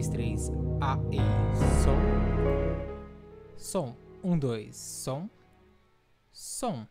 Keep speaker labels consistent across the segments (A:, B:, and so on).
A: dois, três, A, E, som. Som, um, dois, som. Som.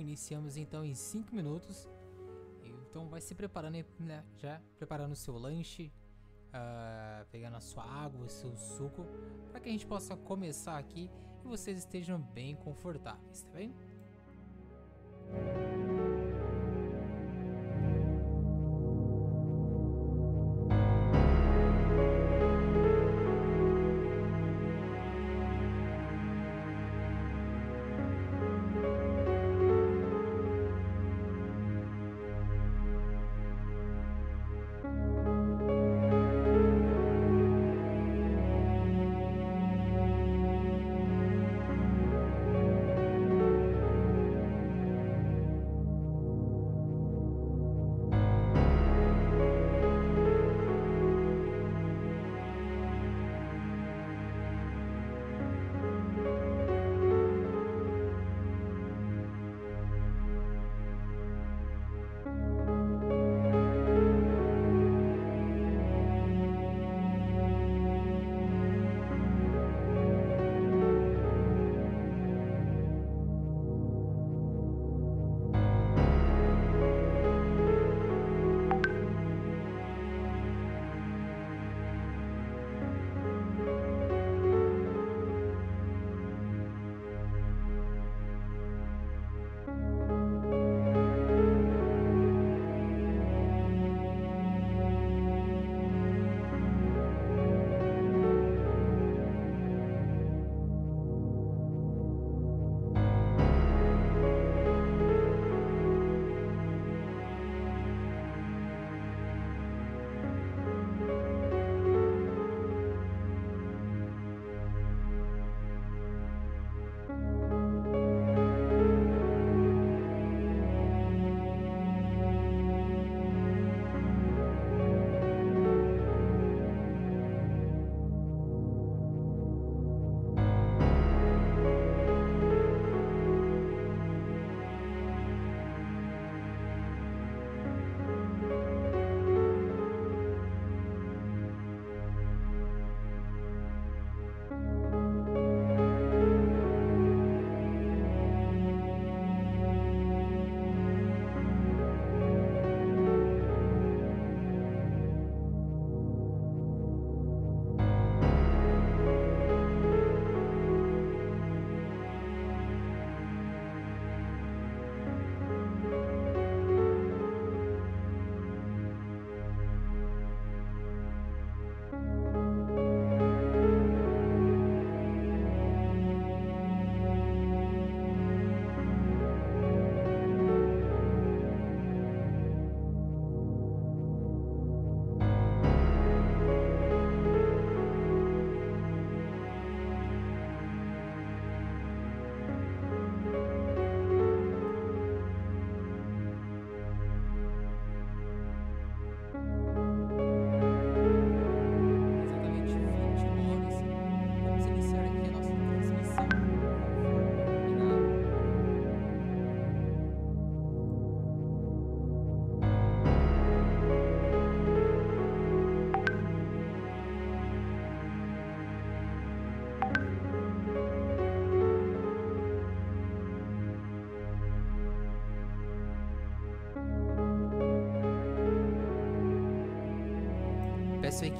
A: Iniciamos então em 5 minutos. Então vai se preparando né? Já preparando o seu lanche, uh, pegando a sua água, o seu suco, para que a gente possa começar aqui e vocês estejam bem confortáveis, tá bem?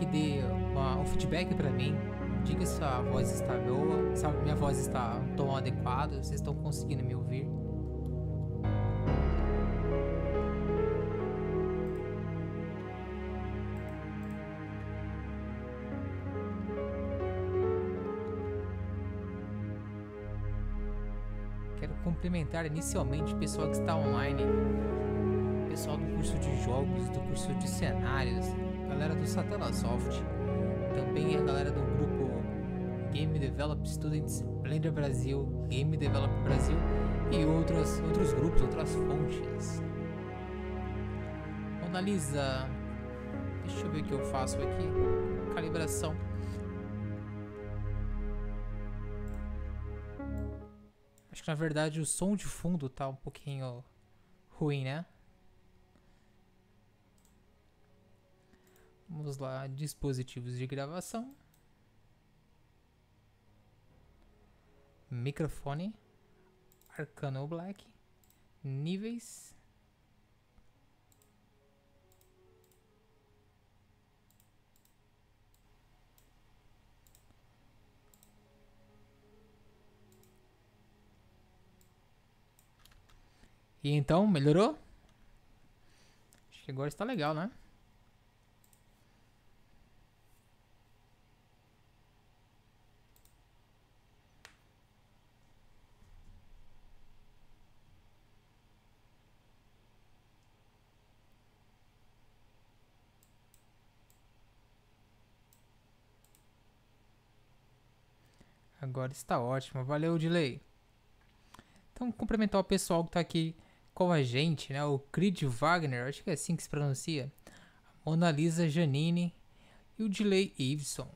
A: que dê uma, um feedback para mim. Diga se a voz está boa, se a minha voz está no tom adequado, vocês estão conseguindo me ouvir. Quero cumprimentar inicialmente o pessoal que está online, pessoal do curso de jogos, do curso de cenários, galera do Satellasoft, também a galera do grupo Game Develop Students, Blender Brasil, Game Develop Brasil e outros, outros grupos, outras fontes. Mona Lisa, deixa eu ver o que eu faço aqui. Calibração. Acho que na verdade o som de fundo tá um pouquinho ruim, né? Vamos lá, dispositivos de gravação. Microfone. Arcano Black. Níveis. E então, melhorou? Acho que agora está legal, né? agora está ótimo. Valeu, Dilei. Então, cumprimentar o pessoal que está aqui com a gente, né? O Creed Wagner, acho que é assim que se pronuncia. Mona Lisa Janine e o Dilei Iveson.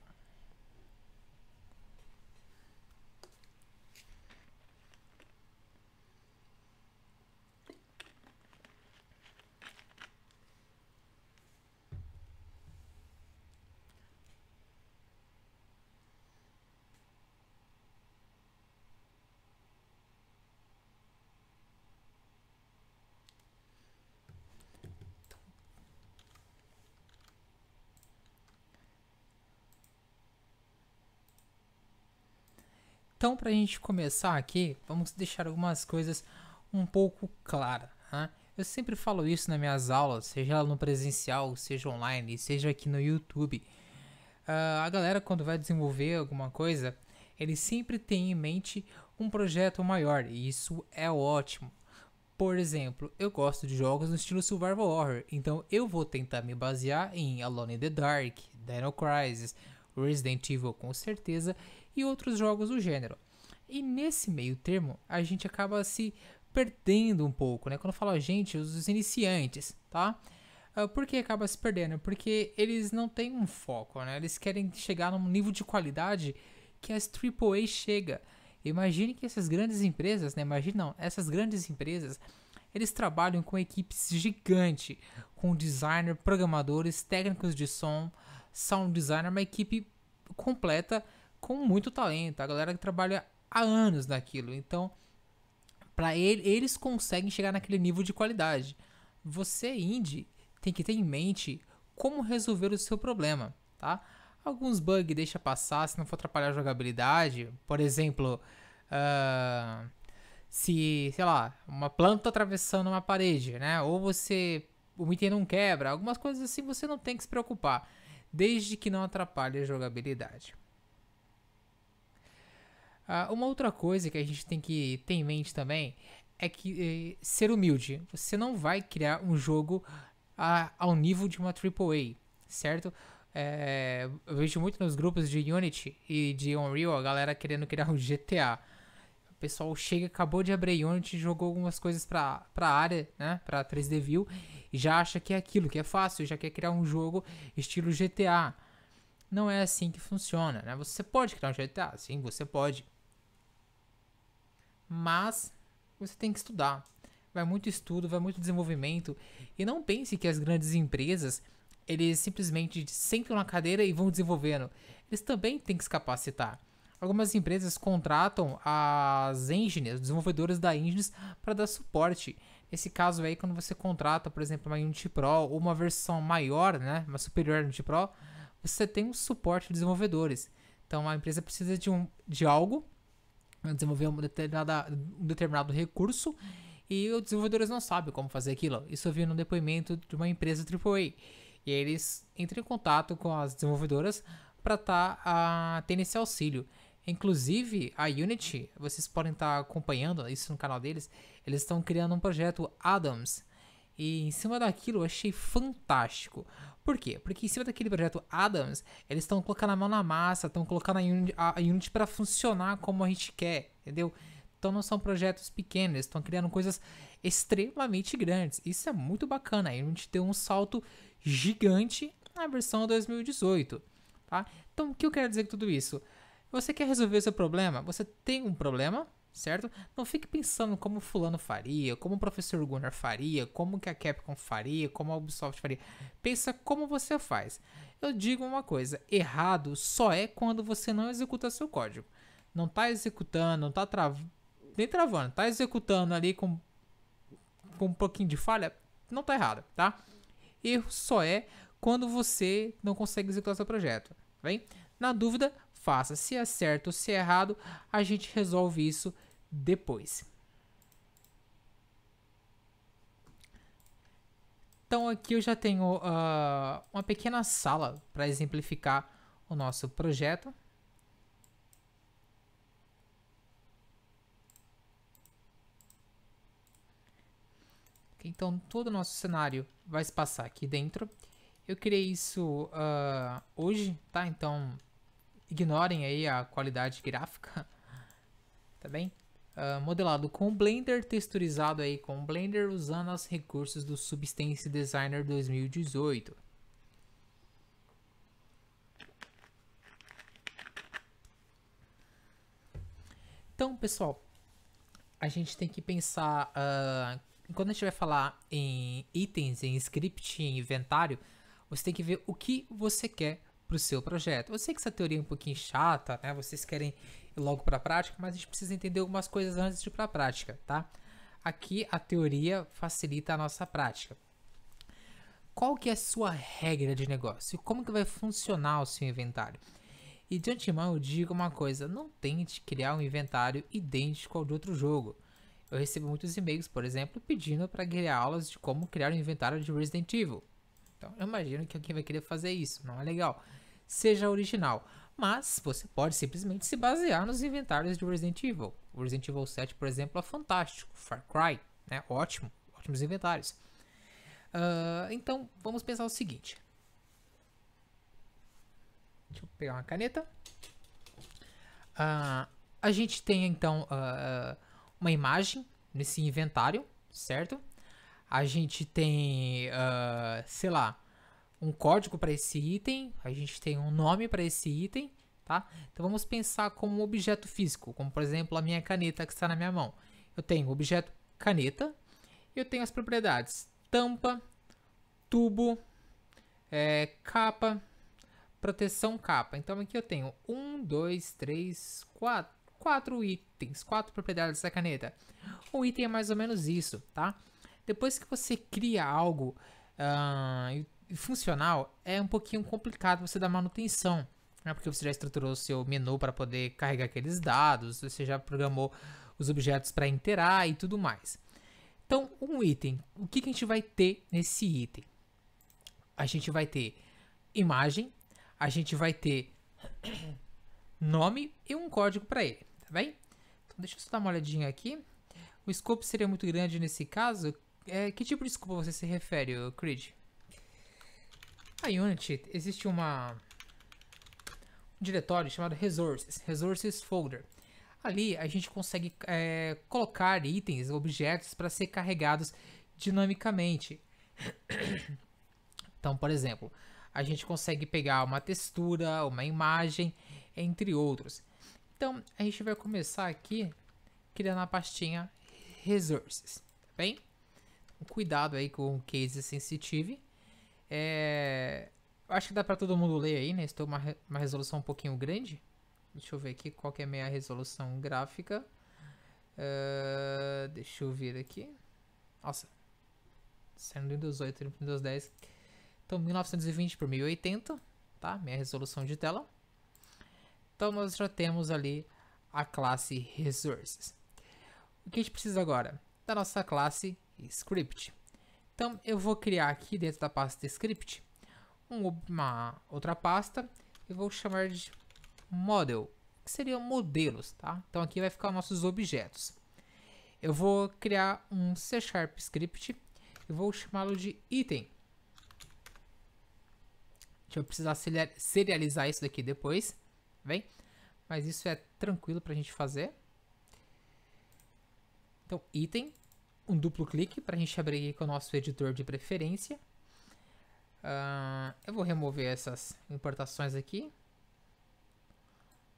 A: Então, para a gente começar aqui, vamos deixar algumas coisas um pouco claras. Né? Eu sempre falo isso nas minhas aulas, seja no presencial, seja online, seja aqui no YouTube. Uh, a galera, quando vai desenvolver alguma coisa, ele sempre tem em mente um projeto maior, e isso é ótimo. Por exemplo, eu gosto de jogos no estilo survival horror, então eu vou tentar me basear em Alone in the Dark, Dino Crisis, Resident Evil com certeza e outros jogos do gênero. E nesse meio termo, a gente acaba se perdendo um pouco, né? Quando eu falo a gente, os iniciantes, tá? Ah, por que acaba se perdendo? Porque eles não têm um foco, né? Eles querem chegar num nível de qualidade que as AAA chega. Imagine que essas grandes empresas, né? Imagine não, essas grandes empresas, eles trabalham com equipes gigantes, com designer, programadores, técnicos de som, sound designer, uma equipe completa com muito talento, a galera que trabalha há anos naquilo. Então, para ele, eles conseguem chegar naquele nível de qualidade. Você indie tem que ter em mente como resolver o seu problema, tá? Alguns bugs deixa passar se não for atrapalhar a jogabilidade. Por exemplo, uh, se, sei lá, uma planta atravessando uma parede, né? Ou você, o item não quebra, algumas coisas assim você não tem que se preocupar, desde que não atrapalhe a jogabilidade. Ah, uma outra coisa que a gente tem que ter em mente também é que é, ser humilde. Você não vai criar um jogo a, ao nível de uma AAA, certo? É, eu vejo muito nos grupos de Unity e de Unreal a galera querendo criar um GTA. O pessoal chega, acabou de abrir Unity, jogou algumas coisas pra, pra área, né? Pra 3D View, e já acha que é aquilo, que é fácil, já quer criar um jogo estilo GTA. Não é assim que funciona, né? Você pode criar um GTA, sim, você pode mas você tem que estudar. Vai muito estudo, vai muito desenvolvimento. E não pense que as grandes empresas eles simplesmente sentam na cadeira e vão desenvolvendo. Eles também têm que se capacitar. Algumas empresas contratam as engines, desenvolvedoras desenvolvedores da engines, para dar suporte. Esse caso aí, quando você contrata, por exemplo, uma Unity Pro ou uma versão maior, né, uma superior Unity Pro, você tem um suporte de desenvolvedores. Então a empresa precisa de, um, de algo desenvolver um determinado, um determinado recurso e os desenvolvedores não sabem como fazer aquilo. Isso eu vi no depoimento de uma empresa AAA. E eles entram em contato com as desenvolvedoras para estar tá, tendo esse auxílio. Inclusive, a Unity, vocês podem estar tá acompanhando isso no canal deles, eles estão criando um projeto Adams, e em cima daquilo eu achei fantástico. Por quê? Porque em cima daquele projeto Adams, eles estão colocando a mão na massa, estão colocando a Unity, Unity para funcionar como a gente quer, entendeu? Então não são projetos pequenos, eles estão criando coisas extremamente grandes. Isso é muito bacana. A Unity deu um salto gigante na versão 2018. Tá? Então o que eu quero dizer com tudo isso? Você quer resolver o seu problema? Você tem um problema? certo? Não fique pensando como fulano faria, como o professor Gunnar faria, como que a Capcom faria, como a Ubisoft faria. Pensa como você faz. Eu digo uma coisa, errado só é quando você não executa seu código. Não está executando, não está travando nem travando, está executando ali com com um pouquinho de falha, não está errado, tá? Erro só é quando você não consegue executar seu projeto, tá bem? Na dúvida, faça. Se é certo ou se é errado, a gente resolve isso depois. Então aqui eu já tenho uh, uma pequena sala para exemplificar o nosso projeto. Então todo o nosso cenário vai se passar aqui dentro. Eu criei isso uh, hoje, tá? Então Ignorem aí a qualidade gráfica, tá bem? Uh, modelado com Blender, texturizado aí com Blender, usando os recursos do Substance Designer 2018. Então, pessoal, a gente tem que pensar, uh, quando a gente vai falar em itens, em script, em inventário, você tem que ver o que você quer para o seu projeto. Eu sei que essa teoria é um pouquinho chata, né? Vocês querem ir logo para a prática, mas a gente precisa entender algumas coisas antes de ir para a prática, tá? Aqui a teoria facilita a nossa prática. Qual que é a sua regra de negócio? Como que vai funcionar o seu inventário? E de antemão eu digo uma coisa, não tente criar um inventário idêntico ao de outro jogo. Eu recebo muitos e-mails, por exemplo, pedindo para criar aulas de como criar um inventário de Resident Evil. Então eu imagino que alguém vai querer fazer isso, não é legal seja original. Mas você pode simplesmente se basear nos inventários de Resident Evil. O Resident Evil 7, por exemplo, é fantástico. Far Cry, né? Ótimo, ótimos inventários. Uh, então, vamos pensar o seguinte. Deixa eu pegar uma caneta. Uh, a gente tem, então, uh, uma imagem nesse inventário, certo? A gente tem, sei lá, um código para esse item, a gente tem um nome para esse item, tá? Então vamos pensar como um objeto físico, como por exemplo a minha caneta que está na minha mão. Eu tenho objeto caneta, eu tenho as propriedades tampa, tubo, é, capa, proteção capa. Então aqui eu tenho um, dois, três, quatro, quatro itens, quatro propriedades da caneta. Um item é mais ou menos isso, tá? Depois que você cria algo uh, funcional é um pouquinho complicado você dar manutenção, né? porque você já estruturou o seu menu para poder carregar aqueles dados, você já programou os objetos para interar e tudo mais. Então, um item, o que, que a gente vai ter nesse item? A gente vai ter imagem, a gente vai ter nome e um código para ele, tá bem? Então, deixa eu só dar uma olhadinha aqui. O scope seria muito grande nesse caso. É, que tipo de scope você se refere, Creed? A Unity existe uma um diretório chamado Resources, Resources Folder. Ali a gente consegue é, colocar itens, objetos para ser carregados dinamicamente. Então, por exemplo, a gente consegue pegar uma textura, uma imagem, entre outros. Então, a gente vai começar aqui criando a pastinha Resources, tá bem? Cuidado aí com o case sensitive. É... Acho que dá para todo mundo ler aí, né? Estou uma, uma resolução um pouquinho grande. Deixa eu ver aqui qual que é a minha resolução gráfica. Uh, deixa eu ver aqui. Nossa. Sendo Windows 8 então, e Windows 10. Então, 1920 por 1080, tá? Minha resolução de tela. Então, nós já temos ali a classe Resources. O que a gente precisa agora? Da nossa classe Script. Então eu vou criar aqui dentro da pasta script uma outra pasta e vou chamar de model, que seriam modelos, tá? Então aqui vai ficar nossos objetos. Eu vou criar um C Sharp script e vou chamá-lo de item. A gente vai precisar serializar isso daqui depois, vem? Tá Mas isso é tranquilo para a gente fazer. Então, item um duplo clique para a gente abrir com o nosso editor de preferência. Uh, eu vou remover essas importações aqui.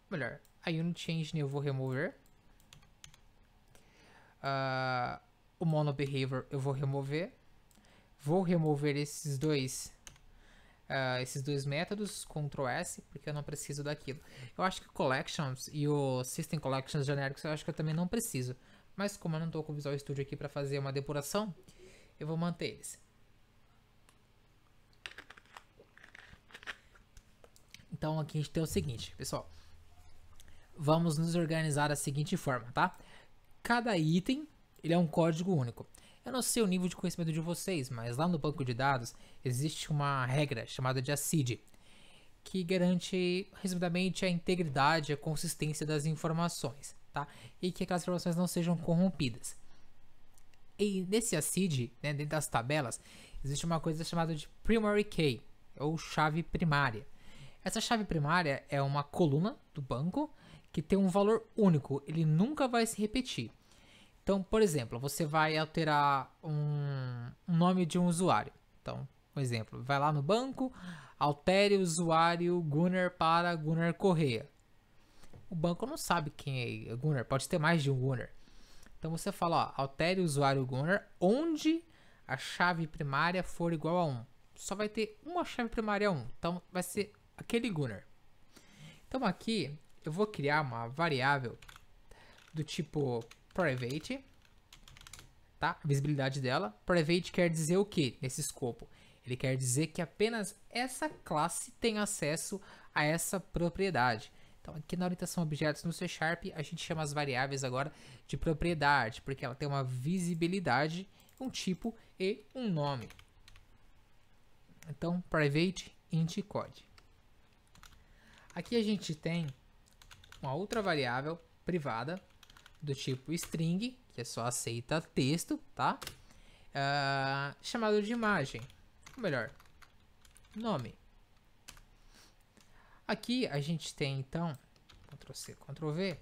A: Melhor, a Unity Engine eu vou remover. Uh, o Mono Behavior eu vou remover. Vou remover esses dois uh, esses dois métodos, Ctrl S, porque eu não preciso daquilo. Eu acho que o Collections e o System Collections genéricos eu acho que eu também não preciso. Mas como eu não estou com o Visual Studio aqui para fazer uma depuração, eu vou manter eles. Então aqui a gente tem o seguinte, pessoal. Vamos nos organizar da seguinte forma, tá? Cada item, ele é um código único. Eu não sei o nível de conhecimento de vocês, mas lá no banco de dados existe uma regra chamada de ACID, que garante, resumidamente, a integridade e a consistência das informações tá? E que aquelas informações não sejam corrompidas. E nesse ACID, né, dentro das tabelas, existe uma coisa chamada de primary key, ou chave primária. Essa chave primária é uma coluna do banco que tem um valor único, ele nunca vai se repetir. Então, por exemplo, você vai alterar um, nome de um usuário. Então, um exemplo, vai lá no banco, altere o usuário Gunnar para Gunnar Correia o banco não sabe quem é Gunner, pode ter mais de um Gunner. Então você fala, ó, altere o usuário Gunner onde a chave primária for igual a 1. Só vai ter uma chave primária 1, então vai ser aquele Gunner. Então aqui eu vou criar uma variável do tipo private, tá? A visibilidade dela. Private quer dizer o que nesse escopo? Ele quer dizer que apenas essa classe tem acesso a essa propriedade. Então, aqui na orientação a objetos no C Sharp, a gente chama as variáveis agora de propriedade, porque ela tem uma visibilidade, um tipo e um nome. Então, private int code. Aqui a gente tem uma outra variável privada do tipo string, que é só aceita texto, tá? Uh, chamado de imagem, ou melhor, nome. Aqui a gente tem então, Ctrl C, Ctrl V,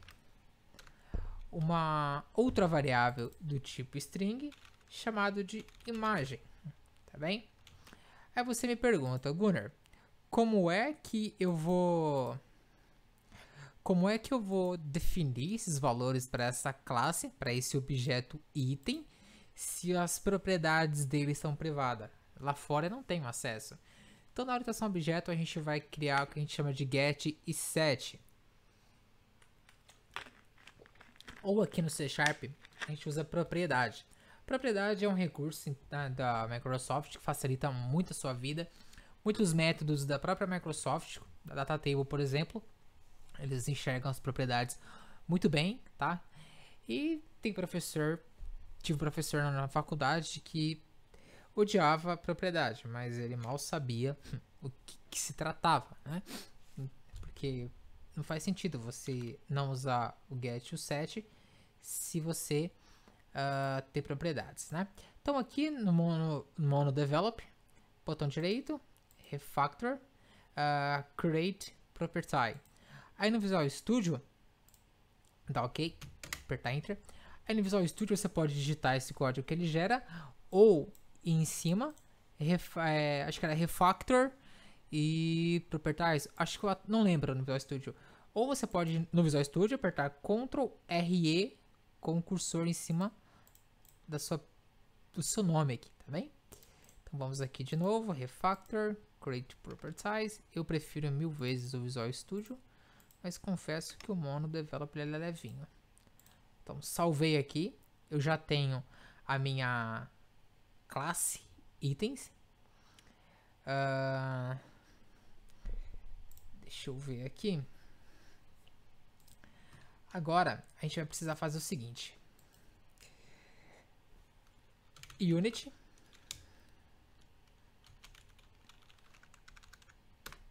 A: uma outra variável do tipo string chamado de imagem, tá bem? Aí você me pergunta, Gunnar, como é que eu vou como é que eu vou definir esses valores para essa classe, para esse objeto item, se as propriedades dele são privadas? Lá fora eu não tenho acesso. Então na orientação a objeto a gente vai criar o que a gente chama de get e set. Ou aqui no C Sharp a gente usa propriedade. Propriedade é um recurso da, da Microsoft que facilita muito a sua vida. Muitos métodos da própria Microsoft, da Datatable por exemplo, eles enxergam as propriedades muito bem, tá? E tem professor, tive professor na faculdade que odiava a propriedade, mas ele mal sabia o que, que se tratava, né? Porque não faz sentido você não usar o get e o set se você uh, ter propriedades, né? Então aqui no mono, mono develop, botão direito, refactor, uh, create property. Aí no Visual Studio, dá OK, apertar enter. Aí no Visual Studio você pode digitar esse código que ele gera ou e em cima. Ref, é, acho que era Refactor e Properties. Acho que eu não lembro no Visual Studio. Ou você pode, no Visual Studio, apertar Ctrl RE com o cursor em cima da sua, do seu nome aqui, tá bem? Então vamos aqui de novo, Refactor, Create Properties. Eu prefiro mil vezes o Visual Studio, mas confesso que o Mono Developer ele é levinho. Então salvei aqui, eu já tenho a minha classe, itens. Uh, deixa eu ver aqui. Agora, a gente vai precisar fazer o seguinte. Unity.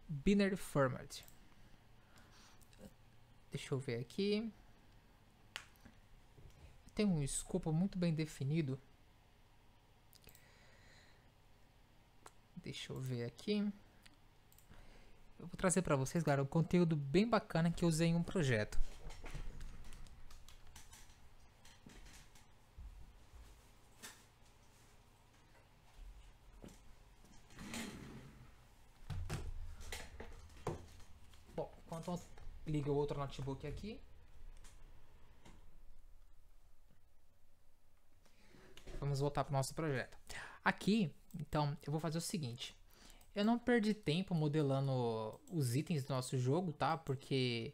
A: Binary Format. Deixa eu ver aqui. Tem um escopo muito bem definido Deixa eu ver aqui. Eu vou trazer para vocês, galera, um conteúdo bem bacana que eu usei em um projeto. Bom, enquanto eu ligo o outro notebook aqui, vamos voltar para o nosso projeto. Aqui, então, eu vou fazer o seguinte. Eu não perdi tempo modelando os itens do nosso jogo, tá? Porque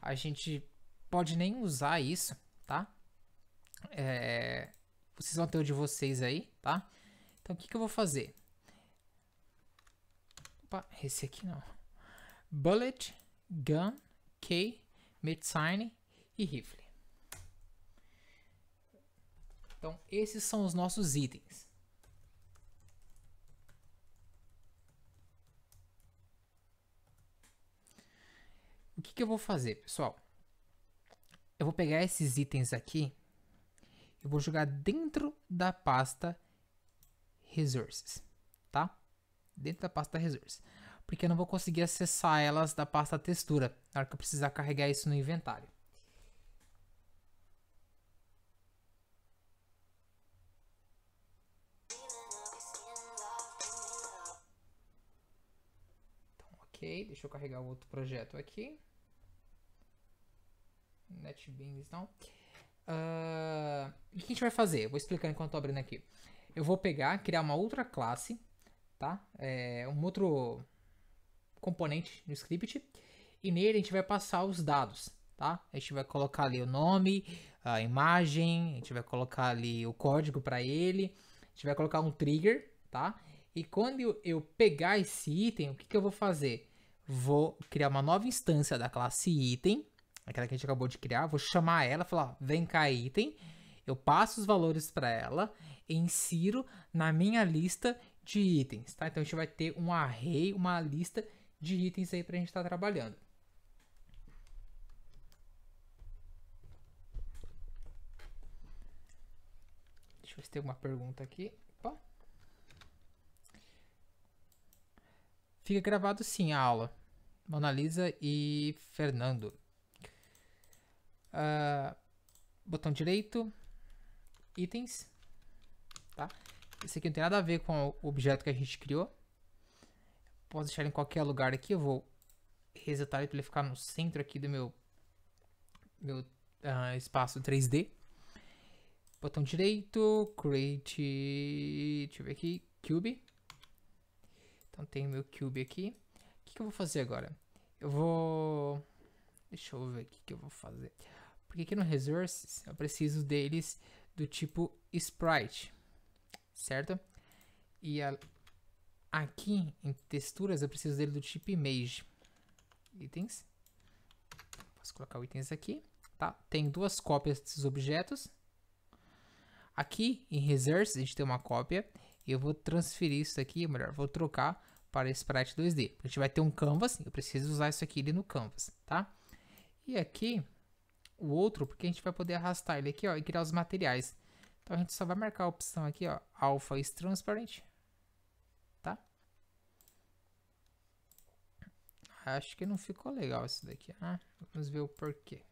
A: a gente pode nem usar isso, tá? É... Vocês vão ter o de vocês aí, tá? Então, o que, que eu vou fazer? Opa, esse aqui não. Bullet, Gun, Key, sign e Rifle. Então, esses são os nossos itens. o que, que eu vou fazer, pessoal? Eu vou pegar esses itens aqui, eu vou jogar dentro da pasta Resources, tá? Dentro da pasta Resources, porque eu não vou conseguir acessar elas da pasta Textura, na hora que eu precisar carregar isso no inventário. Então, ok, deixa eu carregar o outro projeto aqui. NetBeans não. Uh, ah, o que a gente vai fazer? vou explicar enquanto estou abrindo aqui. Eu vou pegar, criar uma outra classe, tá? É, um outro componente no script. E nele a gente vai passar os dados, tá? A gente vai colocar ali o nome, a imagem, a gente vai colocar ali o código para ele. A gente vai colocar um trigger, tá? E quando eu pegar esse item, o que, que eu vou fazer? Vou criar uma nova instância da classe item, aquela que a gente acabou de criar, vou chamar ela, falar, vem cá item, eu passo os valores para ela, insiro na minha lista de itens, tá? Então a gente vai ter um array, uma lista de itens aí para a gente estar tá trabalhando. Deixa eu ver se tem uma pergunta aqui. Opa. Fica gravado sim a aula. Monalisa e Fernando. Uh, botão direito, itens, tá? Esse aqui não tem nada a ver com o objeto que a gente criou. Posso deixar em qualquer lugar aqui, eu vou resetar ele para ele ficar no centro aqui do meu, meu uh, espaço 3D. Botão direito, create, deixa eu ver aqui, cube. Então tem meu cube aqui. O que, que eu vou fazer agora? Eu vou... Deixa eu ver o que, que eu vou fazer. Porque aqui no Resources eu preciso deles do tipo Sprite, certo? E a, aqui em texturas eu preciso dele do tipo Image. Itens. Posso colocar o itens aqui, tá? Tem duas cópias desses objetos. Aqui em Resources a gente tem uma cópia. Eu vou transferir isso aqui, ou melhor, vou trocar para Sprite 2D. A gente vai ter um Canvas, eu preciso usar isso aqui no Canvas, tá? E aqui o outro, porque a gente vai poder arrastar ele aqui, ó, e criar os materiais. Então a gente só vai marcar a opção aqui, ó, alpha is transparent, tá? Acho que não ficou legal isso daqui, ah, Vamos ver o porquê.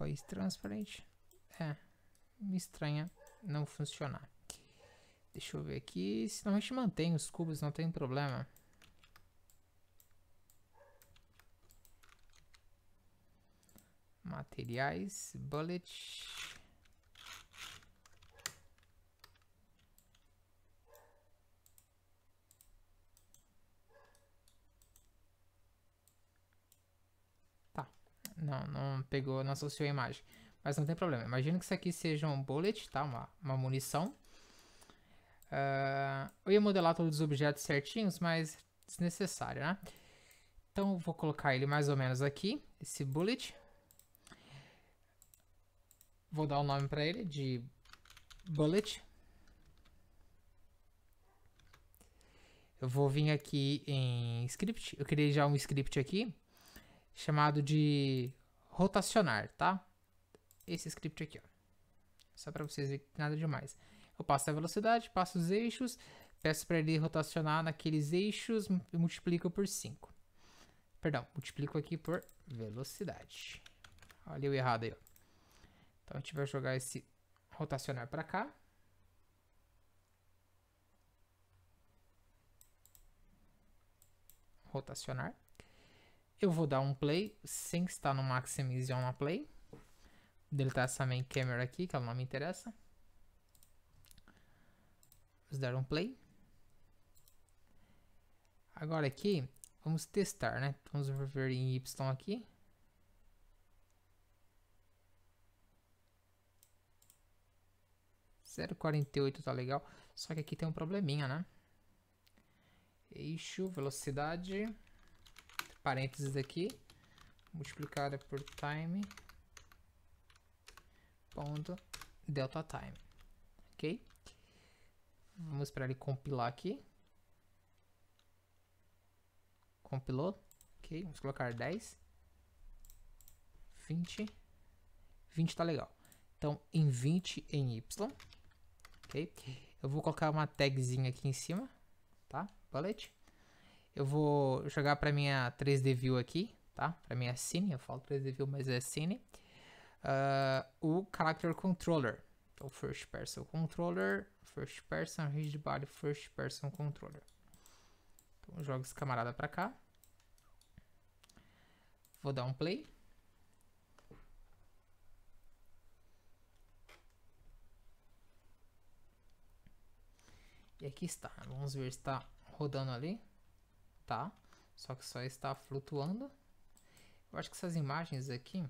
A: foi transparente. É, me estranha não funcionar. Deixa eu ver aqui, se não a gente mantém os cubos, não tem problema. Materiais, bullet, Não, não pegou, não associou a imagem. Mas não tem problema. Imagino que isso aqui seja um bullet, tá? Uma, uma munição. Uh, eu ia modelar todos os objetos certinhos, mas desnecessário, né? Então vou colocar ele mais ou menos aqui, esse bullet. Vou dar o um nome para ele de bullet. Eu vou vir aqui em script. Eu criei já um script aqui chamado de rotacionar, tá? Esse script aqui, ó. Só para vocês verem que nada demais. Eu passo a velocidade, passo os eixos, peço para ele rotacionar naqueles eixos e multiplico por 5. Perdão, multiplico aqui por velocidade. Olha o errado aí, ó. Então a gente vai jogar esse rotacionar para cá. Rotacionar. Eu vou dar um play, sem estar no Maximize on a play. Deletar tá essa main camera aqui, que ela não me interessa. Vamos dar um play. Agora aqui, vamos testar, né? Vamos ver em Y aqui. zero quarenta e oito tá legal. Só que aqui tem um probleminha, né? Eixo, velocidade parênteses aqui, multiplicada por time, ponto, delta time, ok? Vamos esperar ele compilar aqui. Compilou, ok, vamos colocar 10, 20, 20 tá legal. Então, em 20 em Y, ok? Eu vou colocar uma tagzinha aqui em cima, tá? Bullet. Eu vou jogar para minha 3D View aqui, tá? Para minha Cine, eu falo 3D View, mas é Cine. Uh, o Character Controller. Então, First Person Controller, First Person Rigid Body, First Person Controller. Então, jogo esse camarada para cá. Vou dar um play. E aqui está. Vamos ver se está rodando ali tá? Só que só está flutuando. Eu acho que essas imagens aqui...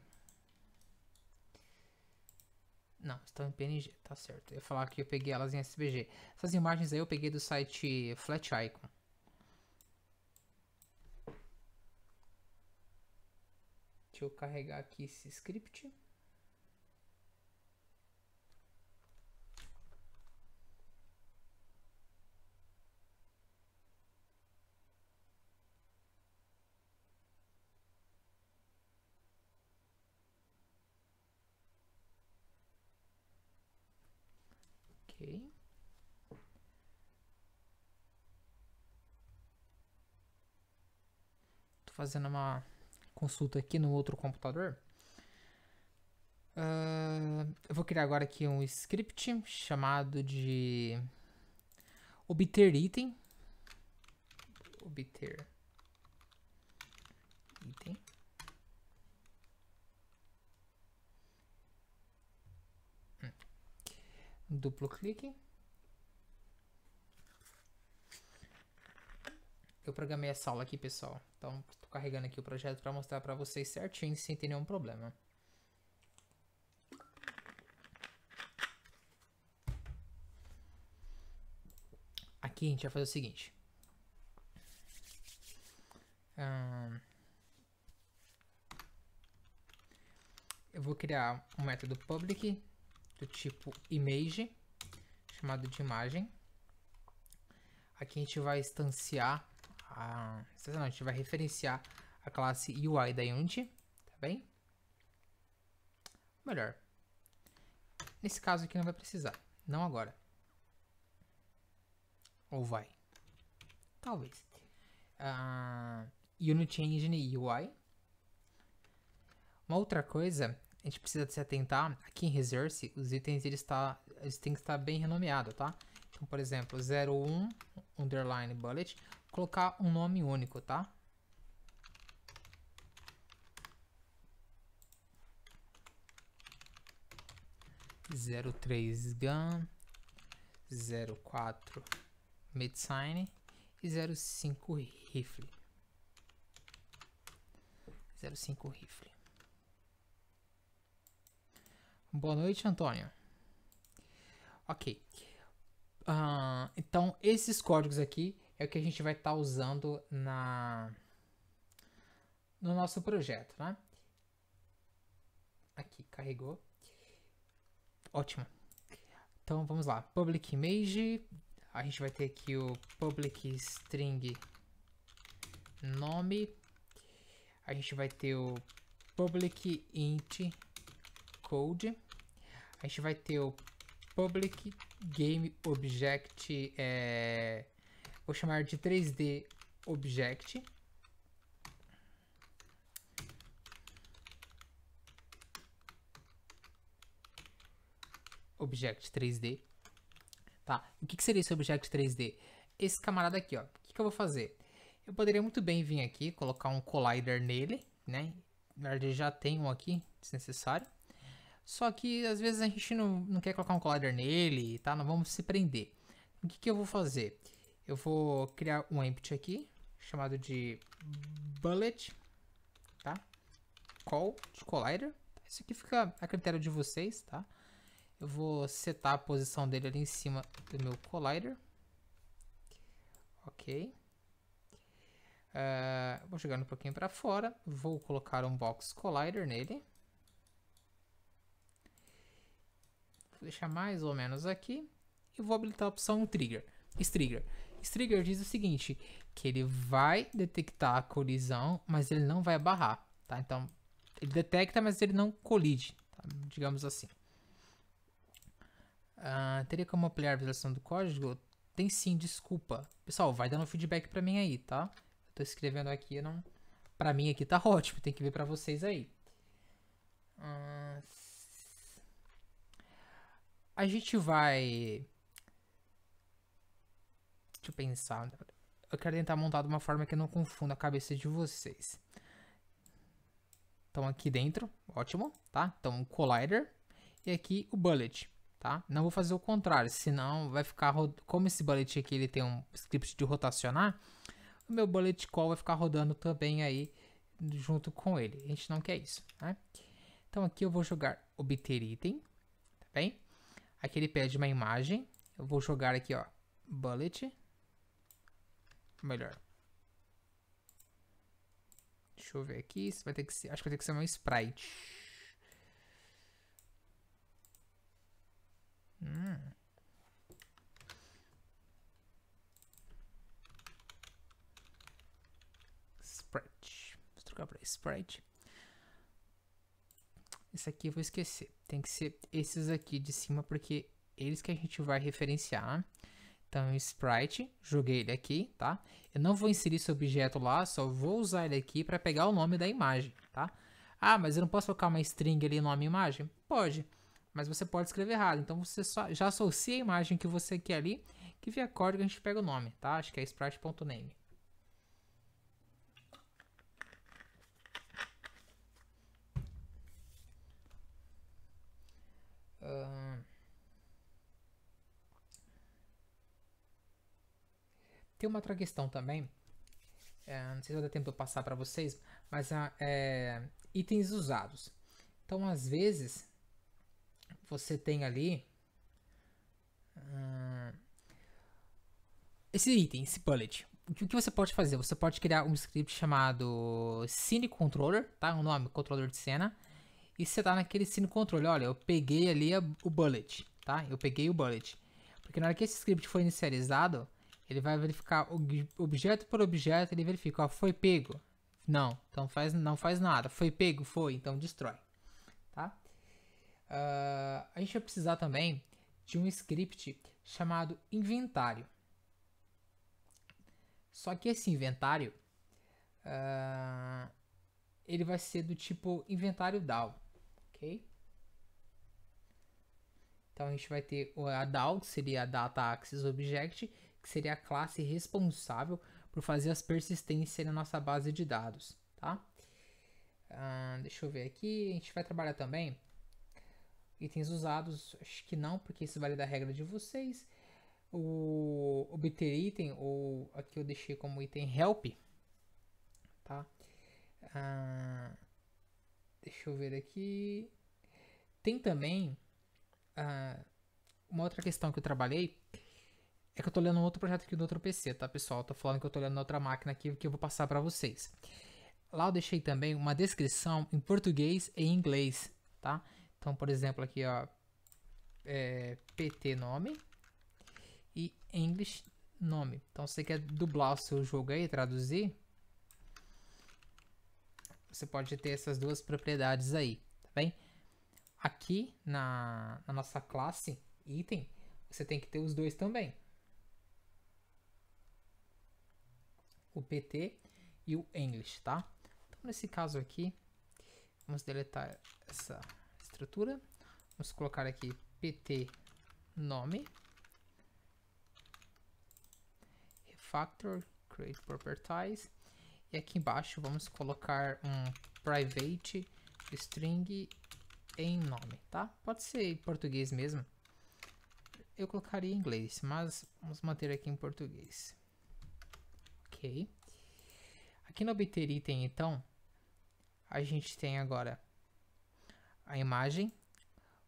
A: Não, estão em PNG, tá certo. Eu ia falar que eu peguei elas em SVG. Essas imagens aí eu peguei do site Flat Icon. Deixa eu carregar aqui esse script. fazendo uma consulta aqui no outro computador. Uh, eu vou criar agora aqui um script chamado de obter item. Obter item. Hum. Duplo clique. eu programei essa aula aqui, pessoal. Então, estou carregando aqui o projeto para mostrar para vocês certinho, sem ter nenhum problema. Aqui a gente vai fazer o seguinte. Hum, eu vou criar um método public do tipo image, chamado de imagem. Aqui a gente vai instanciar a, a gente vai referenciar a classe UI da Unity, tá bem? Melhor. Nesse caso aqui não vai precisar, não agora. Ou vai? Talvez. Uh, Unity Engine UI. Uma outra coisa, a gente precisa se atentar, aqui em Resource, os itens eles, tá, eles têm que estar bem renomeados, tá? Então, por exemplo, 01 underline bullet colocar um nome único, tá? zero três gun zero quatro midsign e zero cinco rifle zero cinco rifle boa noite Antônio ok uh, então esses códigos aqui é o que a gente vai estar tá usando na no nosso projeto, né? Aqui, carregou. Ótimo. Então vamos lá, public image, a gente vai ter aqui o public string nome, a gente vai ter o public int code, a gente vai ter o public game object é, vou chamar de 3D Object. Object 3D. Tá, o que, que seria esse Object 3D? Esse camarada aqui, ó. O que, que eu vou fazer? Eu poderia muito bem vir aqui, colocar um collider nele, né? Na verdade, já tem um aqui, se necessário. Só que, às vezes, a gente não, não quer colocar um collider nele, tá? Não vamos se prender. O que, que eu vou fazer? Eu vou criar um empty aqui, chamado de bullet, tá? Call de collider. Isso aqui fica a critério de vocês, tá? Eu vou setar a posição dele ali em cima do meu collider. Ok. Uh, vou jogar um pouquinho para fora. Vou colocar um box collider nele. Vou deixar mais ou menos aqui. E vou habilitar a opção trigger. Trigger. Strigger diz o seguinte, que ele vai detectar a colisão, mas ele não vai barrar, tá? Então, ele detecta, mas ele não colide, tá? digamos assim. Uh, teria como ampliar a visualização do código? Tem sim, desculpa. Pessoal, vai dando feedback pra mim aí, tá? Eu tô escrevendo aqui, não... pra mim aqui tá ótimo, tem que ver pra vocês aí. Uh... A gente vai Deixa eu pensar. Eu quero tentar montar de uma forma que eu não confunda a cabeça de vocês. Então aqui dentro, ótimo, tá? Então o collider e aqui o bullet, tá? Não vou fazer o contrário, senão vai ficar... Como esse bullet aqui ele tem um script de rotacionar, o meu bullet call vai ficar rodando também aí junto com ele. A gente não quer isso, né? Então aqui eu vou jogar obter item, tá bem? Aqui ele pede uma imagem, eu vou jogar aqui, ó, bullet, melhor. Deixa eu ver aqui. Isso vai ter que ser, acho que vai ter que ser um sprite. Hum. Sprite. Vou trocar para sprite. Esse aqui eu vou esquecer. Tem que ser esses aqui de cima, porque eles que a gente vai referenciar. Então, sprite, joguei ele aqui, tá? Eu não vou inserir esse objeto lá, só vou usar ele aqui para pegar o nome da imagem, tá? Ah, mas eu não posso colocar uma string ali no nome imagem? Pode, mas você pode escrever errado. Então, você só, já associa a imagem que você quer ali, que via código a gente pega o nome, tá? Acho que é sprite.name. Uh... Tem uma outra questão também. É, não sei se vai dar tempo de passar para vocês, mas é, itens usados. Então, às vezes, você tem ali. Hum, esse item, esse bullet. O que você pode fazer? Você pode criar um script chamado Cine Controller, tá? É o nome, controller de cena. E você tá naquele Cine Controller. Olha, eu peguei ali a, o bullet, tá? Eu peguei o bullet. Porque na hora que esse script foi inicializado, ele vai verificar objeto por objeto, ele verifica, ó, foi pego? Não, então faz, não faz nada. Foi pego? Foi, então destrói. Tá? Uh, a gente vai precisar também de um script chamado inventário. Só que esse inventário, uh, ele vai ser do tipo inventário DAO, ok? Então a gente vai ter a DAO, que seria a Data Access Object, que seria a classe responsável por fazer as persistências na nossa base de dados, tá? Ah, deixa eu ver aqui, a gente vai trabalhar também itens usados, acho que não, porque isso vale da regra de vocês. O obter item, ou aqui eu deixei como item help, tá? Ah, deixa eu ver aqui. Tem também ah, uma outra questão que eu trabalhei, é que eu tô olhando um outro projeto aqui do outro PC, tá, pessoal? Eu tô falando que eu tô olhando outra máquina aqui que eu vou passar para vocês. Lá eu deixei também uma descrição em português e inglês, tá? Então, por exemplo, aqui, ó, é, PT nome e English nome. Então, se você quer dublar o seu jogo aí, traduzir, você pode ter essas duas propriedades aí, tá bem? Aqui na, na nossa classe item, você tem que ter os dois também. o PT e o English, tá? Então, nesse caso aqui, vamos deletar essa estrutura. Vamos colocar aqui PT nome. Refactor, create properties. E aqui embaixo vamos colocar um private string em nome, tá? Pode ser em português mesmo. Eu colocaria em inglês, mas vamos manter aqui em português. Ok. Aqui no obter item, então, a gente tem agora a imagem,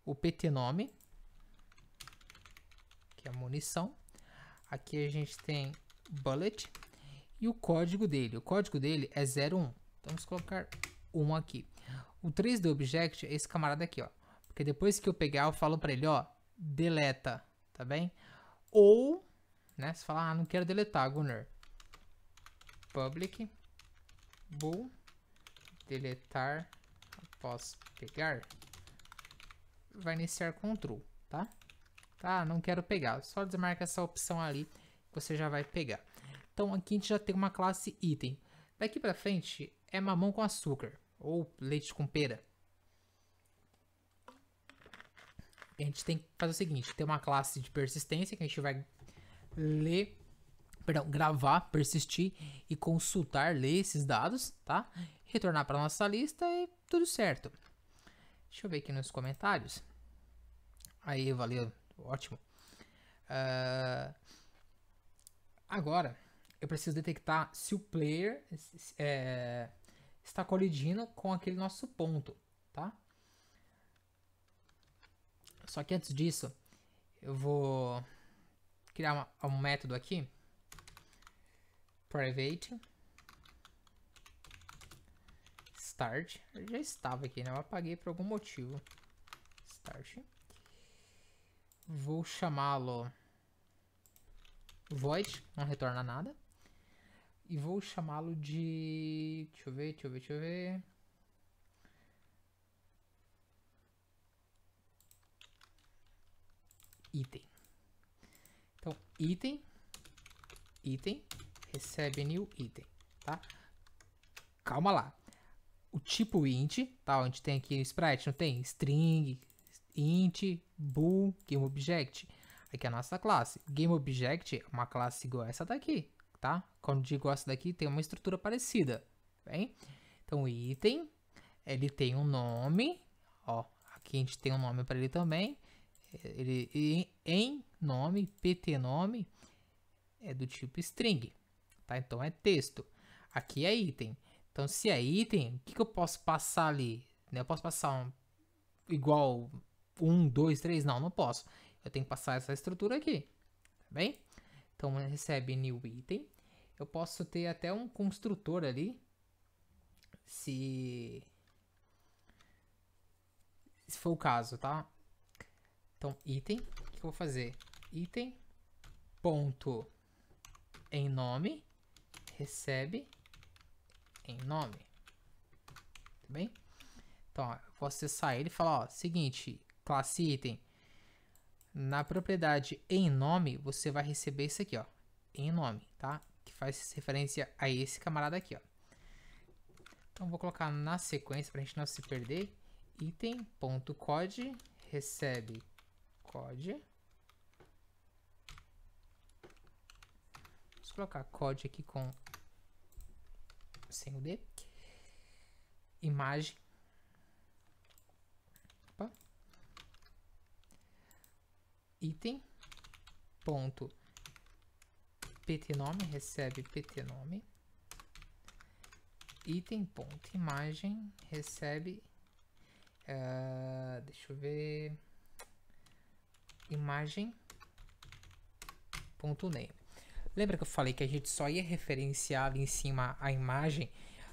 A: o PT nome, que é munição. Aqui a gente tem bullet e o código dele. O código dele é 01. Então vamos colocar 1 aqui. O 3 do object é esse camarada aqui, ó. Porque depois que eu pegar, eu falo para ele, ó, deleta, tá bem? Ou, né, você fala, ah, não quero deletar, Gunnar public bool deletar após pegar vai iniciar control, tá? Tá, não quero pegar, só desmarca essa opção ali que você já vai pegar. Então aqui a gente já tem uma classe item. Daqui para frente é mamão com açúcar ou leite com pera. A gente tem que fazer o seguinte, tem uma classe de persistência que a gente vai ler perdão, gravar, persistir e consultar, ler esses dados, tá? Retornar para nossa lista e tudo certo. Deixa eu ver aqui nos comentários. Aí, valeu, ótimo. Uh, agora, eu preciso detectar se o player é, está colidindo com aquele nosso ponto, tá? Só que antes disso, eu vou criar uma, um método aqui private start. Eu já estava aqui, né? apaguei por algum motivo. Start. Vou chamá-lo void, não retorna nada. E vou chamá-lo de... Deixa eu ver, deixa eu ver, deixa eu ver... Item. Então, item, item, recebe new item, tá? Calma lá. O tipo int, tá? A gente tem aqui sprite, não tem? String, int, bool, GameObject. Aqui é a nossa classe. GameObject é uma classe igual a essa daqui, tá? Quando digo essa daqui, tem uma estrutura parecida, bem? Então, o item, ele tem um nome, ó, aqui a gente tem um nome para ele também. Ele em, em nome, pt nome, é do tipo string, tá? Então é texto. Aqui é item. Então, se é item, o que, que eu posso passar ali? Né? Eu posso passar um, igual 1, 2, 3? Não, não posso. Eu tenho que passar essa estrutura aqui, tá bem? Então, recebe new item. Eu posso ter até um construtor ali. Se... Se for o caso, tá? Então, item. O que, que eu vou fazer? Item. Ponto. Em nome recebe em nome. Tá bem? Então, ó, eu posso acessar ele e falar, ó, seguinte, classe item. Na propriedade em nome, você vai receber isso aqui, ó, em nome, tá? Que faz referência a esse camarada aqui, ó. Então, vou colocar na sequência para a gente não se perder. Item.code recebe code colocar COD aqui com sem o D. Imagem. Opa. Item. Ponto. PT nome recebe PT nome. Item ponto imagem recebe. Uh, deixa eu ver. Imagem ponto name. Lembra que eu falei que a gente só ia referenciar ali em cima a imagem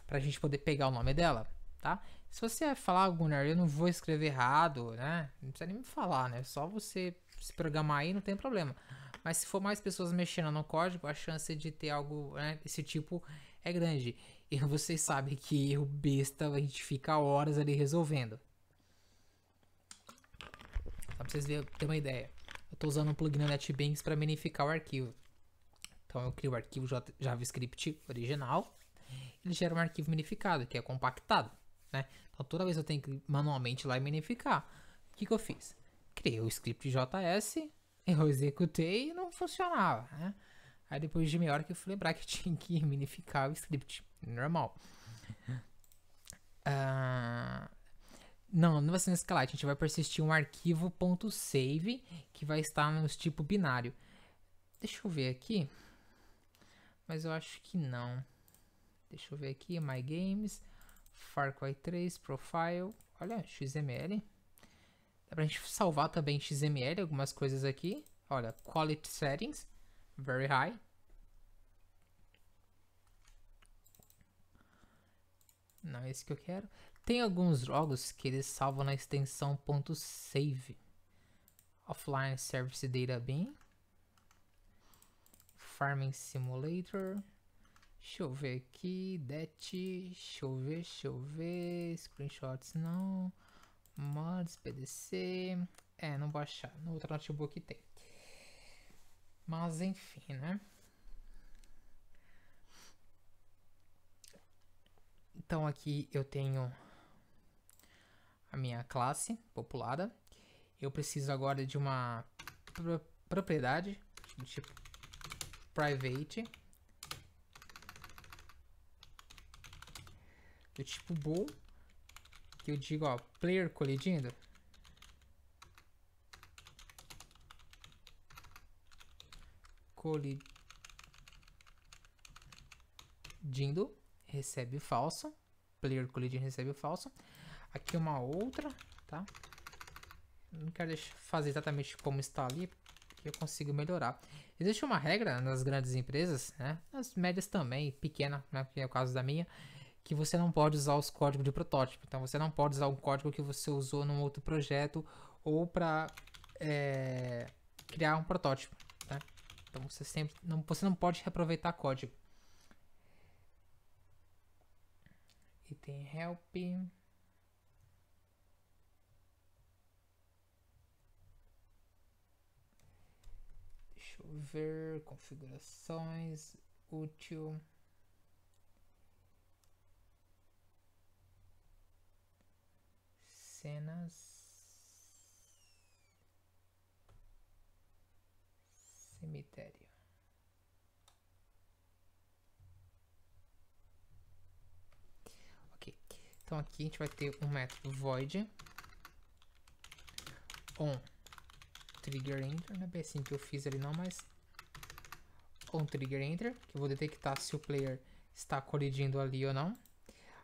A: para a gente poder pegar o nome dela, tá? Se você falar, Gunnar, eu não vou escrever errado, né? Não precisa nem me falar, né? Só você se programar aí, não tem problema. Mas se for mais pessoas mexendo no código, a chance de ter algo né, desse tipo é grande. E vocês sabem que erro besta a gente fica horas ali resolvendo. Só pra vocês verem, ter uma ideia. Eu tô usando um plugin no NetBeans para minificar o arquivo. Então eu crio o arquivo JavaScript original, ele gera um arquivo minificado, que é compactado, né? Então toda vez eu tenho que manualmente lá e minificar. O que, que eu fiz? Criei o script JS, eu executei e não funcionava, né? Aí depois de meia hora que eu fui lembrar que tinha que minificar o script, normal. Ah, não, não vai ser no escalate, a gente vai persistir um arquivo .save que vai estar nos tipo binário. Deixa eu ver aqui mas eu acho que não. Deixa eu ver aqui, My Games, Far Cry 3, Profile, olha, XML. Dá pra gente salvar também XML, algumas coisas aqui. Olha, Quality Settings, Very High. Não é esse que eu quero. Tem alguns jogos que eles salvam na extensão .save. Offline Service Data Bin. Farming Simulator. Deixa eu ver aqui, Det, deixa eu ver, deixa eu ver, screenshots não, mods, PDC, é, não vou achar, no outro notebook tem. Mas enfim, né? Então aqui eu tenho a minha classe populada. Eu preciso agora de uma propriedade, tipo private do tipo bool que eu digo ó player colidindo colidindo recebe o falso player colidindo recebe o falso aqui uma outra tá não quero fazer exatamente como está ali eu consigo melhorar. Existe uma regra nas grandes empresas, né? Nas médias também, pequena, né? Que é o caso da minha, que você não pode usar os códigos de protótipo. Então você não pode usar um código que você usou num outro projeto ou para é, criar um protótipo. Né? Então você sempre não, você não pode reaproveitar código. E tem help. ver configurações útil cenas cemitério ok então aqui a gente vai ter um método void on trigger enter, né? Bem assim que eu fiz ali não, mas com trigger enter, que eu vou detectar se o player está colidindo ali ou não.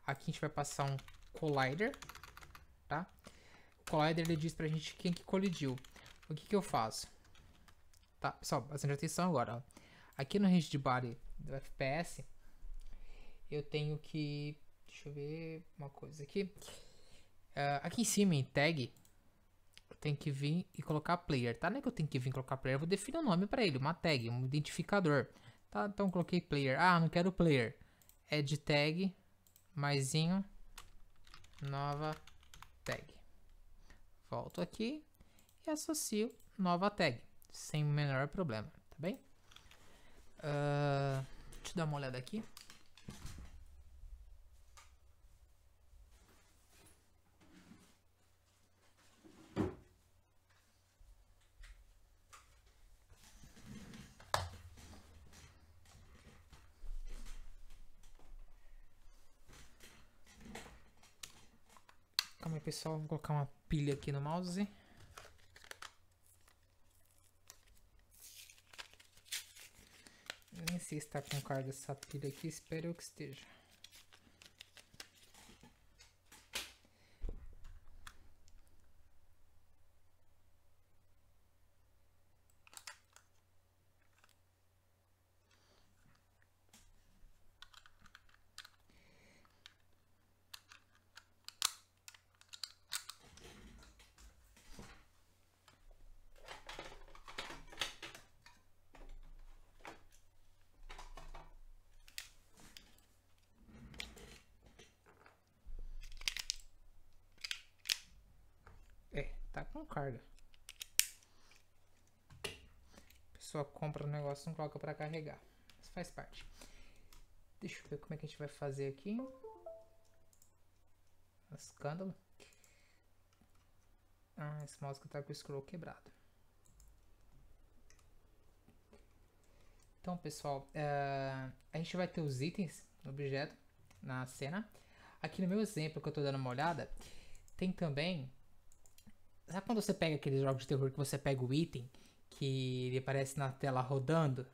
A: Aqui a gente vai passar um collider, tá? O collider ele diz pra gente quem que colidiu. O que que eu faço? Tá, pessoal, bastante atenção agora, ó. Aqui no range de body do FPS, eu tenho que... Deixa eu ver uma coisa aqui. Uh, aqui em cima, em tag, tem que vir e colocar player, tá? Não é que eu tenho que vir colocar player, eu vou definir um nome para ele, uma tag, um identificador. Tá, então coloquei player. Ah, não quero player. Add tag, maisinho, nova tag. Volto aqui e associo nova tag, sem o menor problema, tá bem? Uh, deixa eu dar uma olhada aqui. só vou colocar uma pilha aqui no mouse. Nem sei se está com carga essa pilha aqui, espero que esteja. não coloca para carregar. Isso faz parte. Deixa eu ver como é que a gente vai fazer aqui. Escândalo. Ah, esse mouse que tá com o scroll quebrado. Então, pessoal, uh, a gente vai ter os itens no objeto, na cena. Aqui no meu exemplo que eu tô dando uma olhada, tem também... Sabe quando você pega aqueles jogos de terror que você pega o item que ele aparece na tela rodando.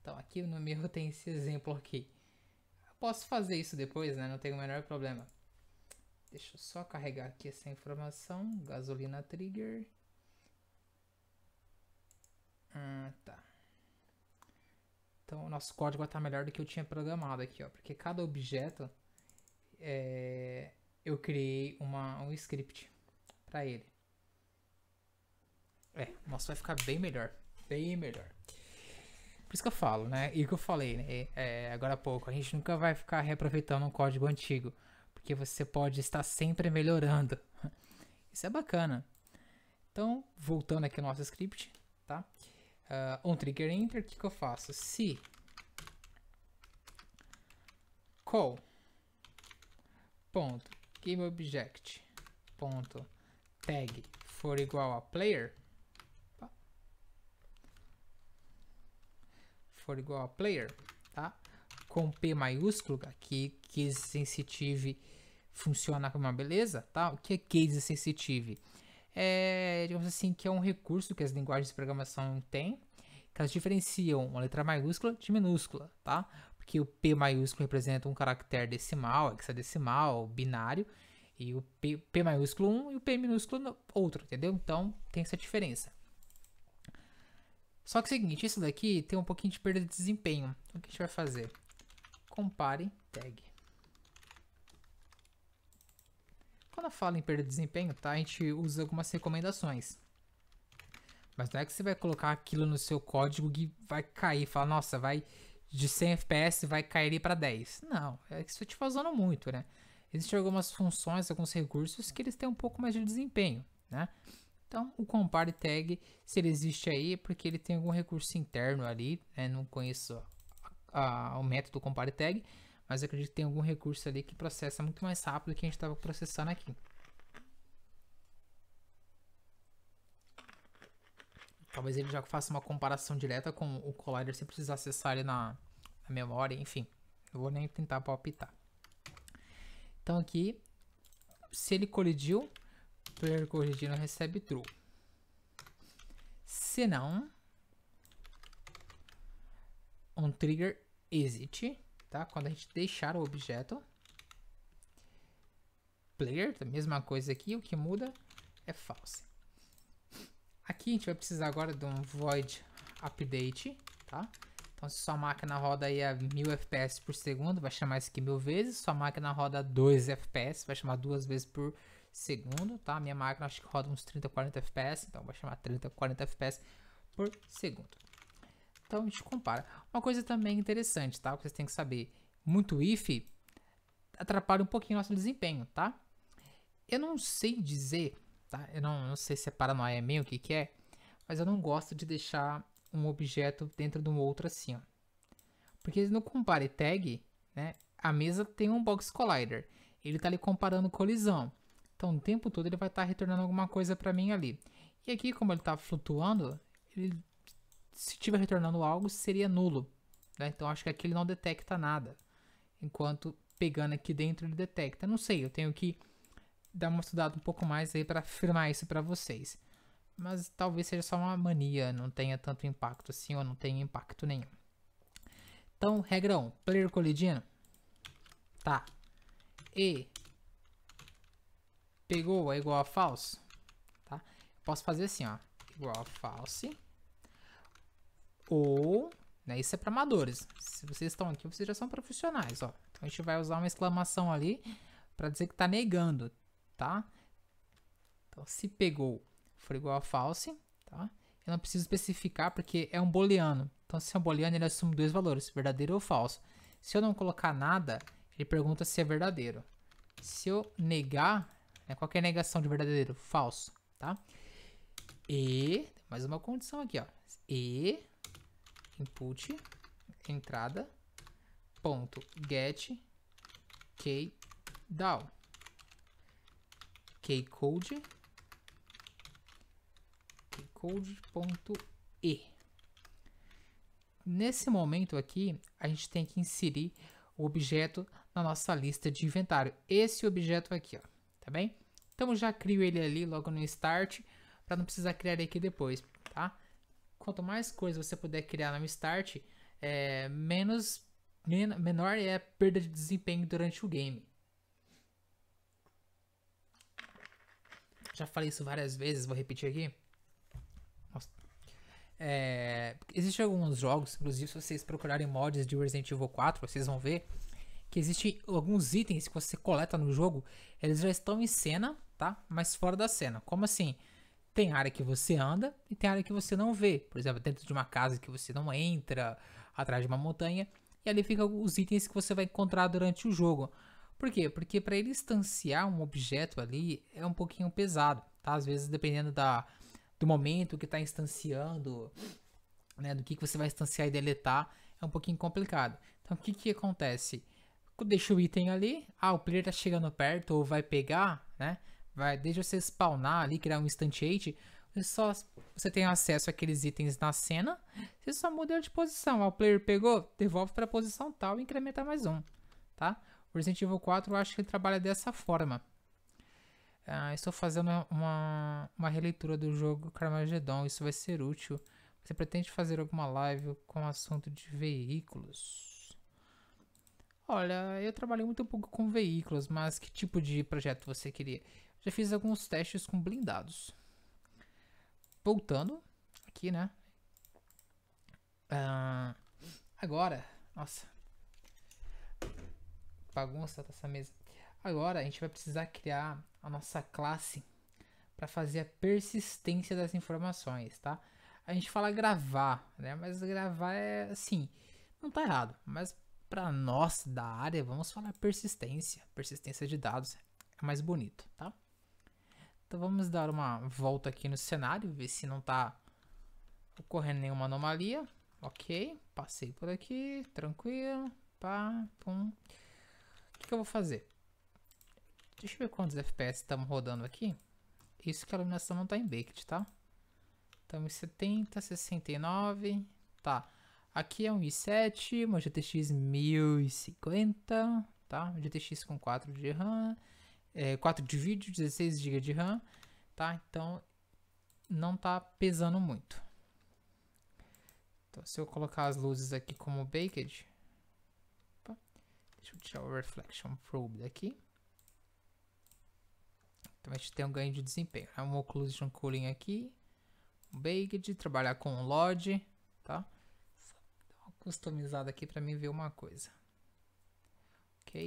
A: Então aqui no meu tem esse exemplo aqui. Eu posso fazer isso depois, né? Não tem o menor problema. Deixa eu só carregar aqui essa informação. Gasolina trigger. Ah, tá. Então o nosso código está melhor do que eu tinha programado aqui, ó. Porque cada objeto é, eu criei uma, um script para ele. É, o nosso vai ficar bem melhor. Bem melhor. Por isso que eu falo, né? E o que eu falei, né? É, agora há pouco, a gente nunca vai ficar reaproveitando um código antigo. Porque você pode estar sempre melhorando. Isso é bacana. Então, voltando aqui ao nosso script, tá? Uh, trigger enter, o que, que eu faço? Se call ponto gameobject ponto tag for igual a player for igual a player, tá? Com P maiúsculo, aqui case sensitive funciona com uma beleza, tá? O que é case sensitive? É, digamos assim, que é um recurso que as linguagens de programação têm, que elas diferenciam uma letra maiúscula de minúscula, tá? Porque o P maiúsculo representa um caractere decimal, hexadecimal, binário, e o P, P maiúsculo um e o P minúsculo outro, entendeu? Então tem essa diferença. Só que é o seguinte, isso daqui tem um pouquinho de perda de desempenho. Então, o que a gente vai fazer? Compare tag. Quando eu falo em perda de desempenho, tá? A gente usa algumas recomendações. Mas não é que você vai colocar aquilo no seu código que vai cair. Fala, nossa, vai de 100 FPS vai cair para 10. Não, é que você estiver fazendo muito, né? Existem algumas funções, alguns recursos que eles têm um pouco mais de desempenho, né? Então, o compare tag, se ele existe aí, é porque ele tem algum recurso interno ali, né? não conheço a, a, o método compare tag, mas acredito que tem algum recurso ali que processa muito mais rápido que a gente estava processando aqui. Talvez ele já faça uma comparação direta com o collider sem precisar acessar ele na, na memória, enfim. Não vou nem tentar palpitar. Então aqui, se ele colidiu, player corrigido recebe true. Se não, um trigger exit, tá? Quando a gente deixar o objeto. Player, a mesma coisa aqui, o que muda é false. Aqui a gente vai precisar agora de um void update, tá? Então se sua máquina roda aí a 1000 FPS por segundo, vai chamar isso aqui mil vezes. Se sua máquina roda 2 FPS, vai chamar duas vezes por segundo segundo, tá? Minha máquina acho que roda uns 30, 40 FPS, então vou chamar 30, 40 FPS por segundo. Então a gente compara. Uma coisa também interessante, tá? Que vocês têm que saber, muito if atrapalha um pouquinho nosso desempenho, tá? Eu não sei dizer, tá? Eu não, não sei se é paranoia meio o que que é, mas eu não gosto de deixar um objeto dentro de um outro assim, ó. Porque no compare tag, né, a mesa tem um box collider. Ele tá ali comparando colisão. Então, o tempo todo ele vai estar tá retornando alguma coisa para mim ali. E aqui, como ele está flutuando, ele, se estiver retornando algo, seria nulo. Né? Então, acho que aqui ele não detecta nada. Enquanto pegando aqui dentro ele detecta. Não sei, eu tenho que dar uma estudada um pouco mais aí para afirmar isso para vocês. Mas talvez seja só uma mania, não tenha tanto impacto assim ou não tenha impacto nenhum. Então, regra 1, player colidindo. Tá. E pegou é igual a false, tá? posso fazer assim, ó, igual a false, ou, né, isso é para amadores. Se vocês estão aqui, vocês já são profissionais, ó. Então a gente vai usar uma exclamação ali para dizer que tá negando, tá? Então se pegou for igual a false, tá? Eu não preciso especificar porque é um booleano. Então se é um booleano, ele assume dois valores, verdadeiro ou falso. Se eu não colocar nada, ele pergunta se é verdadeiro. Se eu negar, né? Qual é a negação de verdadeiro? Falso, tá? E, mais uma condição aqui, ó. E, input, entrada, ponto, get, key, down. Key code, key code, ponto, e. Nesse momento aqui, a gente tem que inserir o objeto na nossa lista de inventário. Esse objeto aqui, ó, tá bem? Então já crio ele ali logo no start, para não precisar criar aqui depois, tá? Quanto mais coisas você puder criar no start, é, menos men menor é a perda de desempenho durante o game. Já falei isso várias vezes, vou repetir aqui. É, Existem alguns jogos, inclusive se vocês procurarem mods de Resident Evil 4, vocês vão ver que existem alguns itens que você coleta no jogo, eles já estão em cena tá? Mas fora da cena. Como assim? Tem área que você anda e tem área que você não vê. Por exemplo, dentro de uma casa que você não entra, atrás de uma montanha. E ali fica os itens que você vai encontrar durante o jogo. Por quê? Porque para ele instanciar um objeto ali é um pouquinho pesado, tá? Às vezes, dependendo da, do momento que está instanciando, né? Do que, que você vai instanciar e deletar, é um pouquinho complicado. Então, o que, que acontece? Deixa o item ali, ah, o player está chegando perto ou vai pegar, né? vai desde você spawnar ali, criar um hate, você só você tem acesso àqueles itens na cena, você só muda de posição. O player pegou, devolve para a posição tal e incrementa mais um, tá? O Resident Evil 4 eu acho que ele trabalha dessa forma. Ah, estou fazendo uma, uma releitura do jogo Carmageddon, isso vai ser útil. Você pretende fazer alguma live com assunto de veículos? Olha, eu trabalhei muito pouco com veículos, mas que tipo de projeto você queria? Já fiz alguns testes com blindados. Voltando aqui, né? Ah, agora, nossa. Bagunça dessa mesa. Agora a gente vai precisar criar a nossa classe para fazer a persistência das informações, tá? A gente fala gravar, né? Mas gravar é assim, não tá errado, mas para nós da área, vamos falar persistência, persistência de dados é mais bonito, tá? Então vamos dar uma volta aqui no cenário, ver se não está ocorrendo nenhuma anomalia. Ok, passei por aqui, tranquilo, pá, pum. O que, que eu vou fazer? Deixa eu ver quantos FPS estamos rodando aqui. Isso que a iluminação não está em baked, tá? Estamos em 70, 69, tá. Aqui é um i7, uma GTX 1050, tá? Uma GTX com 4 de RAM é, 4 de vídeo, 16 GB de RAM, tá? Então não tá pesando muito. Então se eu colocar as luzes aqui como baked, opa, deixa eu tirar o reflection probe daqui. Então a gente tem um ganho de desempenho. É um occlusion cooling aqui, um baked, trabalhar com um LOD, tá? Só dar uma customizada aqui para mim ver uma coisa. OK?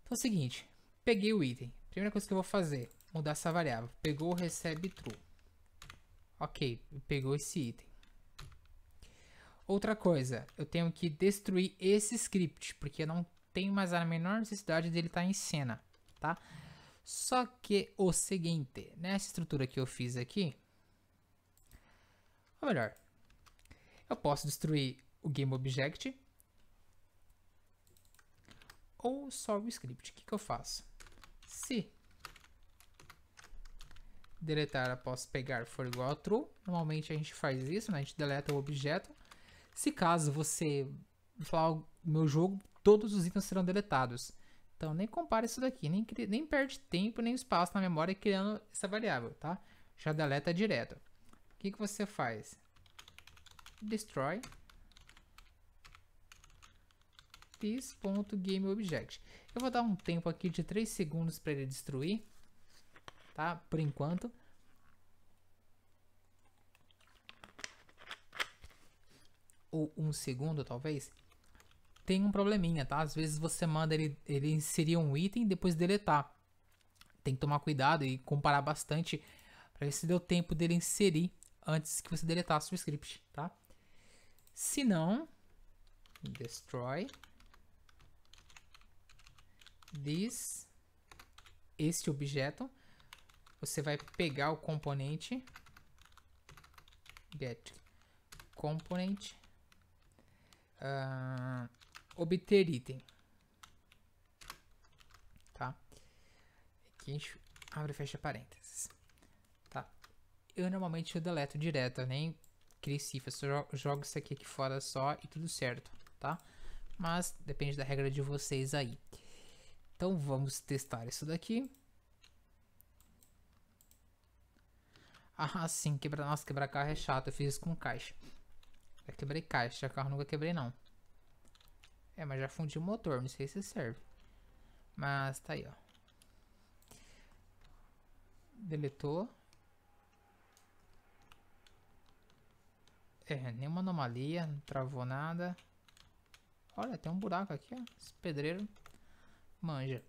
A: Então é o seguinte, Peguei o item. Primeira coisa que eu vou fazer, mudar essa variável. Pegou, recebe true. Ok, pegou esse item. Outra coisa, eu tenho que destruir esse script, porque eu não tenho mais a menor necessidade dele estar tá em cena, tá? Só que o seguinte, nessa estrutura que eu fiz aqui, ou melhor, eu posso destruir o GameObject ou só o script. O que, que eu faço? Se deletar após pegar for igual a true, normalmente a gente faz isso, né? a gente deleta o objeto. Se caso você falar meu jogo, todos os itens serão deletados. Então nem compara isso daqui, nem, nem perde tempo nem espaço na memória criando essa variável, tá? Já deleta direto. O que, que você faz? Destroy this.gameObject. Eu vou dar um tempo aqui de 3 segundos para ele destruir, tá? Por enquanto. Ou um segundo, talvez. Tem um probleminha, tá? Às vezes você manda ele, ele inserir um item e depois deletar. Tem que tomar cuidado e comparar bastante para ver se deu tempo dele inserir antes que você deletasse o script, tá? Se não, destroy this, este objeto, você vai pegar o componente get component uh, obter item, tá? Aqui a gente abre e fecha parênteses, tá? Eu normalmente eu deleto direto, eu nem crie cifras, eu jogo isso aqui, aqui fora só e tudo certo, tá? Mas depende da regra de vocês aí. Então vamos testar isso daqui. Ah, sim, quebrar. Nossa, quebrar carro é chato. Eu fiz isso com caixa. Já quebrei caixa, Já carro nunca quebrei não. É, mas já fundi o motor, não sei se serve. Mas tá aí, ó. Deletou. É, nenhuma anomalia, não travou nada. Olha, tem um buraco aqui, ó. Esse pedreiro manja.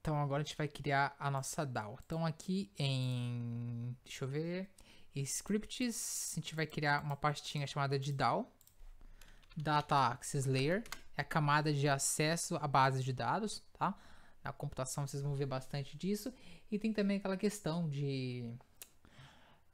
A: Então agora a gente vai criar a nossa DAO. Então aqui em, deixa eu ver, scripts, a gente vai criar uma pastinha chamada de DAO. Data Access Layer, é a camada de acesso à base de dados, tá? Na computação vocês vão ver bastante disso. E tem também aquela questão de...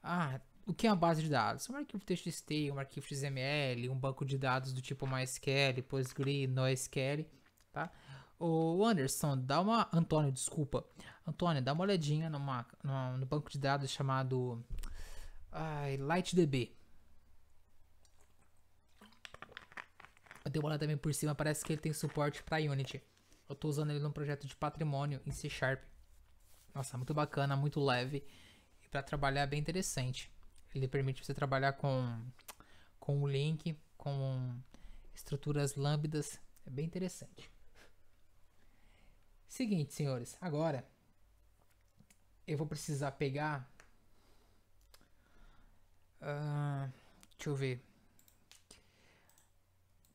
A: Ah, o que é uma base de dados? Um arquivo TXT, um arquivo XML, um banco de dados do tipo MySQL, PostgreSQL, NoSQL, tá? O Anderson, dá uma... Antônio, desculpa. Antônio, dá uma olhadinha numa, numa, no banco de dados chamado ai, LightDB. Eu dei uma olhada também por cima, parece que ele tem suporte para Unity. Eu tô usando ele num projeto de patrimônio em C Sharp. Nossa, muito bacana, muito leve. E para trabalhar bem interessante. Ele permite você trabalhar com, com o link, com estruturas lambdas. É bem interessante. Seguinte, senhores. Agora, eu vou precisar pegar... Uh, deixa eu ver.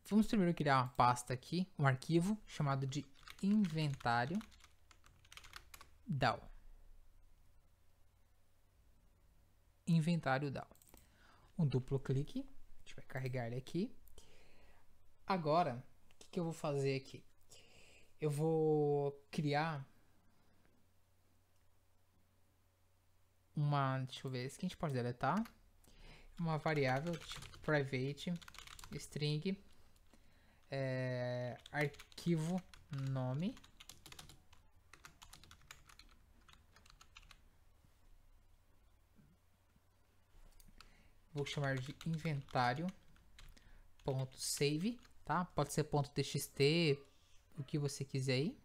A: Vamos primeiro criar uma pasta aqui, um arquivo chamado de inventário DAO. inventário DAO. Um duplo clique, a gente vai carregar ele aqui. Agora, o que, que eu vou fazer aqui? Eu vou criar uma, deixa eu ver, isso que a gente pode deletar, uma variável tipo private string é, arquivo nome vou chamar de inventário ponto save, tá? Pode ser ponto .txt, o que você quiser aí.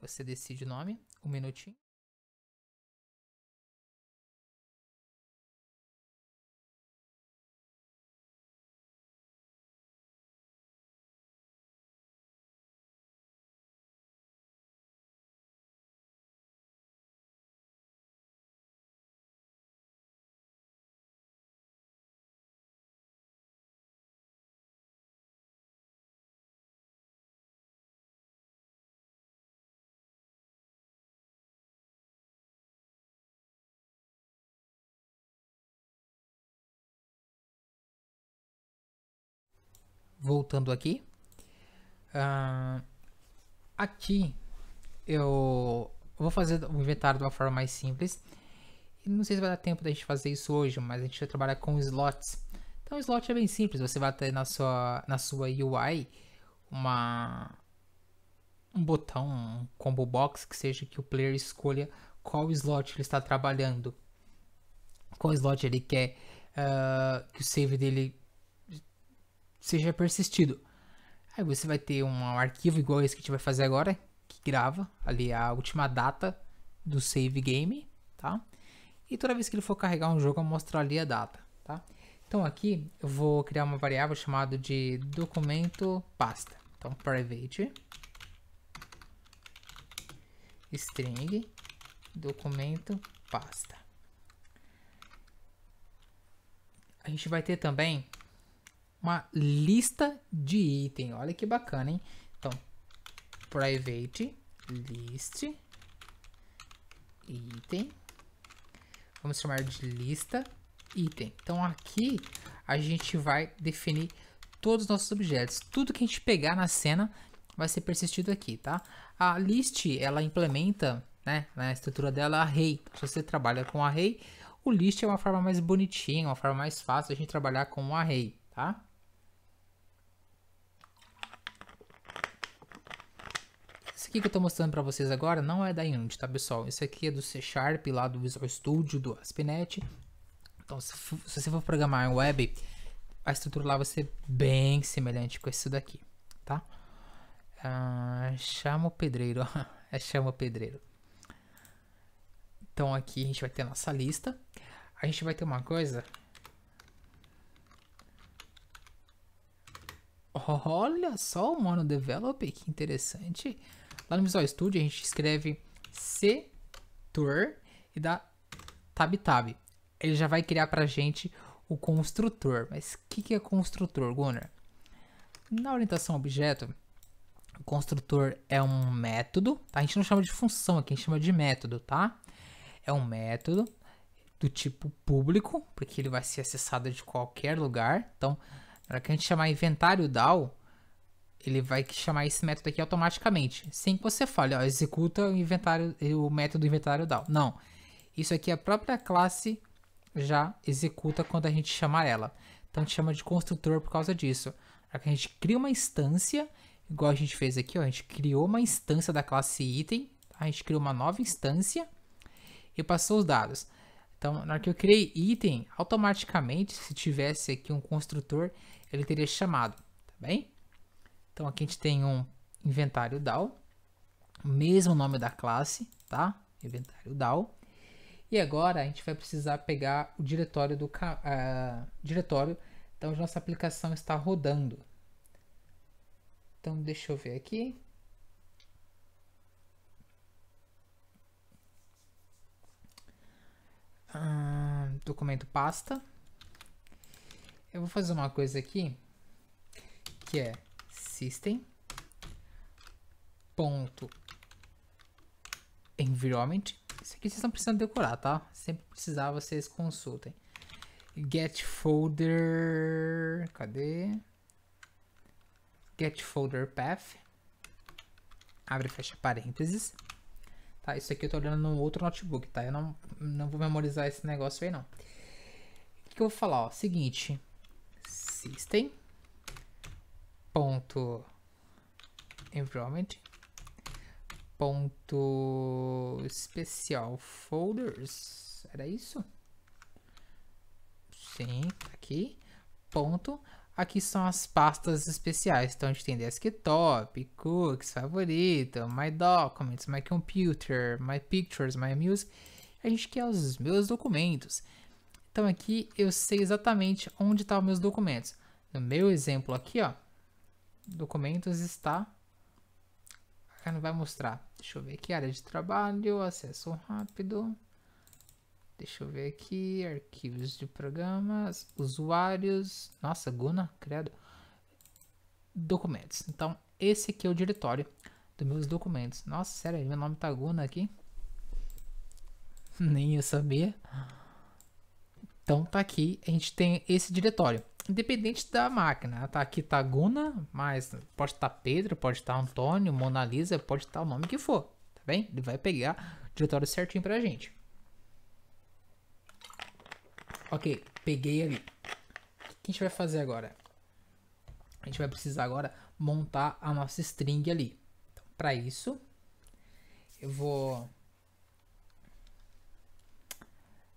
A: Você decide o nome, um minutinho. voltando aqui. Uh, aqui eu vou fazer o inventário de uma forma mais simples. Não sei se vai dar tempo da gente fazer isso hoje, mas a gente vai trabalhar com slots. Então, slot é bem simples. Você vai ter na sua, na sua UI uma, um botão, um combo box, que seja que o player escolha qual slot ele está trabalhando. Qual slot ele quer uh, que o save dele seja persistido. Aí você vai ter um arquivo igual esse que a gente vai fazer agora, que grava ali a última data do save game, tá? E toda vez que ele for carregar um jogo, eu mostro ali a data, tá? Então aqui eu vou criar uma variável chamada de documento pasta. Então private string documento pasta. A gente vai ter também uma lista de item. Olha que bacana, hein? Então, private list item. Vamos chamar de lista item. Então, aqui a gente vai definir todos os nossos objetos. Tudo que a gente pegar na cena vai ser persistido aqui, tá? A list, ela implementa, né, na estrutura dela, array. Então, se você trabalha com array, o list é uma forma mais bonitinha, uma forma mais fácil de a gente trabalhar com um array, tá? aqui que eu estou mostrando para vocês agora não é da Unity, tá pessoal? Isso aqui é do C Sharp, lá do Visual Studio, do ASP.NET. Então, se, for, se você for programar em web, a estrutura lá vai ser bem semelhante com esse daqui, tá? Ah, chama o pedreiro, é chama o pedreiro. Então, aqui a gente vai ter a nossa lista. A gente vai ter uma coisa... Olha só o Mono Develop, que interessante. Lá no Visual Studio, a gente escreve setor e dá tab tab. Ele já vai criar pra gente o construtor. Mas o que, que é construtor, Gunnar? Na orientação objeto, o construtor é um método, tá? A gente não chama de função aqui, a gente chama de método, tá? É um método do tipo público, porque ele vai ser acessado de qualquer lugar. Então, na hora que a gente chamar inventário DAO, ele vai chamar esse método aqui automaticamente, sem que você fale, ó, executa o inventário, o método inventário DAO. Não. Isso aqui a própria classe já executa quando a gente chamar ela. Então chama de construtor por causa disso. que a gente cria uma instância, igual a gente fez aqui, ó, a gente criou uma instância da classe item, tá? a gente criou uma nova instância e passou os dados. Então, na hora que eu criei item, automaticamente, se tivesse aqui um construtor, ele teria chamado, tá bem? Então aqui a gente tem um inventário DAO, mesmo nome da classe, tá? Inventário DAO. E agora a gente vai precisar pegar o diretório do uh, diretório da então, onde nossa aplicação está rodando. Então deixa eu ver aqui. Uh, documento pasta. Eu vou fazer uma coisa aqui que é system ponto environment isso aqui vocês não precisam decorar tá sempre precisar vocês consultem get folder cadê get folder path abre e fecha parênteses tá isso aqui eu tô olhando no outro notebook tá eu não não vou memorizar esse negócio aí não o que, que eu vou falar ó seguinte system ponto environment ponto especial folders era isso sim tá aqui ponto aqui são as pastas especiais então a gente tem desktop cookies favorito my documents my computer my pictures my music a gente quer os meus documentos então aqui eu sei exatamente onde estão tá os meus documentos no meu exemplo aqui ó documentos está. Aqui não vai mostrar. Deixa eu ver aqui, área de trabalho, acesso rápido. Deixa eu ver aqui, arquivos de programas, usuários. Nossa, Guna, credo. Documentos. Então, esse aqui é o diretório dos meus documentos. Nossa, sério, meu nome tá Guna aqui. Nem eu sabia. Então tá aqui, a gente tem esse diretório. Independente da máquina, tá aqui tá Guna, mas pode estar tá Pedro, pode estar tá Antônio, Mona Lisa, pode estar tá o nome que for, tá bem? Ele vai pegar o diretório certinho pra gente. Ok, peguei ali. O que a gente vai fazer agora? A gente vai precisar agora montar a nossa string ali. Então, para isso, eu vou...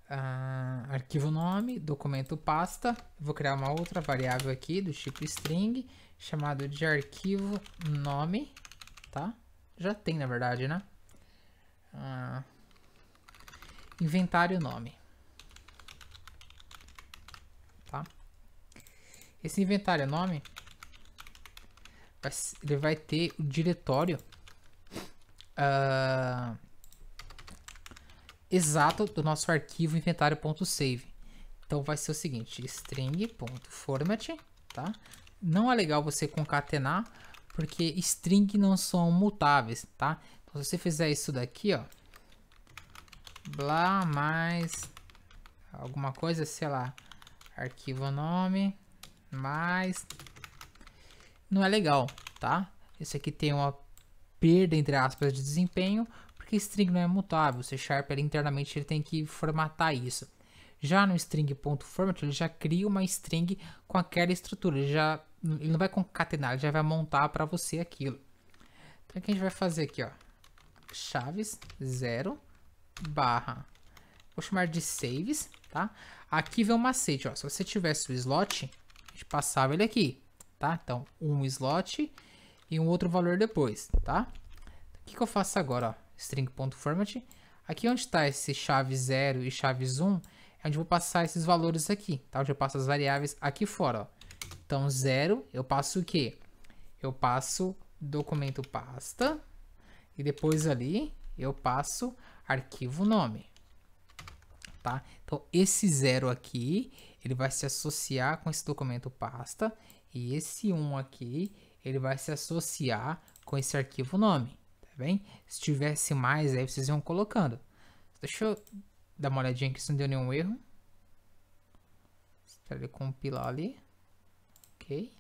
A: Ah, arquivo nome, documento pasta. Vou criar uma outra variável aqui do tipo string, chamado de arquivo nome, tá? Já tem, na verdade, né? Ah, inventário nome. Tá? Esse inventário nome, ele vai ter o diretório ah exato do nosso arquivo inventário.save. Então vai ser o seguinte, string.format, tá? Não é legal você concatenar, porque string não são mutáveis, tá? Então se você fizer isso daqui, ó, blá mais alguma coisa, sei lá, arquivo nome, mais, não é legal, tá? Isso aqui tem uma perda, entre aspas, de desempenho, porque string não é mutável, C Sharp ele, internamente ele tem que formatar isso. Já no string.format ele já cria uma string com aquela estrutura, ele, já, ele não vai concatenar, ele já vai montar para você aquilo. Então o que a gente vai fazer aqui, ó, chaves 0 barra, vou chamar de saves, tá? Aqui vem o um macete, ó, se você tivesse o slot, a gente passava ele aqui, tá? Então um slot e um outro valor depois, tá? O que, que eu faço agora, ó? string.format. Aqui onde está esse chave 0 e chave 1, é onde eu vou passar esses valores aqui, tá? Onde eu passo as variáveis aqui fora, ó. Então, 0, eu passo o quê? Eu passo documento pasta e depois ali eu passo arquivo nome, tá? Então, esse 0 aqui, ele vai se associar com esse documento pasta e esse 1 um aqui, ele vai se associar com esse arquivo nome bem? Se tivesse mais, aí vocês vão colocando. Deixa eu dar uma olhadinha aqui se não deu nenhum erro. Espera ele compilar ali. Ok.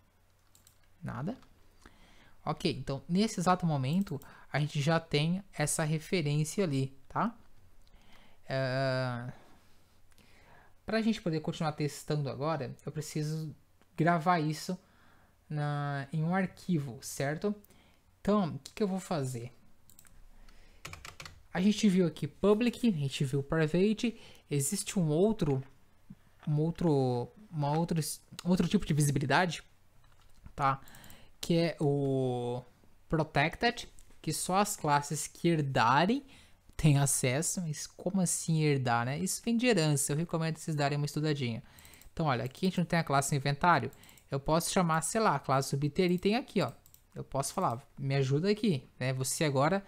A: Nada. Ok, então nesse exato momento a gente já tem essa referência ali, tá? Uh... Eh, Para a gente poder continuar testando agora, eu preciso gravar isso na... em um arquivo, certo? Então, o que, que eu vou fazer? A gente viu aqui public, a gente viu private. Existe um outro, um outro, uma outra, outro tipo de visibilidade, tá? Que é o protected, que só as classes que herdarem têm acesso. Mas como assim herdar, né? Isso vem de herança. Eu recomendo vocês darem uma estudadinha. Então, olha, aqui a gente não tem a classe inventário. Eu posso chamar, sei lá, a classe obter item aqui, ó. Eu posso falar, me ajuda aqui, né? Você agora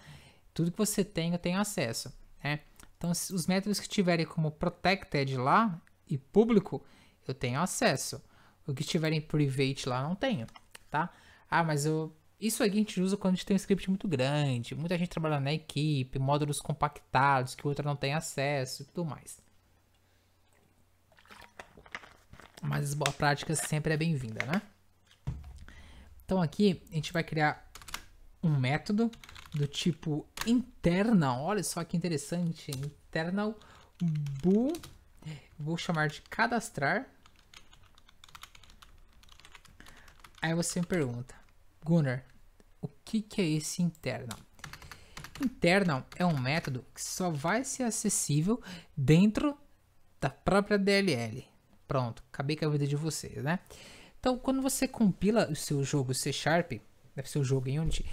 A: tudo que você tem, eu tenho acesso, né? Então, os métodos que tiverem como protected lá e público, eu tenho acesso. O que tiverem private lá, não tenho, tá? Ah, mas eu... Isso aqui a gente usa quando a gente tem um script muito grande, muita gente trabalhando na equipe, módulos compactados que outra não tem acesso e tudo mais. Mas boa prática sempre é bem-vinda, né? Então aqui a gente vai criar um método do tipo Internal. Olha só que interessante. Internal Vou chamar de cadastrar. Aí você me pergunta, Gunnar, o que, que é esse internal? Internal é um método que só vai ser acessível dentro da própria DLL. Pronto, acabei com a vida de vocês, né? Então, quando você compila o seu jogo C Sharp, deve né, ser o jogo em Unity,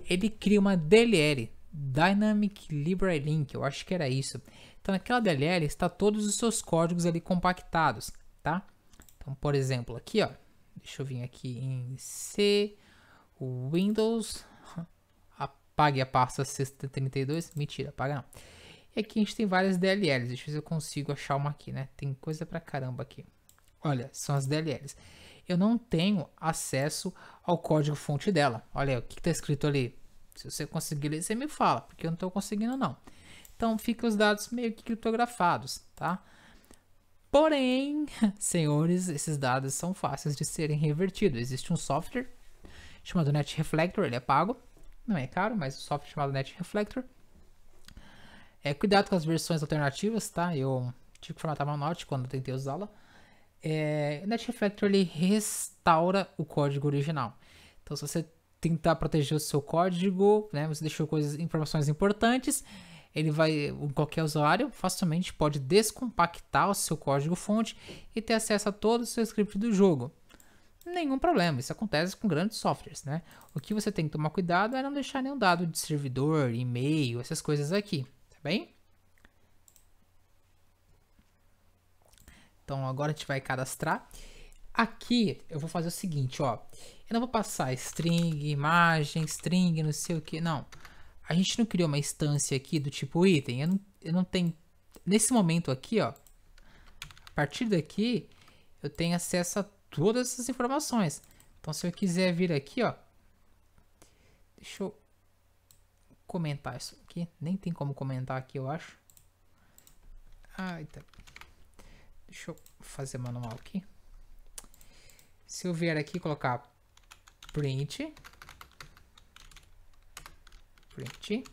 A: ele cria uma DLL Dynamic Library Link, eu acho que era isso. Então naquela DLL está todos os seus códigos ali compactados, tá? Então, por exemplo, aqui, ó, deixa eu vir aqui em C, Windows, apague a pasta c mentira, apaga não. E aqui a gente tem várias DLLs, deixa eu ver se eu consigo achar uma aqui, né? Tem coisa pra caramba aqui. Olha, são as DLLs. Eu não tenho acesso ao código fonte dela. Olha aí, o que, que tá escrito ali? Se você conseguir ler, você me fala, porque eu não estou conseguindo não. Então, fica os dados meio que criptografados, tá? Porém, senhores, esses dados são fáceis de serem revertidos. Existe um software chamado Net Reflector, ele é pago, não é caro, mas o um software chamado Net Reflector. É, cuidado com as versões alternativas, tá? Eu tive que formatar uma note quando tentei usá-la. É, o Net Reflector ele restaura o código original. Então, se você tentar proteger o seu código, né? Você deixou coisas, informações importantes. Ele vai, qualquer usuário, facilmente pode descompactar o seu código-fonte e ter acesso a todo o seu script do jogo. Nenhum problema, isso acontece com grandes softwares, né? O que você tem que tomar cuidado é não deixar nenhum dado de servidor, e-mail, essas coisas aqui, tá bem? Então agora a gente vai cadastrar. Aqui eu vou fazer o seguinte, ó. Eu não vou passar string, imagem, string, não sei o que. Não. A gente não criou uma instância aqui do tipo item. Eu não, eu não tenho... Nesse momento aqui, ó. A partir daqui, eu tenho acesso a todas essas informações. Então, se eu quiser vir aqui, ó. Deixa eu comentar isso aqui. Nem tem como comentar aqui, eu acho. ah tá. Deixa eu fazer manual aqui. Se eu vier aqui colocar print, print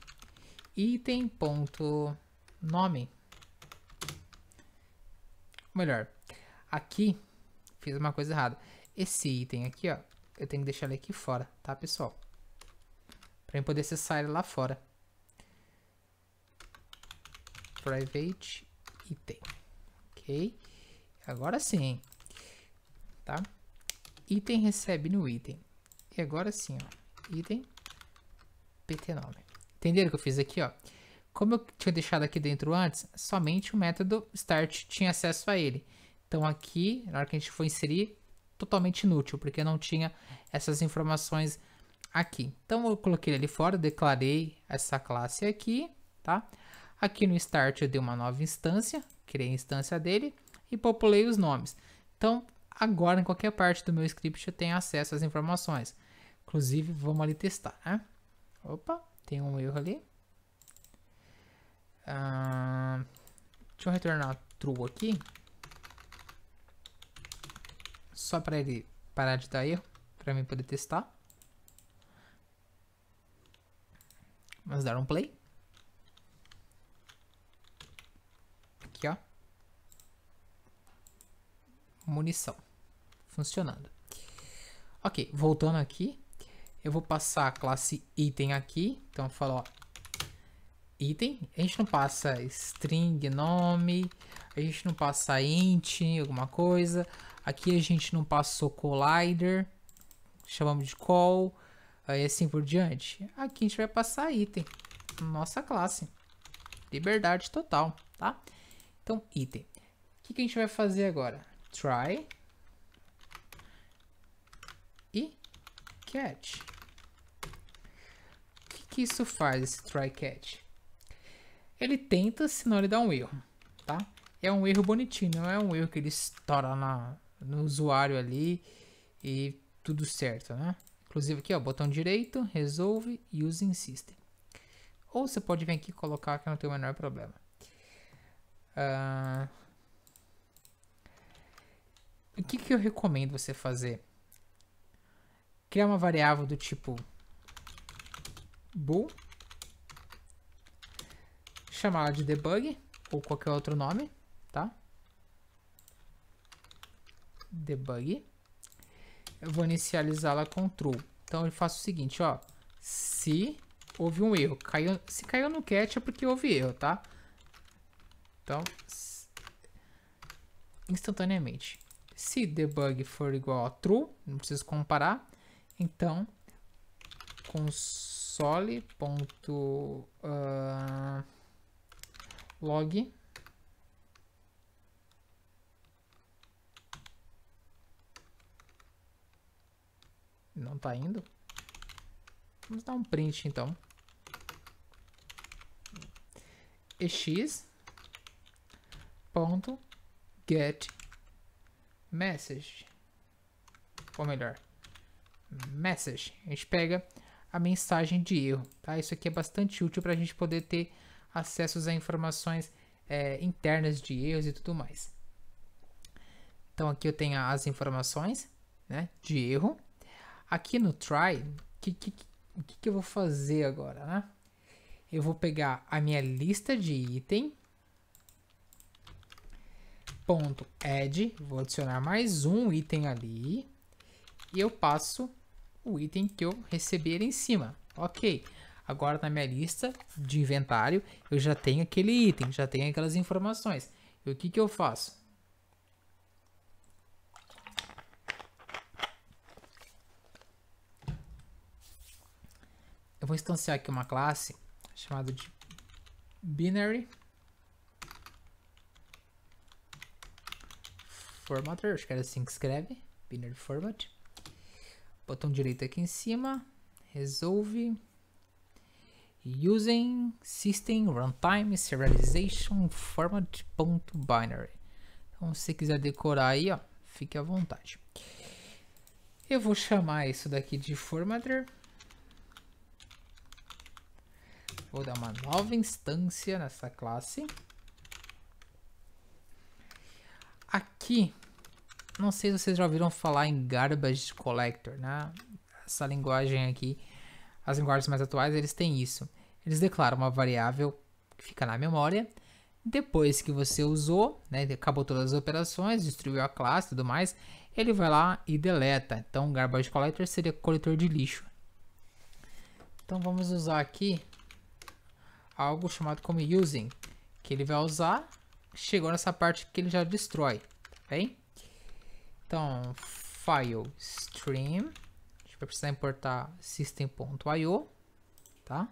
A: item ponto nome. Melhor, aqui fiz uma coisa errada. Esse item aqui, ó, eu tenho que deixar ele aqui fora, tá, pessoal? Para poder acessar ele lá fora. Private item, ok? Agora sim, tá? Item recebe no item. E agora sim, ó, item pt_nome. Entenderam o que eu fiz aqui, ó? Como eu tinha deixado aqui dentro antes, somente o método start tinha acesso a ele. Então aqui, na hora que a gente for inserir, totalmente inútil, porque não tinha essas informações aqui. Então eu coloquei ele fora, declarei essa classe aqui, tá? Aqui no start eu dei uma nova instância, criei a instância dele e populei os nomes. Então agora em qualquer parte do meu script eu tenho acesso às informações. Inclusive, vamos ali testar, né? Opa, tem um erro ali. Ah, deixa eu retornar true aqui. Só para ele parar de dar erro, para mim poder testar. Vamos dar um play. Aqui, ó. Munição funcionando. Ok, voltando aqui, eu vou passar a classe item aqui. Então eu falo ó, item, a gente não passa string, nome, a gente não passa int, alguma coisa. Aqui a gente não passou collider, chamamos de call, Aí assim por diante. Aqui a gente vai passar item, nossa classe. Liberdade total, tá? Então, item. O que, que a gente vai fazer agora? Try catch. O que, que isso faz, esse try catch? Ele tenta, senão ele dá um erro, tá? É um erro bonitinho, não é um erro que ele estoura na, no usuário ali e tudo certo, né? Inclusive aqui, ó, botão direito, resolve, use insiste. Ou você pode vir aqui e colocar que não tem o menor problema. Uh... O que, que eu recomendo você fazer? criar uma variável do tipo bool, chamar ela de debug ou qualquer outro nome, tá? Debug. Eu vou inicializá-la com true. Então eu faço o seguinte, ó, se houve um erro, caiu, se caiu no cat é porque houve erro, tá? Então, instantaneamente. Se debug for igual a true, não preciso comparar, então, console.log ah, log. Não tá indo? Vamos dar um print então. ex ponto get message ou melhor message. A gente pega a mensagem de erro, tá? Isso aqui é bastante útil para a gente poder ter acessos a informações é, internas de erros e tudo mais. Então aqui eu tenho as informações né, de erro. Aqui no try, o que, que, que, que eu vou fazer agora, né? Eu vou pegar a minha lista de item ponto add, vou adicionar mais um item ali e eu passo o item que eu receber em cima. Ok. Agora na minha lista de inventário eu já tenho aquele item, já tenho aquelas informações. E o que, que eu faço? Eu vou instanciar aqui uma classe chamada de binary formatter, acho que era assim que escreve, binary Formatter botão direito aqui em cima, resolve, using system runtime serialization format.binary. Então, se você quiser decorar aí, ó, fique à vontade. Eu vou chamar isso daqui de formatter. Vou dar uma nova instância nessa classe. Aqui não sei se vocês já ouviram falar em Garbage Collector, né? Essa linguagem aqui, as linguagens mais atuais, eles têm isso. Eles declaram uma variável que fica na memória. Depois que você usou, né, acabou todas as operações, destruiu a classe e tudo mais, ele vai lá e deleta. Então, Garbage Collector seria coletor de lixo. Então, vamos usar aqui algo chamado como using, que ele vai usar, chegou nessa parte que ele já destrói, tá bem? Então, file stream. A gente vai precisar importar system.io, tá?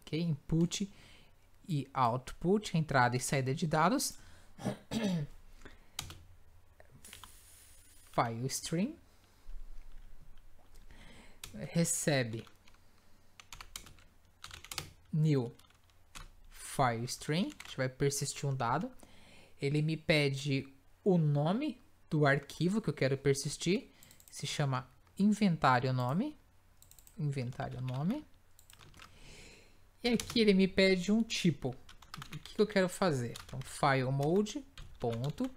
A: Ok, input e output, entrada e saída de dados. file stream recebe new file stream, a gente vai persistir um dado. Ele me pede o nome do arquivo que eu quero persistir, se chama inventário nome, inventário nome. E aqui ele me pede um tipo. O que eu quero fazer? Então, file mode ponto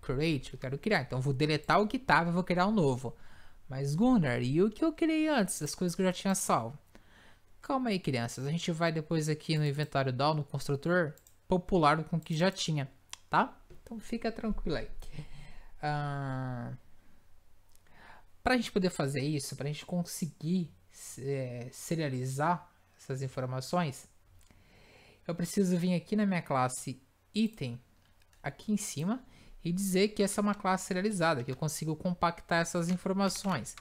A: create, eu quero criar. Então, vou deletar o que estava e vou criar um novo. Mas Gunnar, e o que eu criei antes? As coisas que eu já tinha salvo. Calma aí, crianças. A gente vai depois aqui no inventário DAO, no construtor, popular com o que já tinha, tá? Então, fica tranquilo aí. Ah, para a gente poder fazer isso, para a gente conseguir é, serializar essas informações, eu preciso vir aqui na minha classe item, aqui em cima, e dizer que essa é uma classe serializada, que eu consigo compactar essas informações.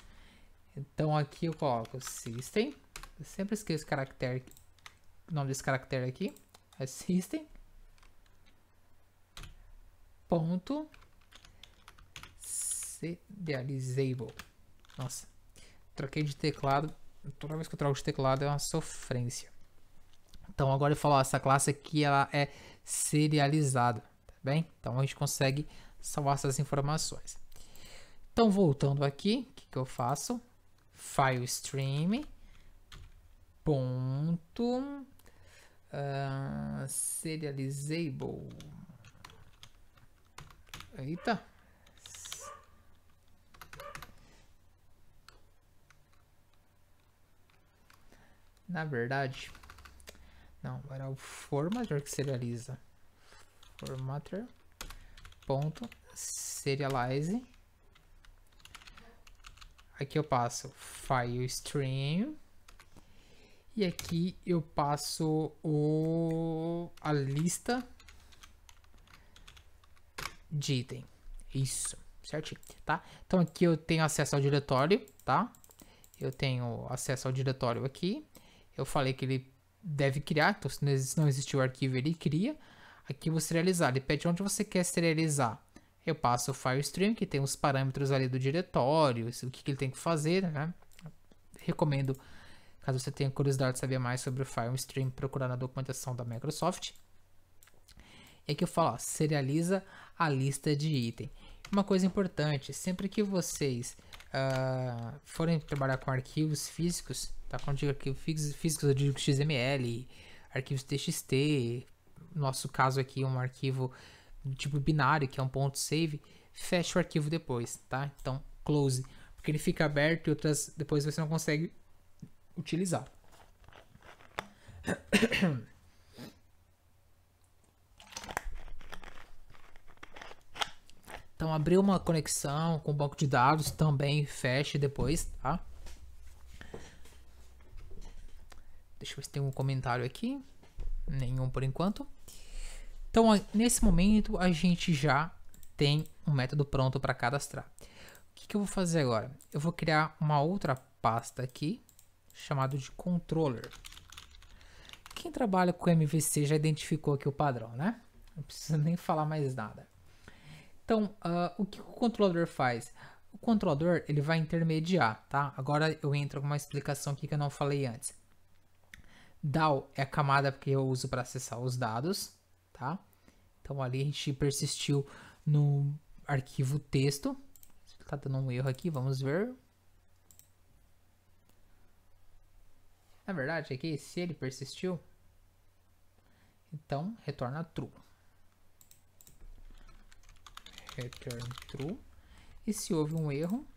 A: Então aqui eu coloco system, eu sempre esqueço o caractere, o nome desse caractere aqui, é system, ponto, serializable. Nossa, troquei de teclado. Toda vez que eu troco de teclado é uma sofrência. Então agora eu falo, essa classe aqui ela é serializada, tá bem? Então a gente consegue salvar essas informações. Então voltando aqui, o que, que eu faço? File stream ponto uh, serializable. Eita! Na verdade, não, era é o formatter que serializa. Formatter ponto serialize. Aqui eu passo file stream e aqui eu passo o a lista de item. Isso, certinho, tá? Então aqui eu tenho acesso ao diretório, tá? Eu tenho acesso ao diretório aqui. Eu falei que ele deve criar, então se não existir o arquivo, ele cria. Aqui vou serializar, ele pede onde você quer serializar. Eu passo o stream que tem os parâmetros ali do diretório, o que, que ele tem que fazer, né? Recomendo, caso você tenha curiosidade de saber mais sobre o stream procurar na documentação da Microsoft. E aqui eu falo, ó, serializa a lista de item. Uma coisa importante, sempre que vocês uh, forem trabalhar com arquivos físicos, Tá contigo arquivos físicos, eu digo XML, arquivos TXT, nosso caso aqui um arquivo tipo binário, que é um ponto .save, fecha o arquivo depois, tá? Então, close, porque ele fica aberto e outras depois você não consegue utilizar. Então, abrir uma conexão com o banco de dados, também fecha depois, tá? Deixa eu ver se tem um comentário aqui. Nenhum por enquanto. Então, nesse momento, a gente já tem um método pronto para cadastrar. O que, que eu vou fazer agora? Eu vou criar uma outra pasta aqui, chamado de controller. Quem trabalha com MVC já identificou aqui o padrão, né? Não precisa nem falar mais nada. Então, uh, o que o controlador faz? O controlador ele vai intermediar, tá? Agora eu entro com uma explicação aqui que eu não falei antes. DAO é a camada que eu uso para acessar os dados, tá? Então ali a gente persistiu no arquivo texto. Tá dando um erro aqui, vamos ver. Na verdade, aqui, se ele persistiu, então retorna true. Return true. E se houve um erro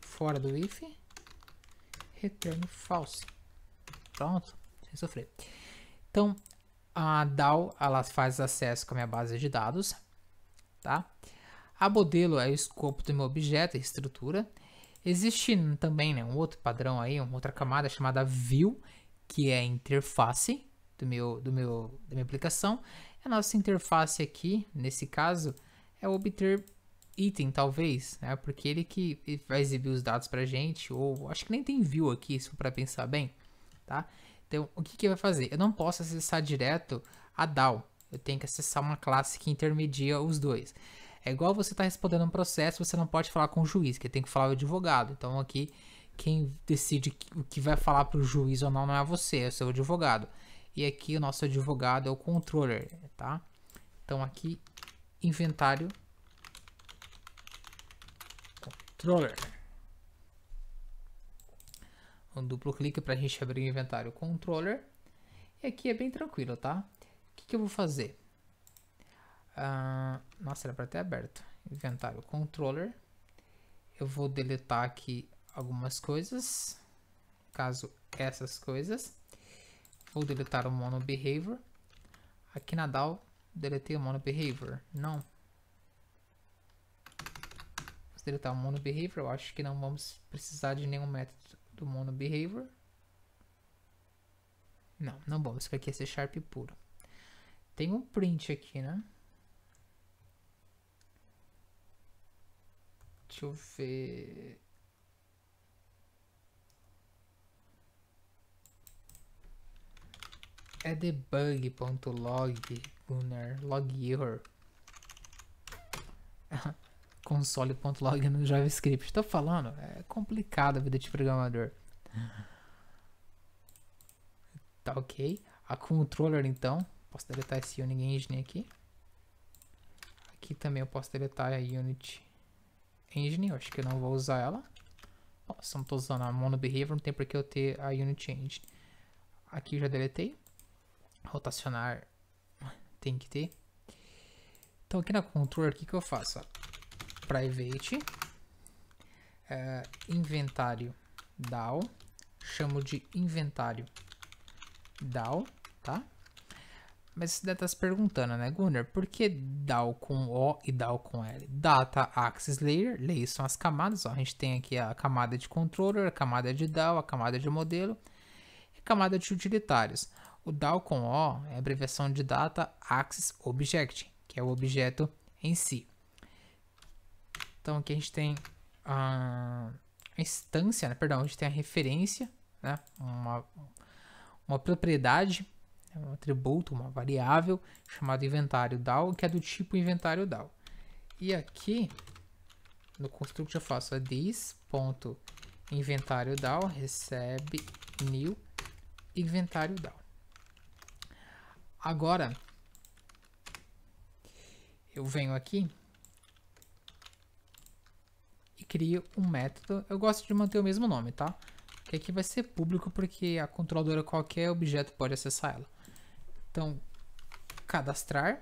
A: fora do if, return false. Pronto sofrer. Então, a DAO ela faz acesso com a minha base de dados, tá? A modelo é o escopo do meu objeto, a estrutura. Existe também né, um outro padrão aí, uma outra camada chamada view, que é a interface do meu, do meu, da minha aplicação. A nossa interface aqui, nesse caso, é obter item, talvez, né? Porque ele que vai exibir os dados pra gente, ou acho que nem tem view aqui, se for pra pensar bem, tá? Então, o que, que vai fazer? Eu não posso acessar direto a DAO. Eu tenho que acessar uma classe que intermedia os dois. É igual você está respondendo um processo, você não pode falar com o juiz, que tem que falar o advogado. Então, aqui, quem decide o que vai falar para o juiz ou não não é você, é o seu advogado. E aqui, o nosso advogado é o controller, tá? Então, aqui, inventário. Controller um duplo clique para a gente abrir o inventário controller. E aqui é bem tranquilo, tá? O que, que eu vou fazer? Ah, nossa, era para ter aberto. Inventário controller. Eu vou deletar aqui algumas coisas. Caso essas coisas. Vou deletar o mono behavior. Aqui na DAO, deletei o mono behavior. Não. Vou deletar o mono behavior. Eu acho que não vamos precisar de nenhum método do mono behavior. Não, não bom, isso aqui é C Sharp puro. Tem um print aqui, né? Deixa eu ver. É debug.log, Gunnar, log error. console.log no JavaScript. Estou falando, é complicado a vida de programador. Tá ok. A controller então, posso deletar esse Unity Engine aqui. Aqui também eu posso deletar a Unity Engine, eu acho que eu não vou usar ela. Bom, se eu não estou usando a Mono Behavior, não tem por que eu ter a Unity Engine. Aqui eu já deletei. Rotacionar tem que ter. Então aqui na controller, o que, que eu faço? private uh, inventário DAO, chamo de inventário DAO, tá? Mas você deve estar tá se perguntando, né, Gunner, Por que DAO com O e DAO com L? Data Access Layer, layers são as camadas, ó, a gente tem aqui a camada de controller, a camada de DAO, a camada de modelo e a camada de utilitários. O DAO com O é a abreviação de Data Access Object, que é o objeto em si. Então aqui a gente tem a instância, né? perdão, a gente tem a referência, né? uma, uma propriedade, né? um atributo, uma variável chamada inventário DAO, que é do tipo inventário DAO. E aqui no construct eu faço a é this.inventário DAO recebe new inventário DAO. Agora eu venho aqui crie um método. Eu gosto de manter o mesmo nome, tá? Que aqui vai ser público porque a controladora qualquer objeto pode acessar ela. Então, cadastrar.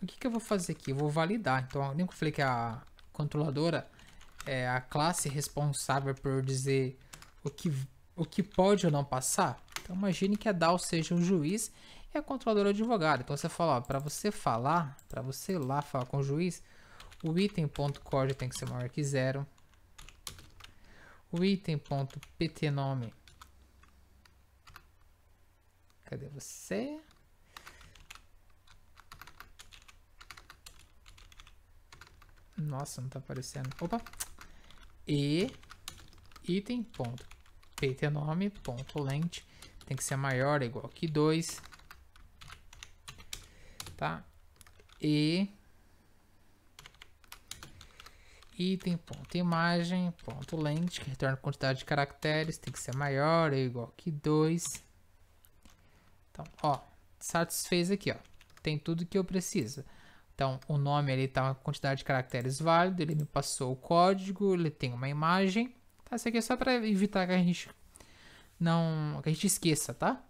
A: O que, que eu vou fazer aqui? Eu vou validar. Então, lembra que eu falei que a controladora é a classe responsável por dizer o que, o que pode ou não passar? Então, imagine que a DAO seja o juiz e a controladora o é advogado. Então, você fala, para você falar, para você lá falar com o juiz, o item.code tem que ser maior que zero o item.ptnome. Cadê você? Nossa, não tá aparecendo. Opa! E item.ptnome.length tem que ser maior ou igual que 2. Tá? E item, ponto imagem, ponto length, que retorna a quantidade de caracteres, tem que ser maior ou igual que 2. Então, ó, satisfez aqui, ó. Tem tudo que eu preciso. Então, o nome ele tá uma quantidade de caracteres válido, ele me passou o código, ele tem uma imagem. Tá, isso aqui é só para evitar que a gente não, que a gente esqueça, tá?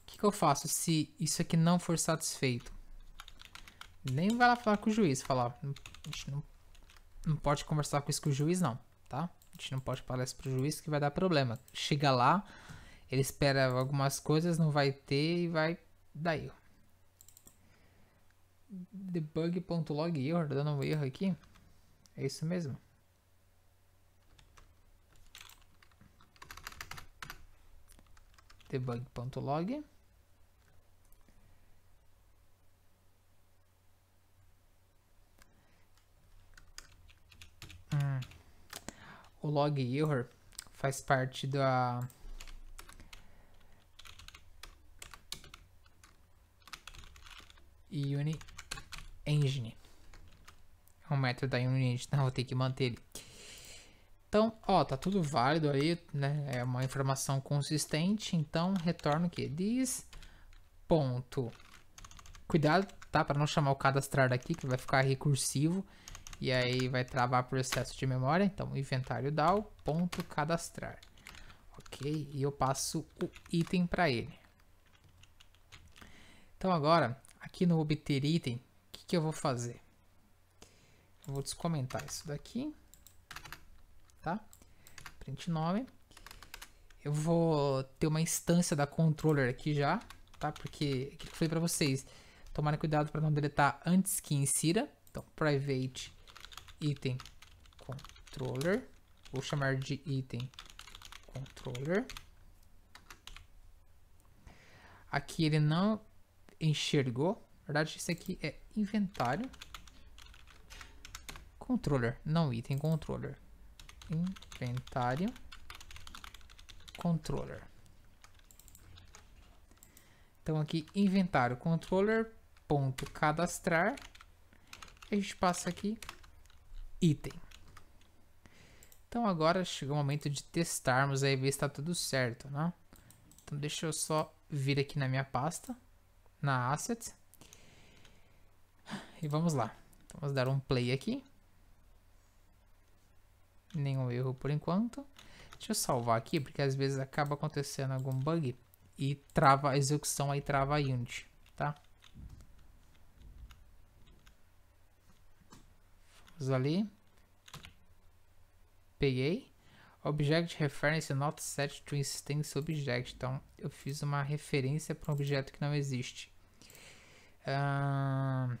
A: O que, que eu faço se isso aqui não for satisfeito? Nem vai lá falar com o juiz, falar, a gente não, não pode conversar com isso com o juiz não, tá? A gente não pode falar isso pro juiz que vai dar problema. Chega lá, ele espera algumas coisas, não vai ter e vai daí. Debug.log error, dando um erro aqui. É isso mesmo. Debug.log. Hum. O log error faz parte da Uni Engine. É um método da Uni Engine, não vou ter que manter ele. Então, ó, tá tudo válido aí, né? É uma informação consistente, então retorno o que? Diz ponto. Cuidado, tá? Para não chamar o cadastrar daqui, que vai ficar recursivo. E aí vai travar processo de memória. Então, inventário DAO, ponto cadastrar. Ok, e eu passo o item para ele. Então agora, aqui no obter item, o que, que, eu vou fazer? Eu vou descomentar isso daqui, tá? Print nome. Eu vou ter uma instância da controller aqui já, tá? Porque, aquilo que eu falei para vocês, tomarem cuidado para não deletar antes que insira. Então, private item controller. Vou chamar de item controller. Aqui ele não enxergou. Na verdade, isso aqui é inventário. Controller, não item controller. Inventário controller. Então aqui inventário controller ponto cadastrar. A gente passa aqui item. Então agora chegou o momento de testarmos aí, ver se está tudo certo, né? Então deixa eu só vir aqui na minha pasta, na Asset. E vamos lá. vamos dar um play aqui. Nenhum erro por enquanto. Deixa eu salvar aqui, porque às vezes acaba acontecendo algum bug e trava a execução aí, trava a unity, tá? ali. Peguei. Object Reference Not Set to Instance Object. Então, eu fiz uma referência para um objeto que não existe. Uh,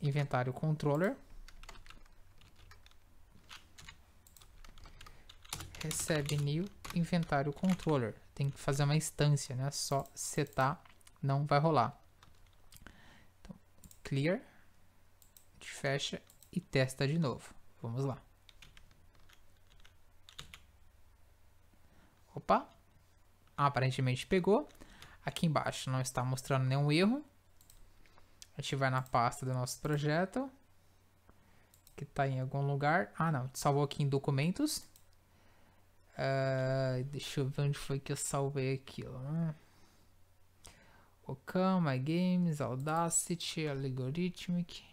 A: inventário Controller. Recebe New Inventário Controller. Tem que fazer uma instância, né? Só setar não vai rolar. Então, clear. A gente fecha e testa de novo. Vamos lá. Opa, aparentemente pegou. Aqui embaixo não está mostrando nenhum erro. A gente vai na pasta do nosso projeto, que está em algum lugar. Ah, não, salvou aqui em documentos. Uh, deixa eu ver onde foi que eu salvei aquilo. Né? Ocam, My Games, Audacity, Algorithmic.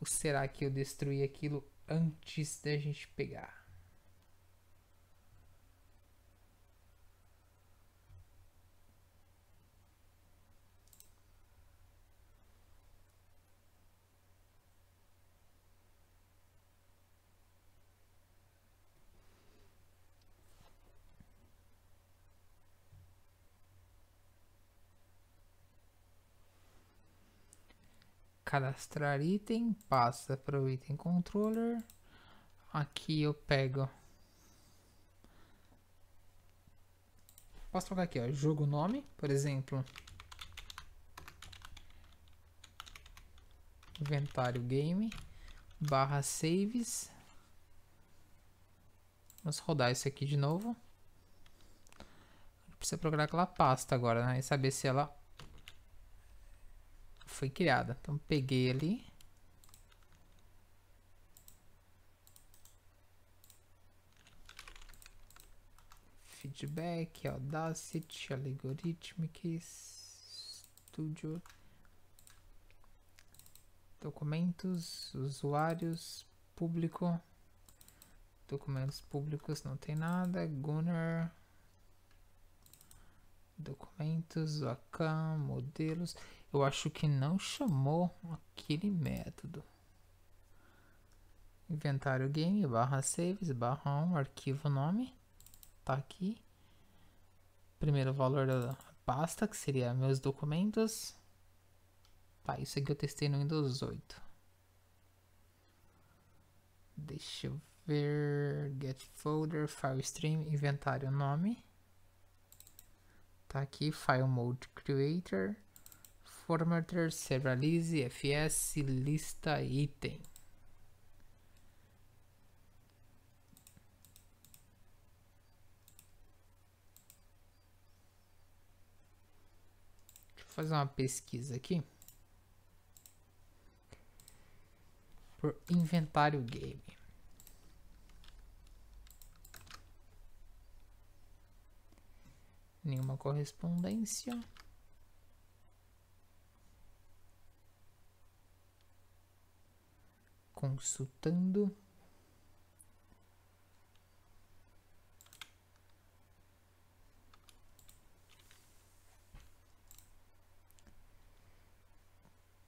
A: Ou será que eu destruí aquilo antes da gente pegar? cadastrar item, passa para o item controller. Aqui eu pego. Posso colocar aqui, ó, jogo nome, por exemplo. Inventário game, barra saves. Vamos rodar isso aqui de novo. Precisa procurar aquela pasta agora, né? E saber se ela foi criada. Então peguei ali. Feedback, Audacity, Algorithmic, Studio, documentos, usuários, público, documentos públicos não tem nada, Gunner, documentos, Wacom, modelos eu acho que não chamou aquele método. Inventário game, barra saves, barra 1, arquivo nome, tá aqui. Primeiro valor da pasta, que seria meus documentos. Tá, isso aqui eu testei no Windows 8. Deixa eu ver, get folder, file stream, inventário nome. Tá aqui, file mode creator formatter, serialize, fs, lista, item. Deixa eu fazer uma pesquisa aqui. Por inventário game. nenhuma correspondência. consultando.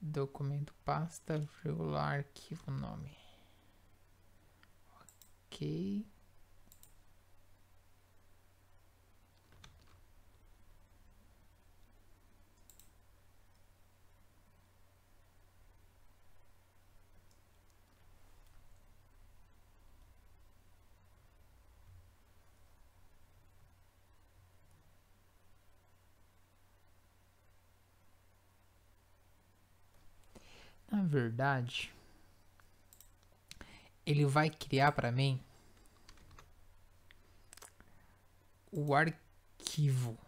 A: Documento pasta, regular arquivo nome. Ok. na verdade, ele vai criar para mim o arquivo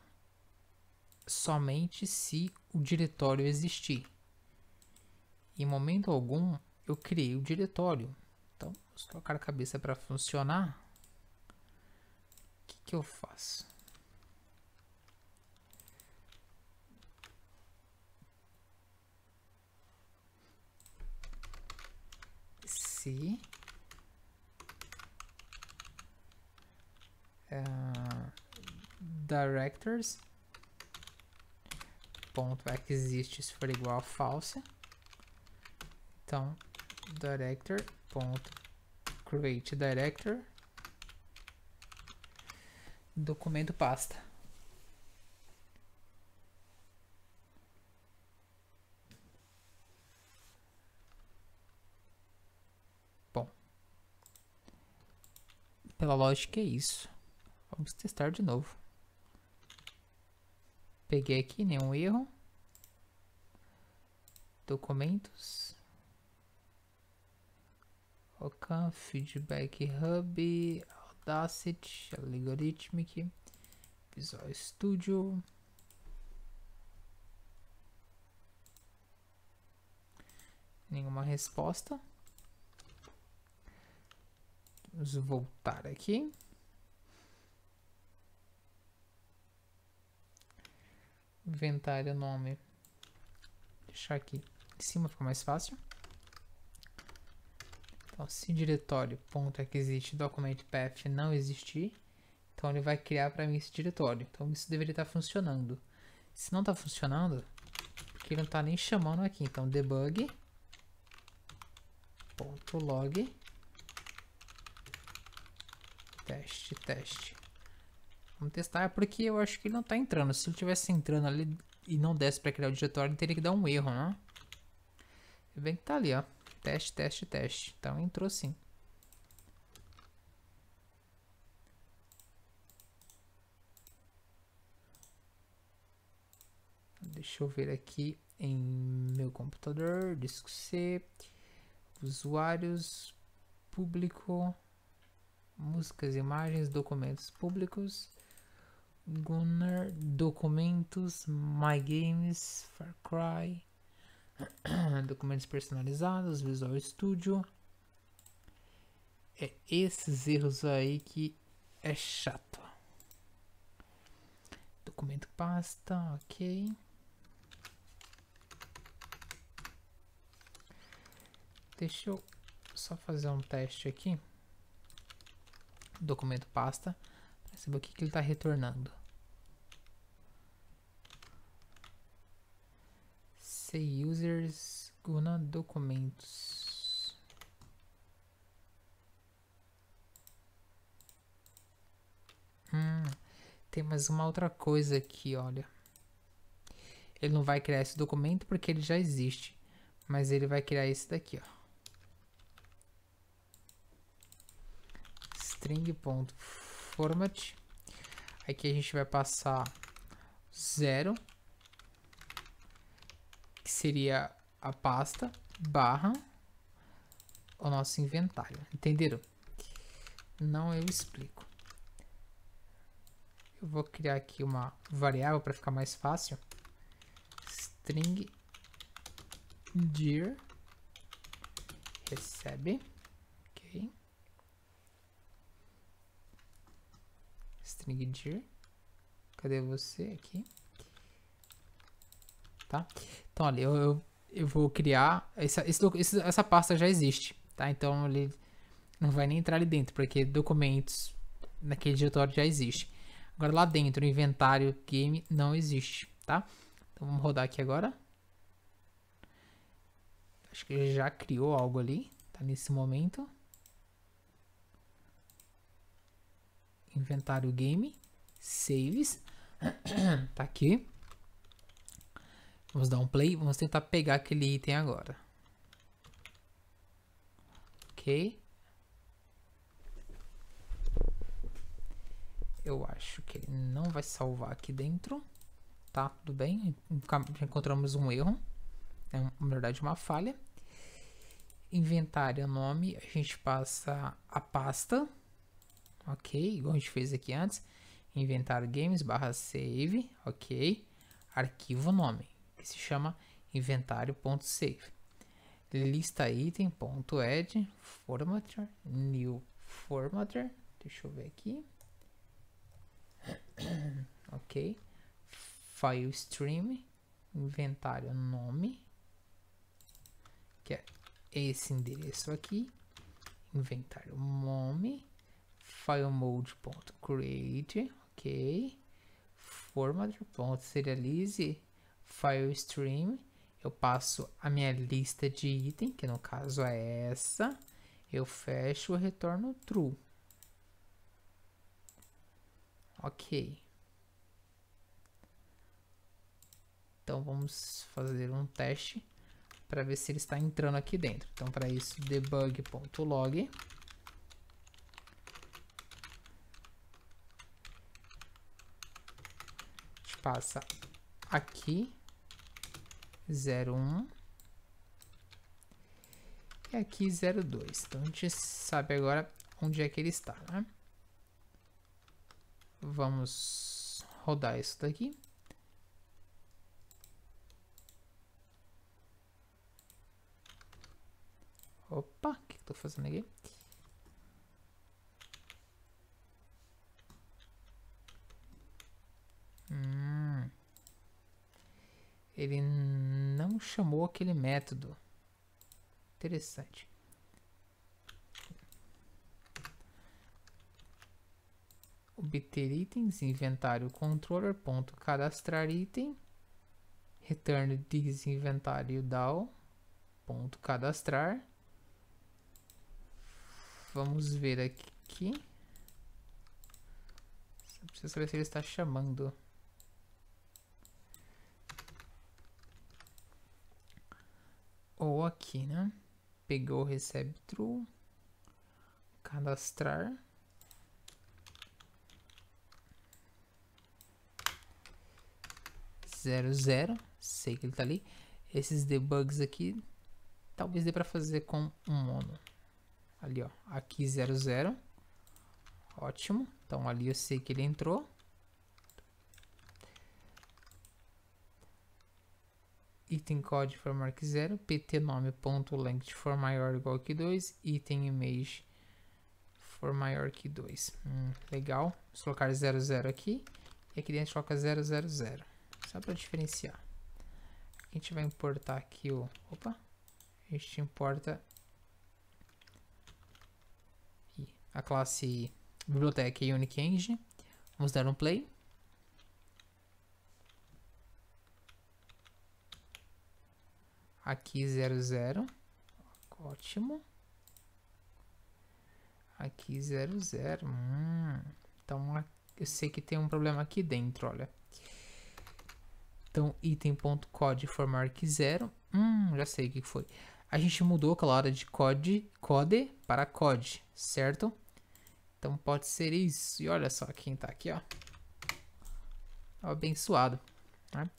A: somente se o diretório existir. Em momento algum, eu criei o diretório. Então, se trocar a cabeça para funcionar, o que, que eu faço? se uh, ah, directors ponto é se for igual a falsa então director ponto create director documento pasta Pela lógica é isso. Vamos testar de novo. Peguei aqui, nenhum erro. Documentos. Ocan, Feedback Hub, Audacity, Algorithmic, Visual Studio. Nenhuma resposta. Vamos voltar aqui. Inventário, nome. Deixar aqui em cima, fica mais fácil. Então, se diretório ponto é existe document path não existir, então ele vai criar para mim esse diretório. Então isso deveria estar tá funcionando. Se não está funcionando, porque ele não está nem chamando aqui. Então debug ponto log Teste, teste. Vamos testar, porque eu acho que ele não tá entrando. Se ele tivesse entrando ali e não desse para criar o diretório, ele teria que dar um erro, né? vem que tá ali, ó. Teste, teste, teste. Então entrou sim. Deixa eu ver aqui em meu computador, disco C, usuários, público, músicas, imagens, documentos públicos, Gunnar, documentos, My Games, Far Cry, documentos personalizados, Visual Studio. É esses erros aí que é chato. Documento pasta, ok. Deixa eu só fazer um teste aqui documento pasta para saber o que, que ele está retornando. C users guna documentos. Hum, tem mais uma outra coisa aqui, olha. Ele não vai criar esse documento porque ele já existe. Mas ele vai criar esse daqui, ó. string.format. Aqui a gente vai passar 0, que seria a pasta, barra o nosso inventário. Entenderam? Não eu explico. Eu vou criar aqui uma variável para ficar mais fácil. String dir recebe Cadê você? Aqui. Tá? Então, ali eu, eu, eu vou criar... Essa, esse, essa pasta já existe, tá? Então, ele não vai nem entrar ali dentro, porque documentos naquele diretório já existe. Agora, lá dentro, o inventário game não existe, tá? Então, vamos rodar aqui agora. Acho que ele já criou algo ali, tá? Nesse momento. inventário game, saves, tá aqui. Vamos dar um play, vamos tentar pegar aquele item agora. Ok. Eu acho que ele não vai salvar aqui dentro. Tá, tudo bem. Encontramos um erro. É, na verdade, uma falha. Inventário, é nome. A gente passa a pasta ok, igual a gente fez aqui antes, inventário games barra save, ok, arquivo nome, que se chama inventário.save, lista item.add, formatter, new formatter, deixa eu ver aqui, ok, file stream, inventário nome, que é esse endereço aqui, inventário nome, filemode.create, ok. Format.serialize filestream. Eu passo a minha lista de item, que no caso é essa. Eu fecho e retorno true. Ok. Então vamos fazer um teste para ver se ele está entrando aqui dentro. Então para isso debug.log passa aqui, 01 e aqui 02. Então a gente sabe agora onde é que ele está, né? Vamos rodar isso daqui. Opa, o que, que fazendo aqui? Hum. Ele não chamou aquele método. Interessante. Obter itens, inventário controller, ponto cadastrar item, return disinventário DAO, ponto cadastrar. Vamos ver aqui. Preciso saber se ele está chamando. aqui, né? Pegou, recebe true. Cadastrar. Zero, zero. Sei que ele tá ali. Esses debugs aqui, talvez dê para fazer com um mono. Ali, ó. Aqui, zero, zero. Ótimo. Então, ali eu sei que ele entrou. item code for mark 0, pt nome ponto length for maior ou igual que 2, item image for maior que 2. Hum, legal, vamos colocar 00 aqui e aqui dentro coloca 000, só para diferenciar. A gente vai importar aqui o, opa, a gente importa a classe biblioteca Unique Engine. Vamos dar um play. Aqui 00. Ótimo. Aqui 00. Hum. Então eu sei que tem um problema aqui dentro, olha. Então, item.code for mark 0. Hum, já sei o que foi. A gente mudou aquela hora de code, code para code, certo? Então pode ser isso. E olha só quem tá aqui, ó. Abençoado. Né?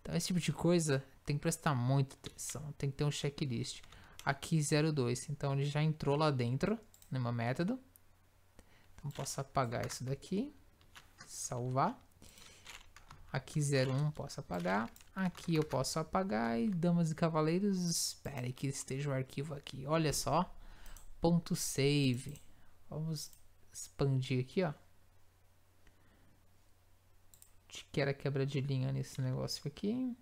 A: Então esse tipo de coisa tem que prestar muita atenção, tem que ter um checklist. Aqui 02, então ele já entrou lá dentro, no meu método. Então posso apagar isso daqui, salvar. Aqui 01 posso apagar, aqui eu posso apagar e damas e cavaleiros, espere que esteja o arquivo aqui. Olha só, ponto .save. Vamos expandir aqui, ó. Que era quebra de linha nesse negócio aqui.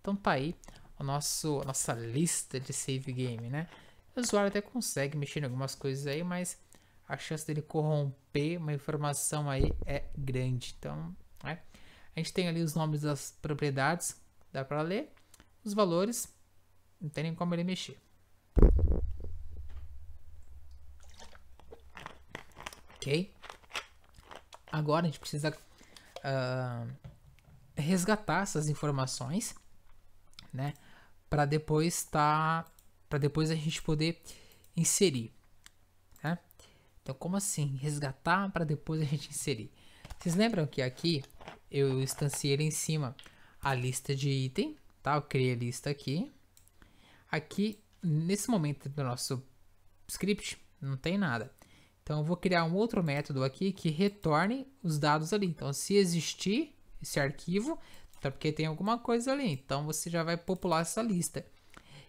A: Então tá aí a, nosso, a nossa lista de save game, né? O usuário até consegue mexer em algumas coisas aí, mas a chance dele corromper uma informação aí é grande. Então, né? a gente tem ali os nomes das propriedades, dá para ler, os valores, não tem nem como ele mexer. Ok? Agora a gente precisa uh, resgatar essas informações né? Para depois estar, tá, para depois a gente poder inserir, né? Então como assim resgatar para depois a gente inserir? Vocês lembram que aqui eu instanciei ali em cima a lista de item, tá? Eu criei a lista aqui. Aqui nesse momento do nosso script não tem nada. Então eu vou criar um outro método aqui que retorne os dados ali. Então se existir esse arquivo, até tá, porque tem alguma coisa ali, então você já vai popular essa lista.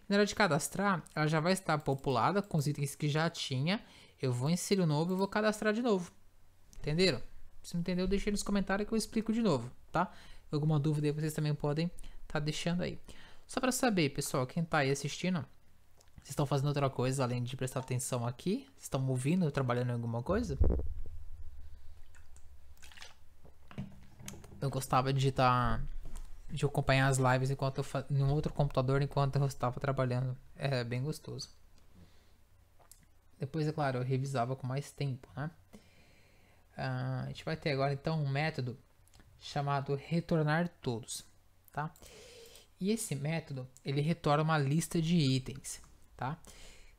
A: Na hora de cadastrar, ela já vai estar populada com os itens que já tinha. Eu vou inserir o novo e vou cadastrar de novo. Entenderam? Se não entendeu, deixa nos comentários que eu explico de novo, tá? Alguma dúvida aí vocês também podem estar tá deixando aí. Só para saber, pessoal, quem tá aí assistindo, vocês estão fazendo outra coisa além de prestar atenção aqui? Vocês estão ouvindo, trabalhando em alguma coisa? Eu gostava de digitar tá de acompanhar as lives enquanto eu em um outro computador enquanto eu estava trabalhando. É bem gostoso. Depois, é claro, eu revisava com mais tempo, né? Ah, a gente vai ter agora então um método chamado retornar todos, tá? E esse método ele retorna uma lista de itens, tá?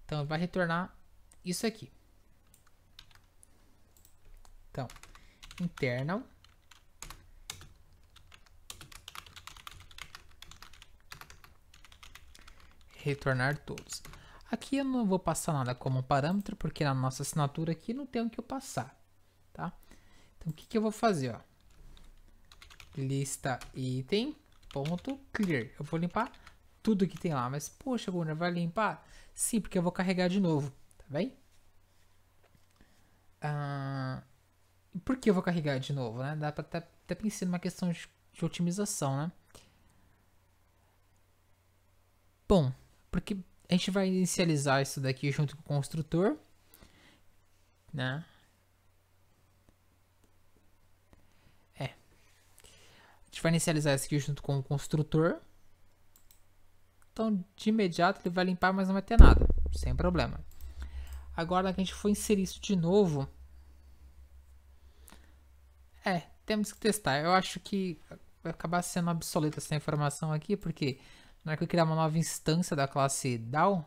A: Então vai retornar isso aqui. Então, internal retornar todos. Aqui eu não vou passar nada como parâmetro, porque na nossa assinatura aqui não tem o que eu passar, tá? Então o que, que eu vou fazer, ó? Lista item, ponto, clear. Eu vou limpar tudo que tem lá, mas poxa, Gunnar, vai limpar? Sim, porque eu vou carregar de novo, tá bem? Ah, por que eu vou carregar de novo, né? Dá pra até, até pensar numa questão de, de otimização, né? Bom, porque a gente vai inicializar isso daqui junto com o construtor, né? É. A gente vai inicializar isso aqui junto com o construtor. Então, de imediato ele vai limpar, mas não vai ter nada, sem problema. Agora que a gente for inserir isso de novo, é, temos que testar. Eu acho que vai acabar sendo obsoleta essa informação aqui, porque na hora que eu criar uma nova instância da classe DAO,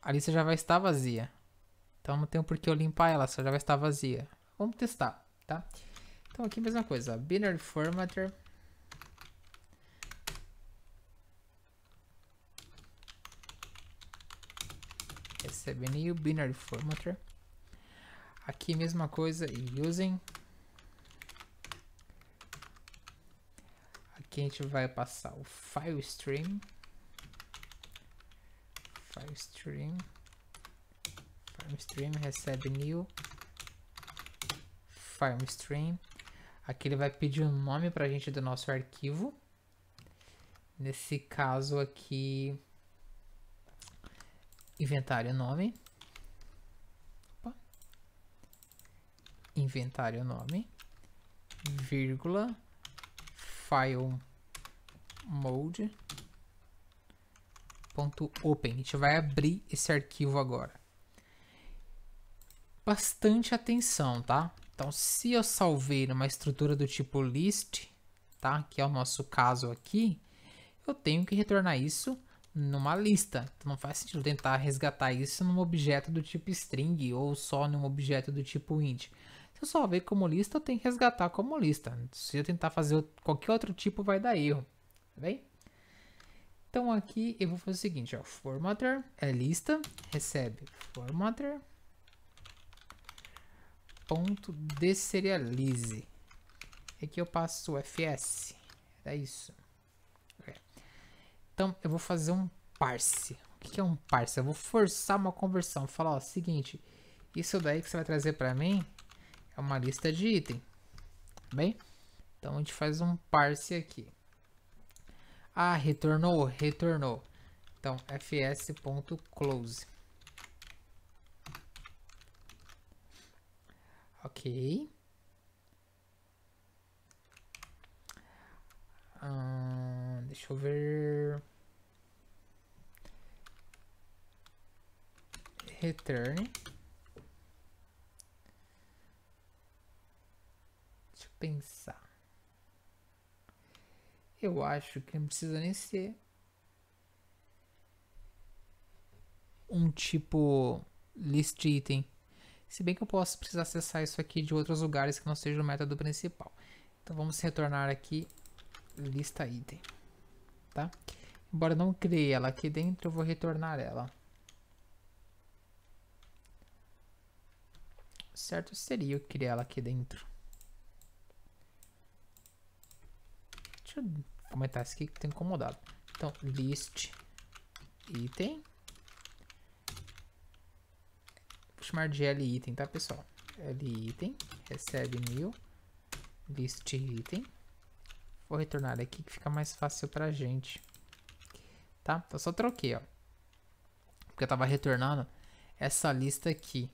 A: a lista já vai estar vazia. Então não tem por que eu limpar ela, só já vai estar vazia. Vamos testar, tá? Então aqui mesma coisa, binary formatter. Recebe é new binary formatter. Aqui mesma coisa, using Aqui a gente vai passar o FileStream. FileStream. FileStream recebe new. FileStream. Aqui ele vai pedir o um nome para a gente do nosso arquivo. Nesse caso aqui, inventário nome. Opa. Inventário nome, vírgula file open. A gente vai abrir esse arquivo agora. Bastante atenção, tá? Então, se eu salvei numa estrutura do tipo list, tá? Que é o nosso caso aqui, eu tenho que retornar isso numa lista. Então, não faz sentido tentar resgatar isso num objeto do tipo string ou só num objeto do tipo int. É só ver lista eu tenho que resgatar lista Se eu tentar fazer qualquer outro tipo, vai dar erro. Tá bem? Então aqui eu vou fazer o seguinte, ó, formatter é lista, recebe formatter ponto deserialize. Aqui eu passo fs. É isso. Então eu vou fazer um parse. O que é um parse? Eu vou forçar uma conversão, falar, o seguinte, isso daí que você vai trazer para mim é uma lista de item. Tá bem, então a gente faz um parse aqui. Ah, retornou, retornou. Então, fs.close. Ok. Hum, deixa eu ver. Return. pensar. Eu acho que não precisa nem ser um tipo list item. Se bem que eu posso precisar acessar isso aqui de outros lugares que não seja o método principal. Então vamos retornar aqui lista item, tá? Embora eu não crie ela aqui dentro, eu vou retornar ela. Certo seria eu criar ela aqui dentro. Deixa eu comentar isso aqui que tem incomodado. Então, list item. Vou chamar de L item, tá, pessoal? L item, recebe new, list item. Vou retornar aqui que fica mais fácil pra gente. Tá? Então, só troquei, ó. Porque eu tava retornando essa lista aqui.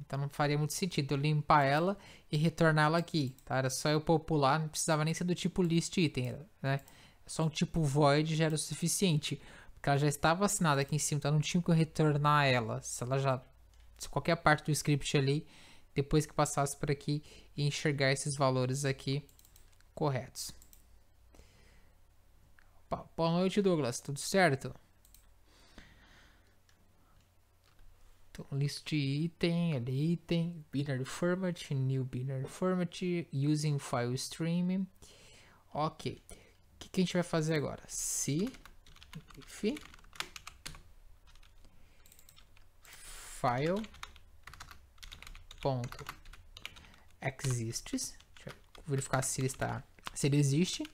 A: Então não faria muito sentido eu limpar ela e retorná-la aqui, tá? Era só eu popular, não precisava nem ser do tipo list item, né? É só um tipo void já era o suficiente, porque ela já estava assinada aqui em cima, então não tinha que retornar ela. Se ela já... Se qualquer parte do script ali, depois que passasse por aqui e enxergar esses valores aqui corretos. Boa noite, Douglas. Tudo certo? Então, list item, ali é item, binary format, new binary format, using file stream. Ok. O que, que a gente vai fazer agora? Se if file ponto exists deixa eu verificar se ele está se ele existe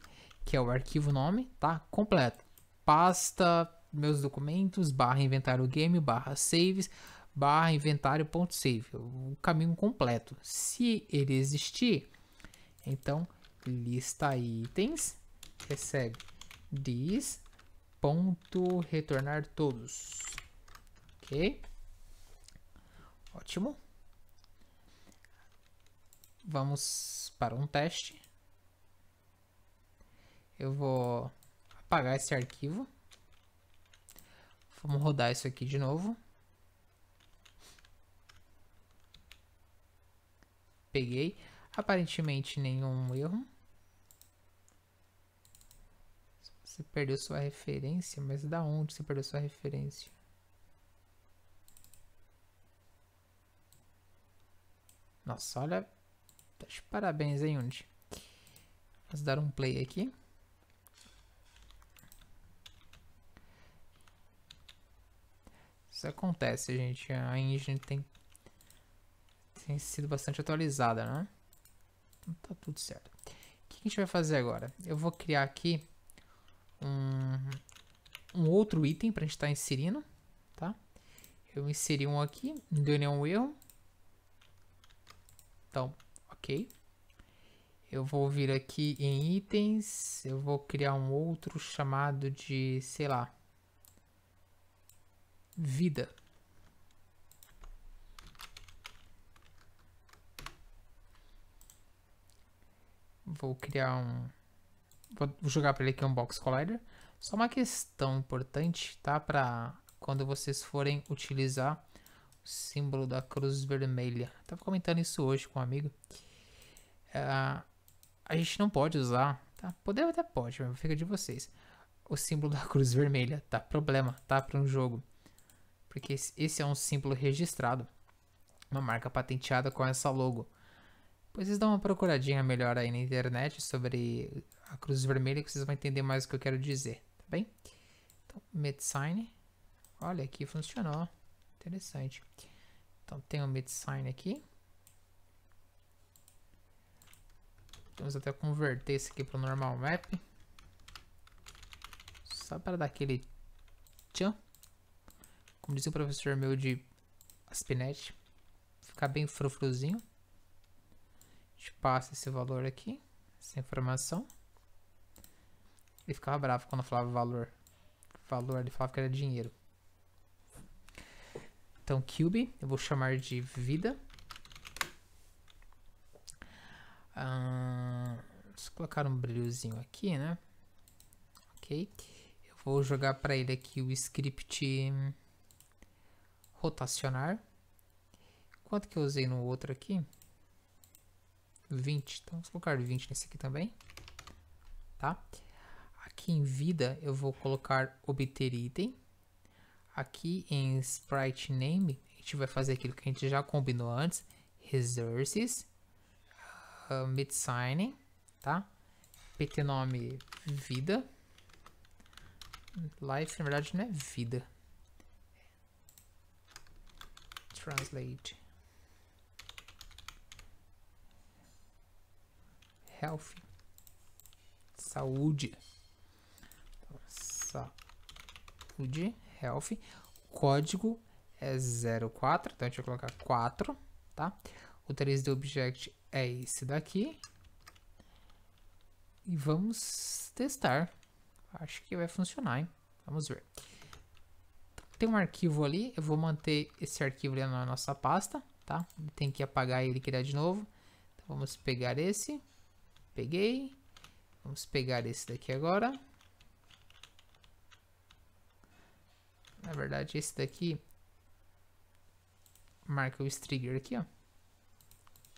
A: que é o arquivo nome tá completo pasta meus documentos barra inventário game barra saves barra inventário.save, o caminho completo. Se ele existir, então lista itens, recebe this ponto retornar todos. OK? Ótimo. Vamos para um teste. Eu vou apagar esse arquivo. Vamos rodar isso aqui de novo. peguei. Aparentemente nenhum erro. Você perdeu sua referência, mas da onde você perdeu sua referência? Nossa, olha. Tá de parabéns, hein, Unity. Vamos dar um play aqui. Isso acontece, gente. A engine tem tem sido bastante atualizada, né? Então tá tudo certo. O que a gente vai fazer agora? Eu vou criar aqui um, um outro item para a gente estar tá inserindo, tá? Eu inseri um aqui, não deu nenhum erro. Então, ok. Eu vou vir aqui em itens, eu vou criar um outro chamado de, sei lá, vida. vou criar um... Vou jogar para ele aqui um Box Collider. Só uma questão importante, tá? Para quando vocês forem utilizar o símbolo da cruz vermelha. Tava comentando isso hoje com um amigo. Uh, a gente não pode usar, tá? Poder até pode, mas fica de vocês. O símbolo da cruz vermelha, tá? Problema, tá? Para um jogo. Porque esse é um símbolo registrado. Uma marca patenteada com essa logo. Depois vocês dão uma procuradinha melhor aí na internet sobre a cruz vermelha que vocês vão entender mais o que eu quero dizer, tá bem? Então, medsign. Olha, aqui funcionou. Interessante. Então, tem o medsign aqui. Vamos até converter esse aqui para o normal map. Só para dar aquele tchan. Como dizia o professor meu de Aspinet. Ficar bem frufruzinho gente passa esse valor aqui, essa informação. Ele ficava bravo quando eu falava valor. Valor, ele falava que era dinheiro. Então, cube, eu vou chamar de vida. Ah, deixa eu colocar um brilhozinho aqui, né? Ok. Eu vou jogar para ele aqui o script rotacionar. Quanto que eu usei no outro aqui? 20. Então, vamos colocar 20 nesse aqui também. Tá? Aqui em vida, eu vou colocar obter item. Aqui em sprite name, a gente vai fazer aquilo que a gente já combinou antes. Resources. Uh, ah, signing, Tá? PT nome vida. Life, na verdade, não é vida. Translate. health. Saúde. Saúde, health. código é 04, então gente vai colocar 4, tá? O 3D Object é esse daqui. E vamos testar. Acho que vai funcionar, hein? Vamos ver. Tem um arquivo ali, eu vou manter esse arquivo ali na nossa pasta, tá? Tem que apagar ele e criar de novo. Então, vamos pegar esse. Peguei. Vamos pegar esse daqui agora. Na verdade, esse daqui marca o trigger aqui, ó.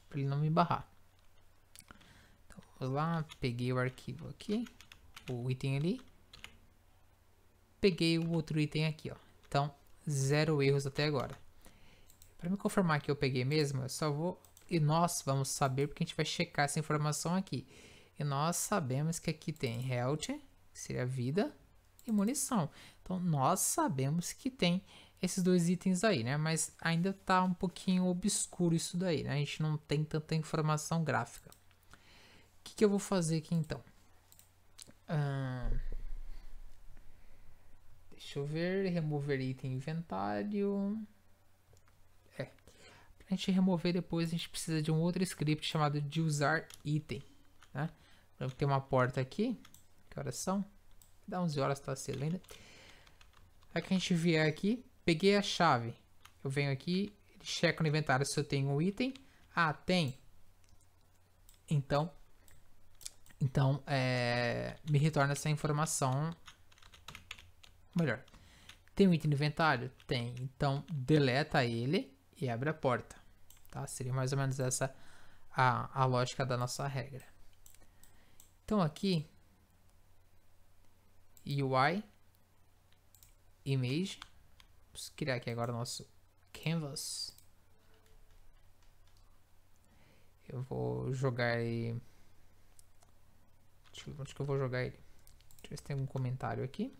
A: Pra ele não me barrar. Então, vou lá, peguei o arquivo aqui, o item ali. Peguei o outro item aqui, ó. Então, zero erros até agora. Para me confirmar que eu peguei mesmo, eu só vou e nós vamos saber porque a gente vai checar essa informação aqui. E nós sabemos que aqui tem health, que seria vida, e munição. Então nós sabemos que tem esses dois itens aí, né? Mas ainda tá um pouquinho obscuro isso daí, né? A gente não tem tanta informação gráfica. O que, que eu vou fazer aqui então? Hum... Deixa eu ver, remover item inventário. Para a gente remover depois, a gente precisa de um outro script chamado de usar item. Né? Tá? Tem uma porta aqui. Que horas são? Dá 11 horas, está cedo ainda. Aí que a gente vier aqui, peguei a chave. Eu venho aqui, checo no inventário se eu tenho um item. Ah, tem. Então, então é, me retorna essa informação. Melhor. Tem um item no inventário? Tem. Então, deleta ele e abre a porta. Tá? Seria mais ou menos essa a, a lógica da nossa regra. Então aqui, UI, Image, vamos criar aqui agora o nosso Canvas. Eu vou jogar ele. Onde que eu vou jogar ele? Deixa eu ver se tem algum comentário aqui.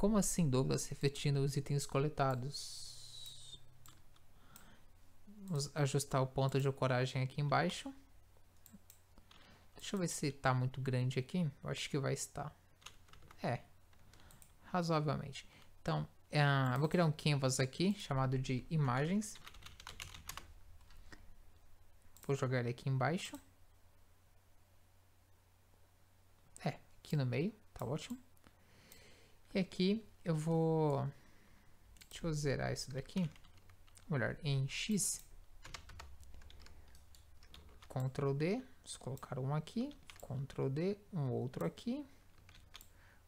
A: Como assim, Douglas, refletindo os itens coletados? Vamos ajustar o ponto de coragem aqui embaixo. Deixa eu ver se está muito grande aqui. Eu acho que vai estar. É, razoavelmente. Então, uh, vou criar um canvas aqui, chamado de imagens. Vou jogar ele aqui embaixo. É, aqui no meio, tá ótimo. E aqui eu vou... Deixa eu zerar isso daqui. Melhor, em X. Ctrl D. Vamos colocar um aqui. Ctrl D, um outro aqui.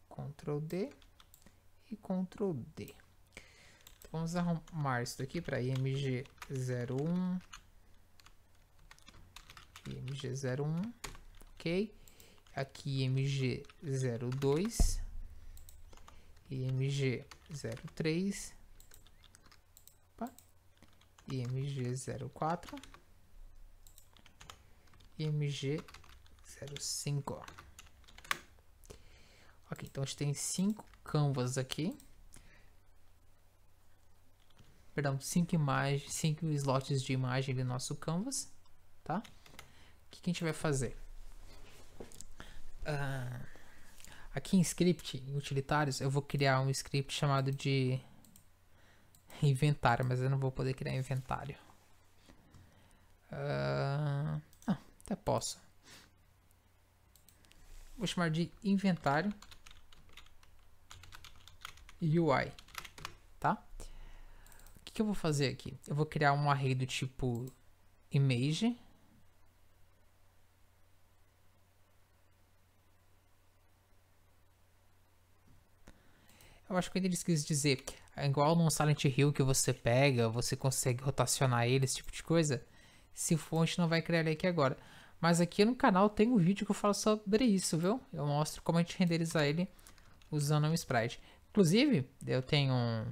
A: Ctrl D e Ctrl D. Então, vamos arrumar isso daqui para IMG01. IMG01. Ok. Aqui IMG02. IMG03, opa, IMG04, IMG05. Ok, então a gente tem cinco canvas aqui. Perdão, cinco imagens, cinco slots de imagem do nosso canvas, tá? O que, que a gente vai fazer? Uh, Aqui em script, em utilitários, eu vou criar um script chamado de inventário, mas eu não vou poder criar inventário. Uh, ah, não, ah, até posso. Vou chamar de inventário UI, tá? O que, que eu vou fazer aqui? Eu vou criar um array do tipo image Eu acho que eles quis dizer, é igual num Silent Hill que você pega, você consegue rotacionar ele, esse tipo de coisa. Se for, a gente não vai criar ele aqui agora. Mas aqui no canal tem um vídeo que eu falo sobre isso, viu? Eu mostro como a gente renderizar ele usando um sprite. Inclusive, eu tenho um...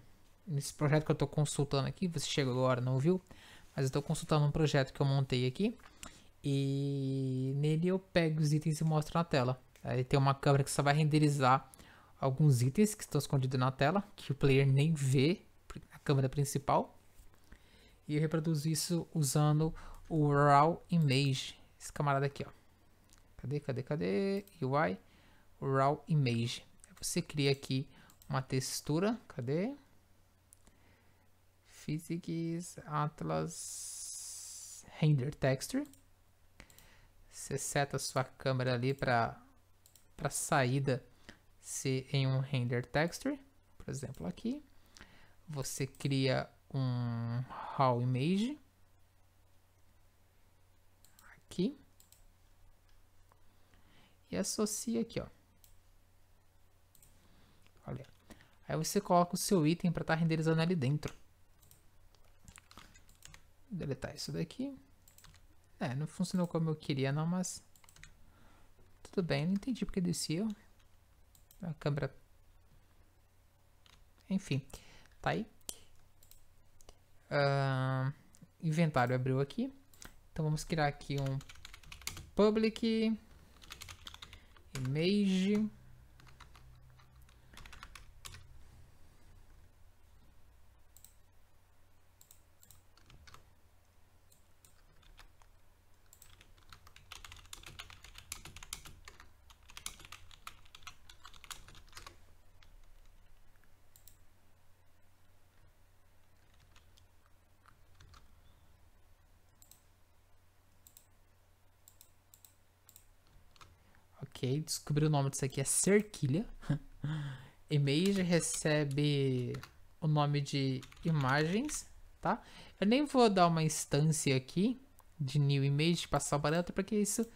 A: Nesse projeto que eu estou consultando aqui, você chegou agora não viu, mas eu estou consultando um projeto que eu montei aqui. E nele eu pego os itens e mostro na tela. Aí tem uma câmera que só vai renderizar alguns itens que estão escondidos na tela, que o player nem vê na câmera principal. E eu reproduzo isso usando o RAW Image. Esse camarada aqui, ó. Cadê, cadê, cadê? UI. RAW Image. Você cria aqui uma textura. Cadê? Physics Atlas Render Texture. Você seta a sua câmera ali para para saída se em um render texture, por exemplo aqui, você cria um raw image aqui e associa aqui, ó. Olha. Aí você coloca o seu item para estar tá renderizando ali dentro. Vou deletar isso daqui. É, não funcionou como eu queria não, mas tudo bem, não entendi porque desceu. A câmera... Enfim, tá aí. Uh, inventário abriu aqui. Então vamos criar aqui um public image Descobri o nome disso aqui, é cerquilha. Image recebe o nome de imagens, tá? Eu nem vou dar uma instância aqui de new image para salvareta, porque isso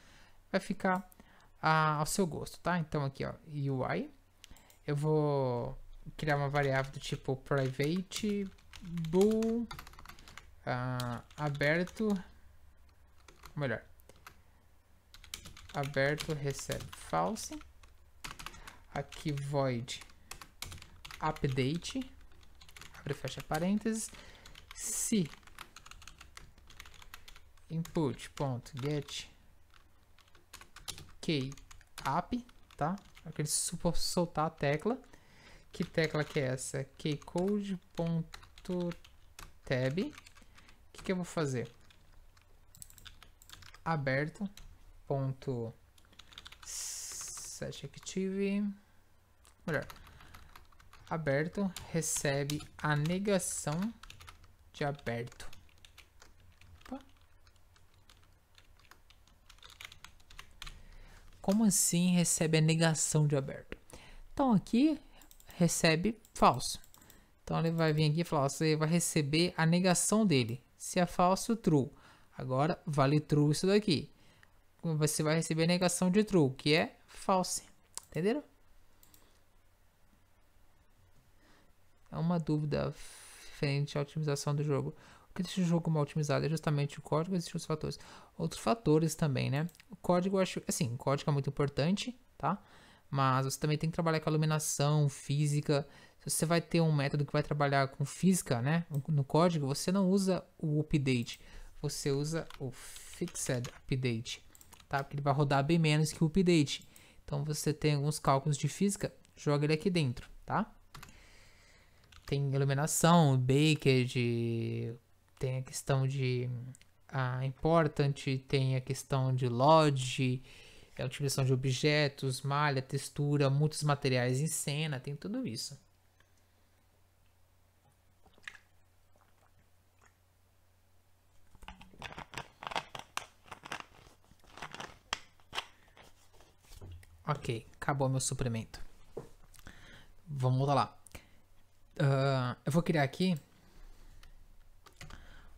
A: vai ficar ah, ao seu gosto, tá? Então aqui, ó, UI. Eu vou criar uma variável do tipo private bool uh, aberto, melhor, aberto recebe false. Aqui void update, abre fecha parênteses, se input.get key app, tá? Aquele soltar a tecla. Que tecla que é essa? keycode.tab. O que, que eu vou fazer? Aberto ponto set active é melhor aberto recebe a negação de aberto Opa. como assim recebe a negação de aberto então aqui recebe falso então ele vai vir aqui e falar, você vai receber a negação dele. Se é falso, true. Agora vale true isso daqui você vai receber negação de true, que é false. Entenderam? É uma dúvida frente à otimização do jogo. O que deixa o jogo mal otimizado é justamente o código e outros fatores. Outros fatores também, né? O código, eu acho, assim, o código é muito importante, tá? Mas você também tem que trabalhar com a iluminação, física. Se você vai ter um método que vai trabalhar com física, né? No código, você não usa o update, você usa o fixed update tá? Porque ele vai rodar bem menos que o update. Então você tem alguns cálculos de física, joga ele aqui dentro, tá? Tem iluminação, baked, tem a questão de ah, important, tem a questão de lodge, é a utilização de objetos, malha, textura, muitos materiais em cena, tem tudo isso. Ok, acabou meu suprimento. Vamos voltar lá. Uh, eu vou criar aqui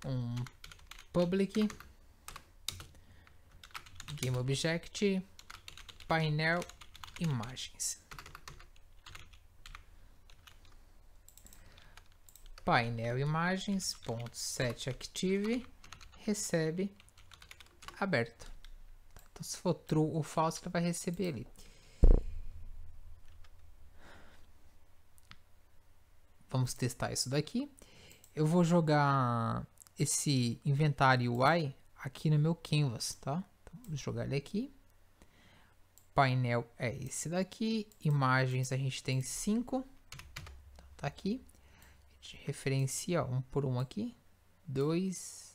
A: um public GameObject painel imagens. Painel imagens ponto set active recebe aberto. Então se for true ou falso, ele vai receber ali. Vamos testar isso daqui. Eu vou jogar esse inventário UI aqui no meu canvas, tá? Então, vamos jogar ele aqui. Painel é esse daqui. Imagens a gente tem 5. Então, tá aqui. A gente referencia um por um aqui. 2,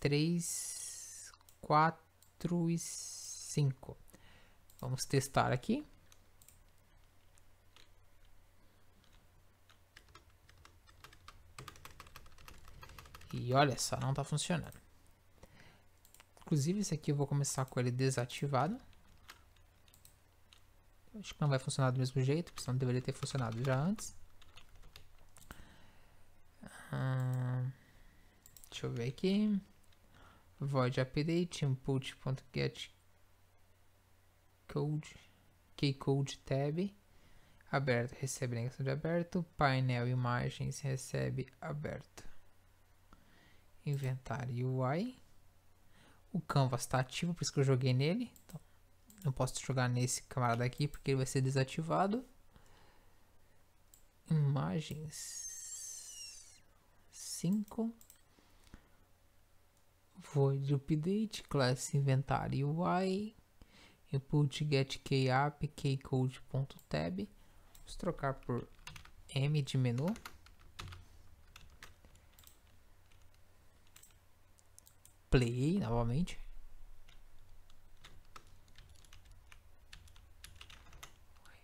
A: 3, 4 e 5. Vamos testar aqui. E olha só, não tá funcionando. Inclusive, esse aqui eu vou começar com ele desativado. Acho que não vai funcionar do mesmo jeito, porque senão deveria ter funcionado já antes. Hum, deixa eu ver aqui. Void update, input.get code, keycode tab. Aberto recebe negação de aberto. Painel imagens recebe aberto inventário UI. O canvas está ativo, por isso que eu joguei nele. Então, não posso jogar nesse camarada aqui, porque ele vai ser desativado. Imagens 5. Void update, classe inventário UI. Input get key app, keycode.tab. Vamos trocar por M de menu. play novamente.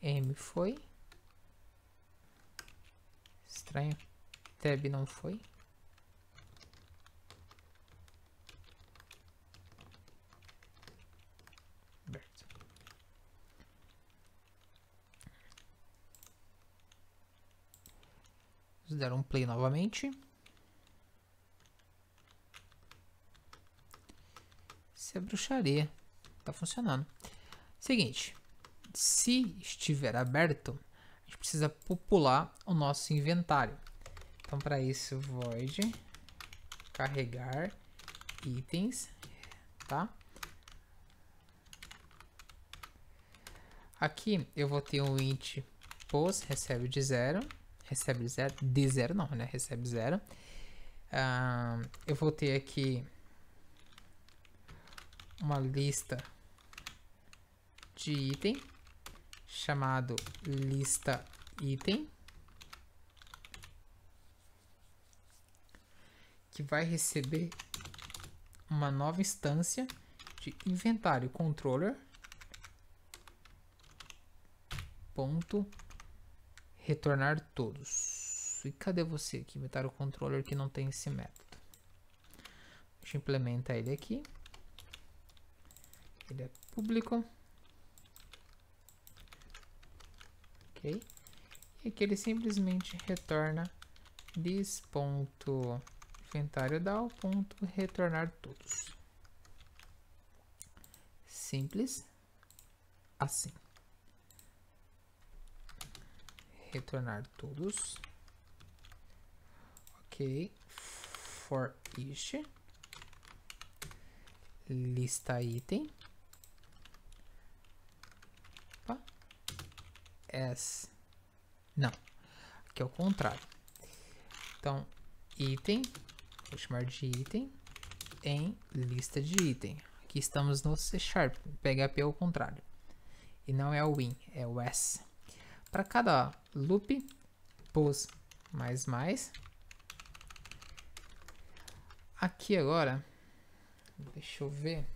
A: M foi. Estranho. Tab não foi. deram um play novamente. Isso é bruxaria. Tá funcionando. Seguinte. Se estiver aberto, a gente precisa popular o nosso inventário. Então, para isso, void carregar itens, tá? Aqui eu vou ter um int pos recebe de zero, recebe de zero, de zero não, né? Recebe zero. Uh, eu vou ter aqui uma lista de item chamado lista item que vai receber uma nova instância de inventário controller ponto retornar todos e cadê você que inventário controller que não tem esse método a gente implementa ele aqui ele é público. Ok. E aqui ele simplesmente retorna this ponto inventário ponto retornar todos. Simples assim. Retornar todos. Ok. For each. Lista item. S. Não, aqui é o contrário. Então, item, vou chamar de item, em lista de item. Aqui estamos no C Sharp, PHP é o contrário. E não é o win, é o S. Para cada loop, pus mais mais. Aqui agora, deixa eu ver.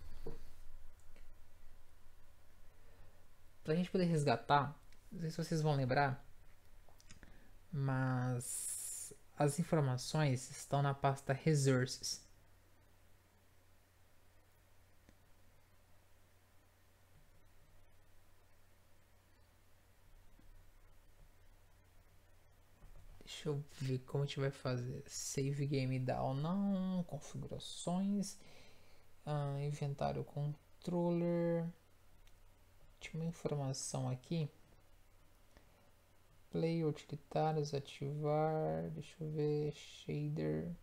A: Para a gente poder resgatar, não sei se vocês vão lembrar, mas as informações estão na pasta Resources. Deixa eu ver como a gente vai fazer. Save game down não, configurações, ah, inventário controller. Tinha uma informação aqui. Play, utilitários, ativar, deixa eu ver, shader,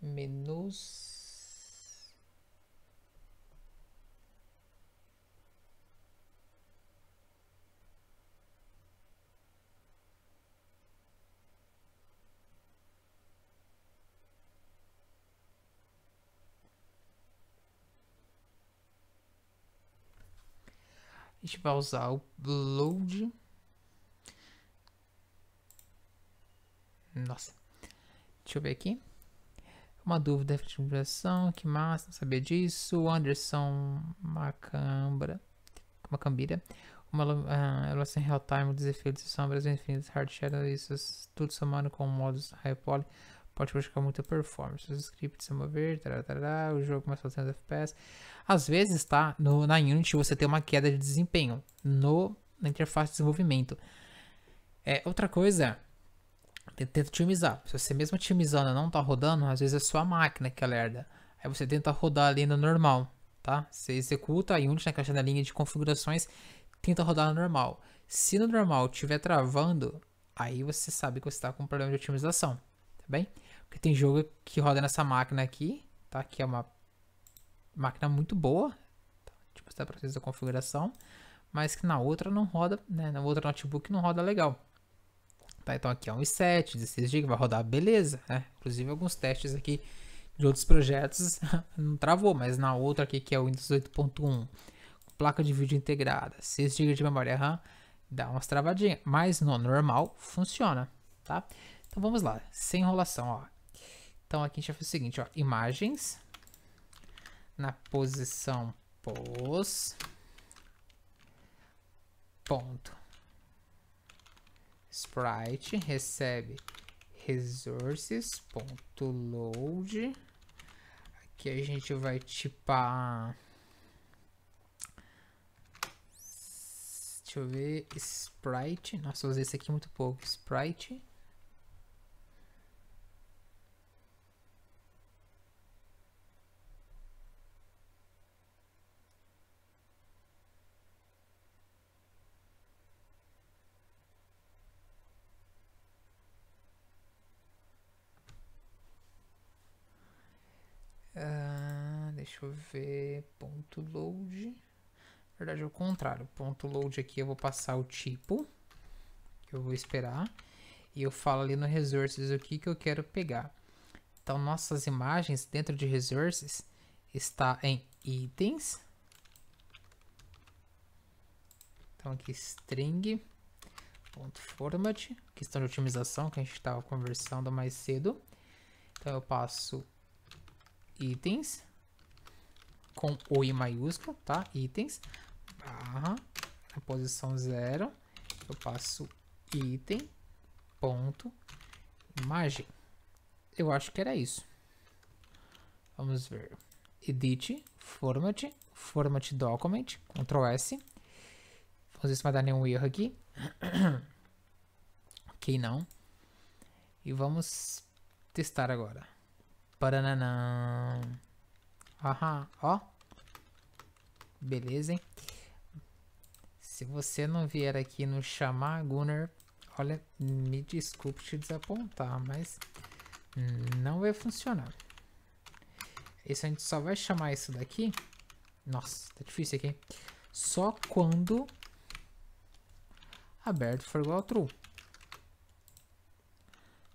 A: menus. A gente vai usar o load Nossa. Deixa eu ver aqui. Uma dúvida de à Que massa, não sabia disso. Anderson Macambra. Macambira. Uma uh, ah, relação real time dos efeitos e sombras infinitas, hard shadow, isso tudo somando com modos high poly pode prejudicar muita performance. Os scripts a mover, tarará, o jogo mais fazer FPS. Às vezes, tá? No, na Unity você tem uma queda de desempenho no, na interface de desenvolvimento. É, outra coisa Tenta otimizar. Se você mesmo otimizando não tá rodando, às vezes é sua máquina que alerta. Aí você tenta rodar ali no normal, tá? Você executa a Unity naquela janelinha de configurações, tenta rodar no normal. Se no normal estiver travando, aí você sabe que você está com um problema de otimização, tá bem? Porque tem jogo que roda nessa máquina aqui, tá? Que é uma máquina muito boa, tá? tipo, você dá pra fazer a configuração, mas que na outra não roda, né? Na outra notebook não roda legal. Tá? Então aqui é um i7, 16 GB, vai rodar beleza, né? Inclusive alguns testes aqui de outros projetos não travou, mas na outra aqui que é o Windows 8.1, placa de vídeo integrada, 6 GB de memória RAM, dá umas travadinhas, mas no normal funciona, tá? Então vamos lá, sem enrolação, ó. Então aqui a gente vai fazer o seguinte, ó, imagens na posição pos ponto sprite recebe resources.load. Aqui a gente vai tipar. Deixa eu ver. Sprite. Nossa, eu usei aqui muito pouco. Sprite. Deixa eu ver. Ponto load. Na verdade, é o contrário. Ponto load aqui eu vou passar o tipo. Que eu vou esperar. E eu falo ali no resources o que, que eu quero pegar. Então, nossas imagens dentro de resources está em itens. Então, aqui string .format, questão de otimização que a gente estava conversando mais cedo. Então, eu passo itens com o I maiúsculo, tá? Itens, barra, ah, na posição zero eu passo item, ponto, imagem. Eu acho que era isso. Vamos ver. Edit, Format, Format Document, Ctrl S. Vamos ver se vai dar nenhum erro aqui. ok, não. E vamos testar agora. Parananã. Aham, ó. Beleza, hein? Se você não vier aqui nos chamar, Gunnar, olha, me desculpe te desapontar, mas não vai funcionar. Isso a gente só vai chamar isso daqui. Nossa, tá difícil aqui. Só quando aberto for igual ao true.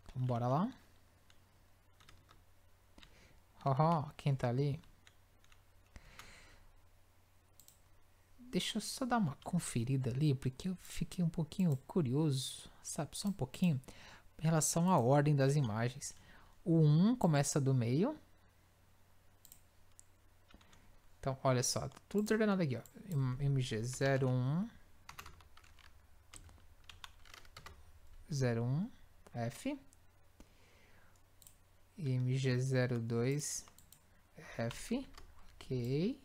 A: Então, bora lá. Ó, oh, oh, quem tá ali? Deixa eu só dar uma conferida ali, porque eu fiquei um pouquinho curioso, sabe? Só um pouquinho, em relação à ordem das imagens. O 1 começa do meio. Então, olha só, tudo ordenado aqui, ó. MG01 01 F MG02 F, ok.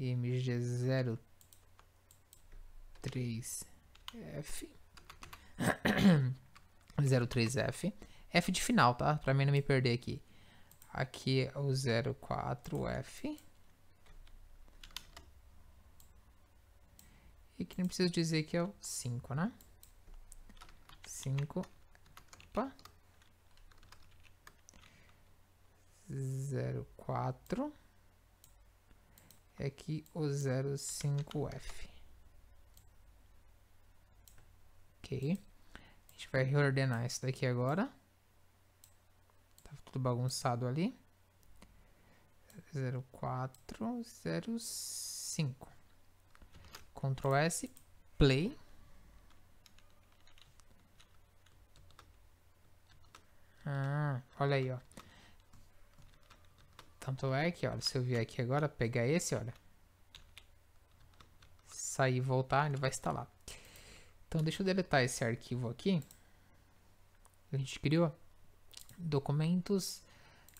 A: MG03F 03F F de final, tá? Pra mim não me perder aqui Aqui é o 04F E que não preciso dizer que é o 5, né? 5 Opa 04 é aqui o 05F. Ok. A gente vai reordenar isso daqui agora. Tá tudo bagunçado ali. cinco, Ctrl S, play. Ah, olha aí, ó. Tanto é que, olha, se eu vier aqui agora, pegar esse, olha. Sair e voltar, ele vai instalar. Então, deixa eu deletar esse arquivo aqui. A gente criou. Documentos,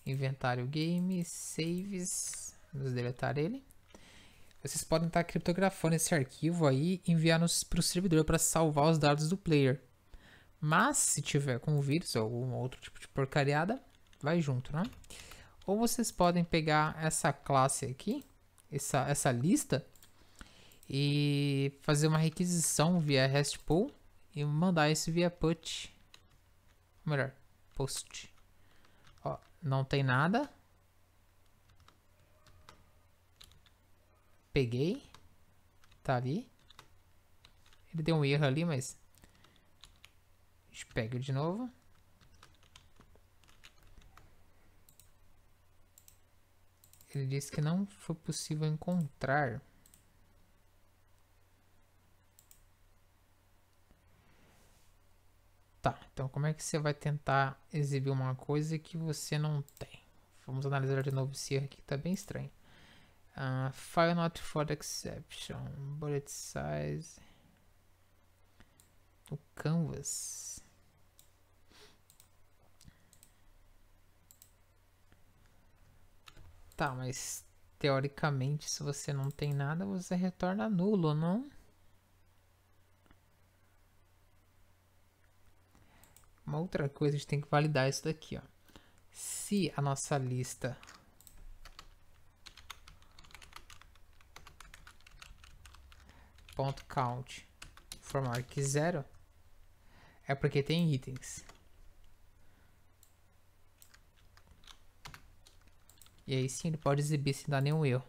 A: inventário game, saves. Vamos deletar ele. Vocês podem estar criptografando esse arquivo aí e enviar para o servidor para salvar os dados do player. Mas, se tiver com vírus ou algum outro tipo de porcariada, vai junto, né? Ou vocês podem pegar essa classe aqui, essa, essa lista, e fazer uma requisição via RESTful e mandar isso via put. melhor, post. Ó, não tem nada. Peguei. Tá ali. Ele deu um erro ali, mas... A gente pega de novo. ele disse que não foi possível encontrar Tá, então como é que você vai tentar exibir uma coisa que você não tem? Vamos analisar de novo esse erro aqui que tá bem estranho. Uh, file not for exception, bullet size, o canvas. Tá, mas teoricamente, se você não tem nada, você retorna nulo, não? Uma outra coisa, a gente tem que validar isso daqui, ó. Se a nossa lista ponto .count formar que zero é porque tem itens. E aí sim ele pode exibir sem dar nenhum erro.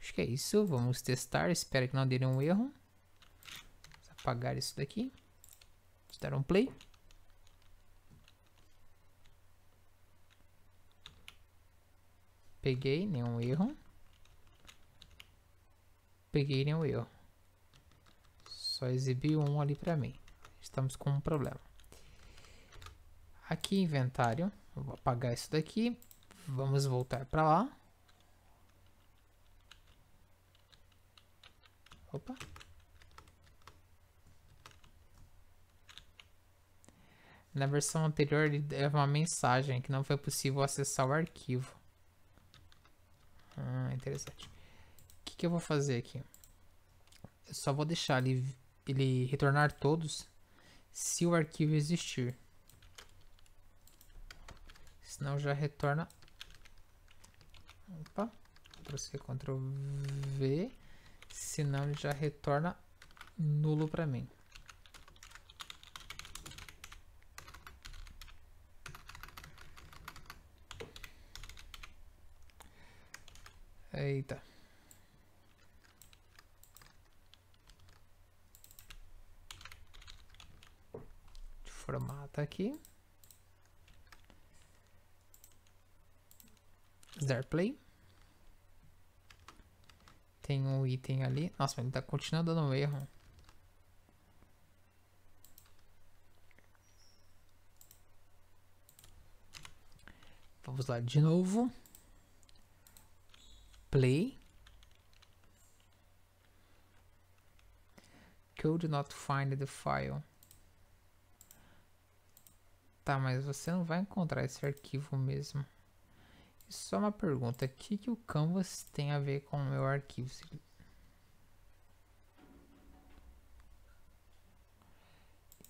A: Acho que é isso. Vamos testar. Espero que não dê nenhum erro. Vamos apagar isso daqui. Vamos dar um play. Peguei, nenhum erro. Peguei nenhum erro. Só exibiu um ali para mim. Estamos com um problema. Aqui inventário. Vou apagar isso daqui. Vamos voltar para lá. Opa. Na versão anterior ele dava uma mensagem que não foi possível acessar o arquivo. Ah, interessante. O que, que eu vou fazer aqui? Eu só vou deixar ele, ele retornar todos se o arquivo existir. Senão já retorna Opa. Ctrl C, Ctrl V. Senão ele já retorna nulo para mim. Eita. Formata aqui. Dar play. Tem um item ali. Nossa, ele tá continuando dando um erro. Vamos lá de novo. Play. Could not find the file. Tá, mas você não vai encontrar esse arquivo mesmo. Só uma pergunta, o que, que o Canvas tem a ver com o meu arquivo?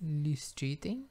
A: List item.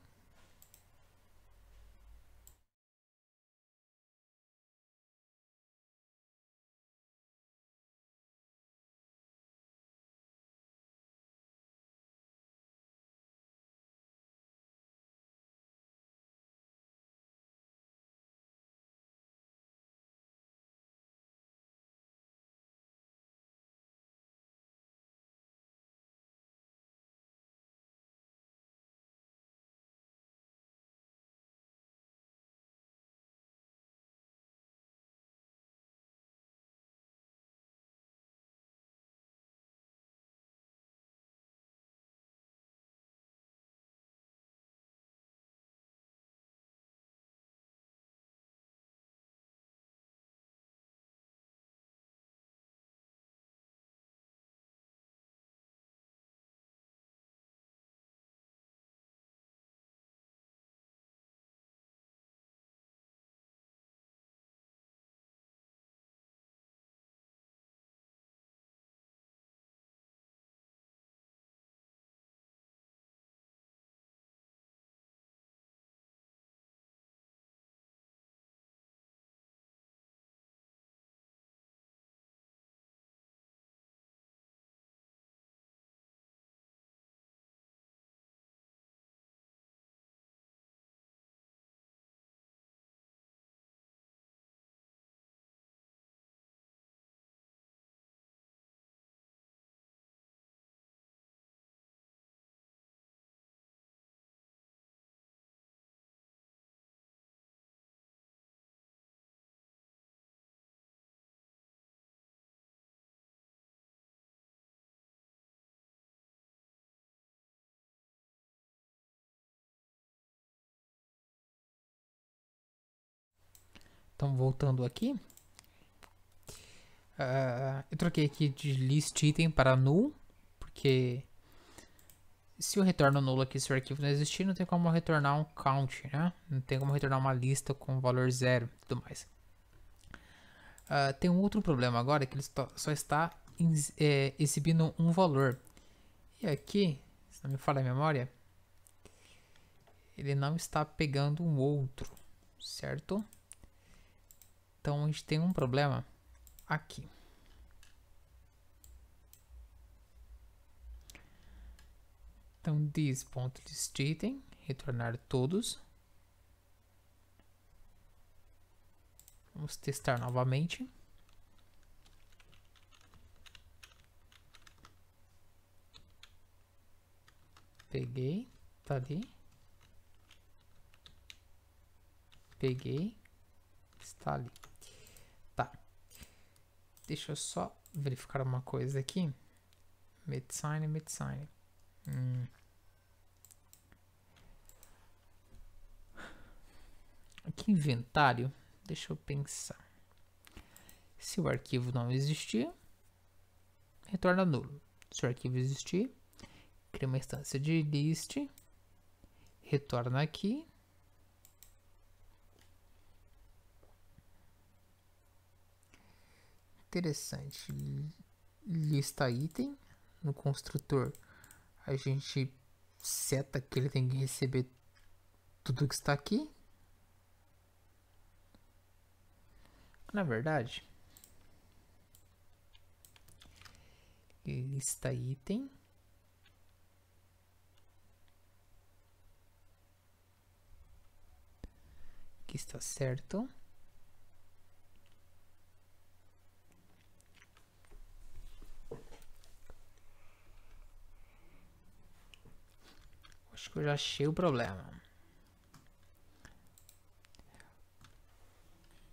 A: Então, voltando aqui. Uh, eu troquei aqui de list item para null, porque se eu retorno nulo aqui, se o arquivo não existir, não tem como retornar um count, né? Não tem como retornar uma lista com valor zero e tudo mais. Uh, tem um outro problema agora, que ele só está é, exibindo um valor. E aqui, se não me falha a memória, ele não está pegando um outro, certo? Então a gente tem um problema aqui. Então diz ponto item retornar todos. Vamos testar novamente. Peguei, tá ali. Peguei, está ali. Deixa eu só verificar uma coisa aqui. Medsign, Medsign. Hum. Aqui inventário, deixa eu pensar. Se o arquivo não existir, retorna nulo. Se o arquivo existir, cria uma instância de list, retorna aqui interessante. Lista item. No construtor, a gente seta que ele tem que receber tudo que está aqui. Na verdade, lista item. que está certo. Acho que eu já achei o problema.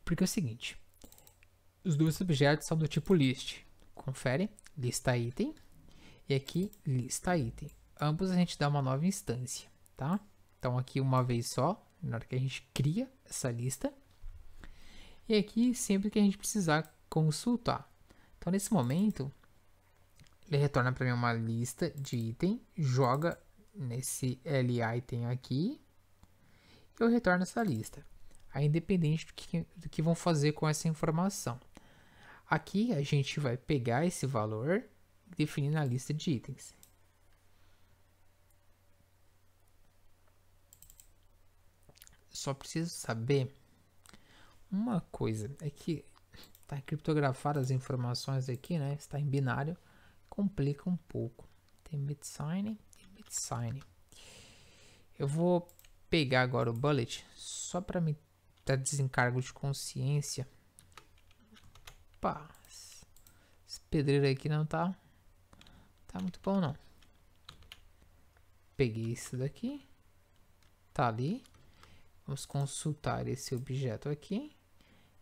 A: Porque é o seguinte. Os dois objetos são do tipo list. Confere. Lista item. E aqui, lista item. Ambos a gente dá uma nova instância, tá? Então aqui uma vez só, na hora que a gente cria essa lista. E aqui sempre que a gente precisar consultar. Então nesse momento, ele retorna para mim uma lista de item, joga nesse li item aqui, eu retorno essa lista, a independente do que, do que vão fazer com essa informação. Aqui a gente vai pegar esse valor definir na lista de itens. Só preciso saber uma coisa, é que tá criptografado as informações aqui, né? Está em binário, complica um pouco. Tem signing sign. Eu vou pegar agora o bullet só para me dar desencargo de consciência. Opa, esse pedreiro aqui não tá tá muito bom não. Peguei isso daqui. Tá ali. Vamos consultar esse objeto aqui.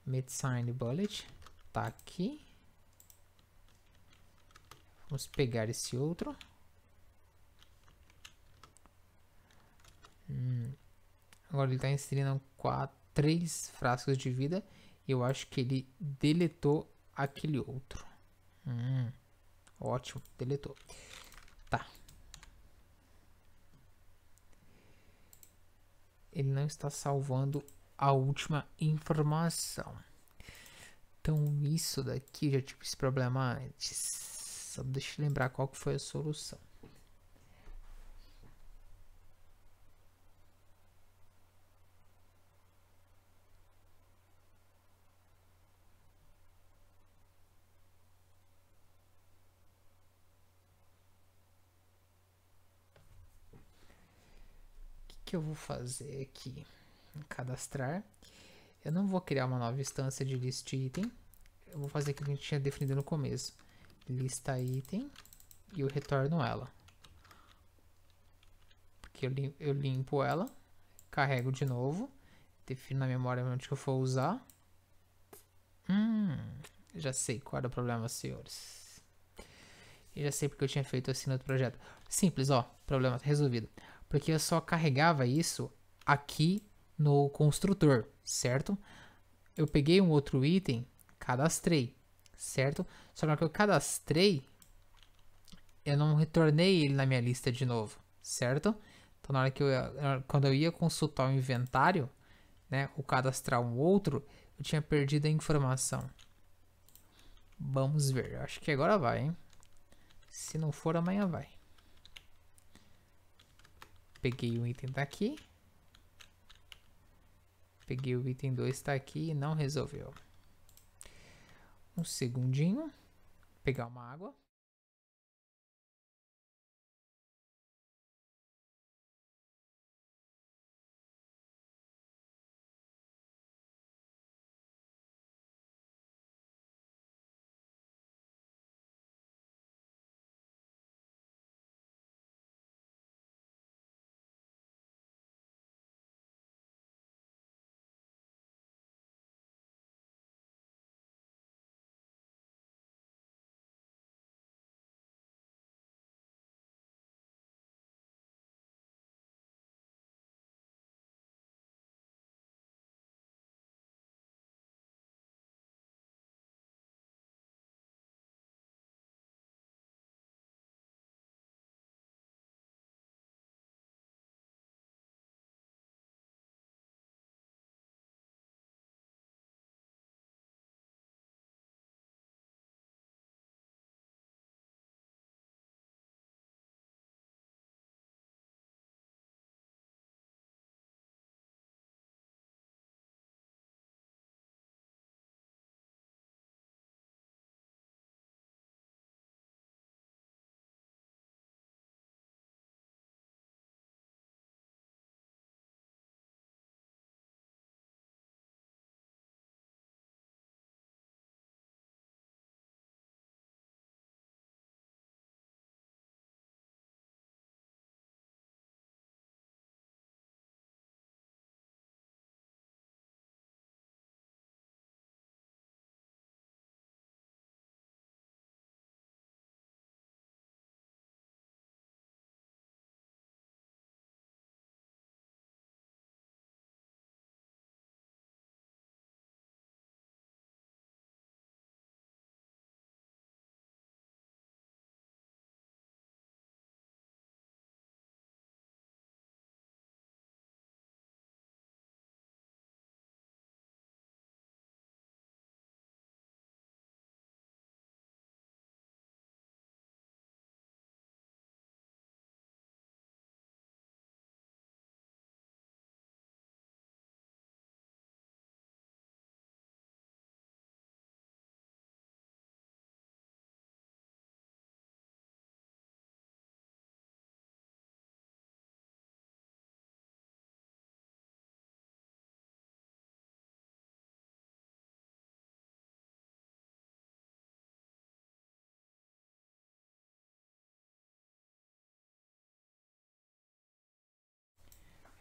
A: Medsign bullet tá aqui. Vamos pegar esse outro. Hum. Agora ele está inserindo quatro, três frascos de vida. E eu acho que ele deletou aquele outro. Hum. Ótimo, deletou. Tá. Ele não está salvando a última informação. Então isso daqui já tive esse problema antes. Só deixa eu lembrar qual que foi a solução. que eu vou fazer aqui? Cadastrar. Eu não vou criar uma nova instância de list item. Eu vou fazer o que a gente tinha definido no começo. Lista item e eu retorno ela. Porque eu, limpo, ela, carrego de novo, defino na memória onde eu for usar. Hum, já sei qual era o problema, senhores. Eu já sei porque eu tinha feito assim no outro projeto. Simples, ó, problema resolvido porque eu só carregava isso aqui no construtor, certo? Eu peguei um outro item, cadastrei, certo? Só que eu cadastrei, eu não retornei ele na minha lista de novo, certo? Então na hora que eu quando eu ia consultar o inventário, né, o cadastrar um outro, eu tinha perdido a informação. Vamos ver, acho que agora vai, hein? Se não for amanhã vai. Peguei o item daqui. Peguei o item 2, está aqui e não resolveu. Um segundinho. Pegar uma água.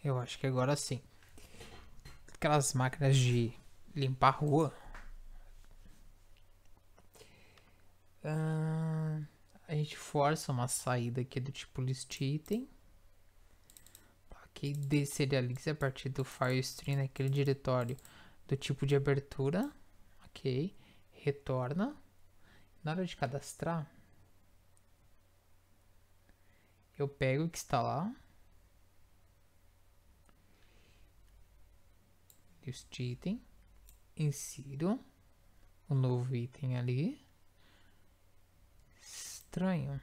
A: Eu acho que agora sim. Aquelas máquinas de limpar a rua. Ah, a gente força uma saída aqui do tipo list item. Aqui tá, deserialize a partir do Firestream naquele diretório do tipo de abertura. Ok. Retorna. Na hora de cadastrar, eu pego o que está lá. aqui este item, insiro o um novo item ali. Estranho.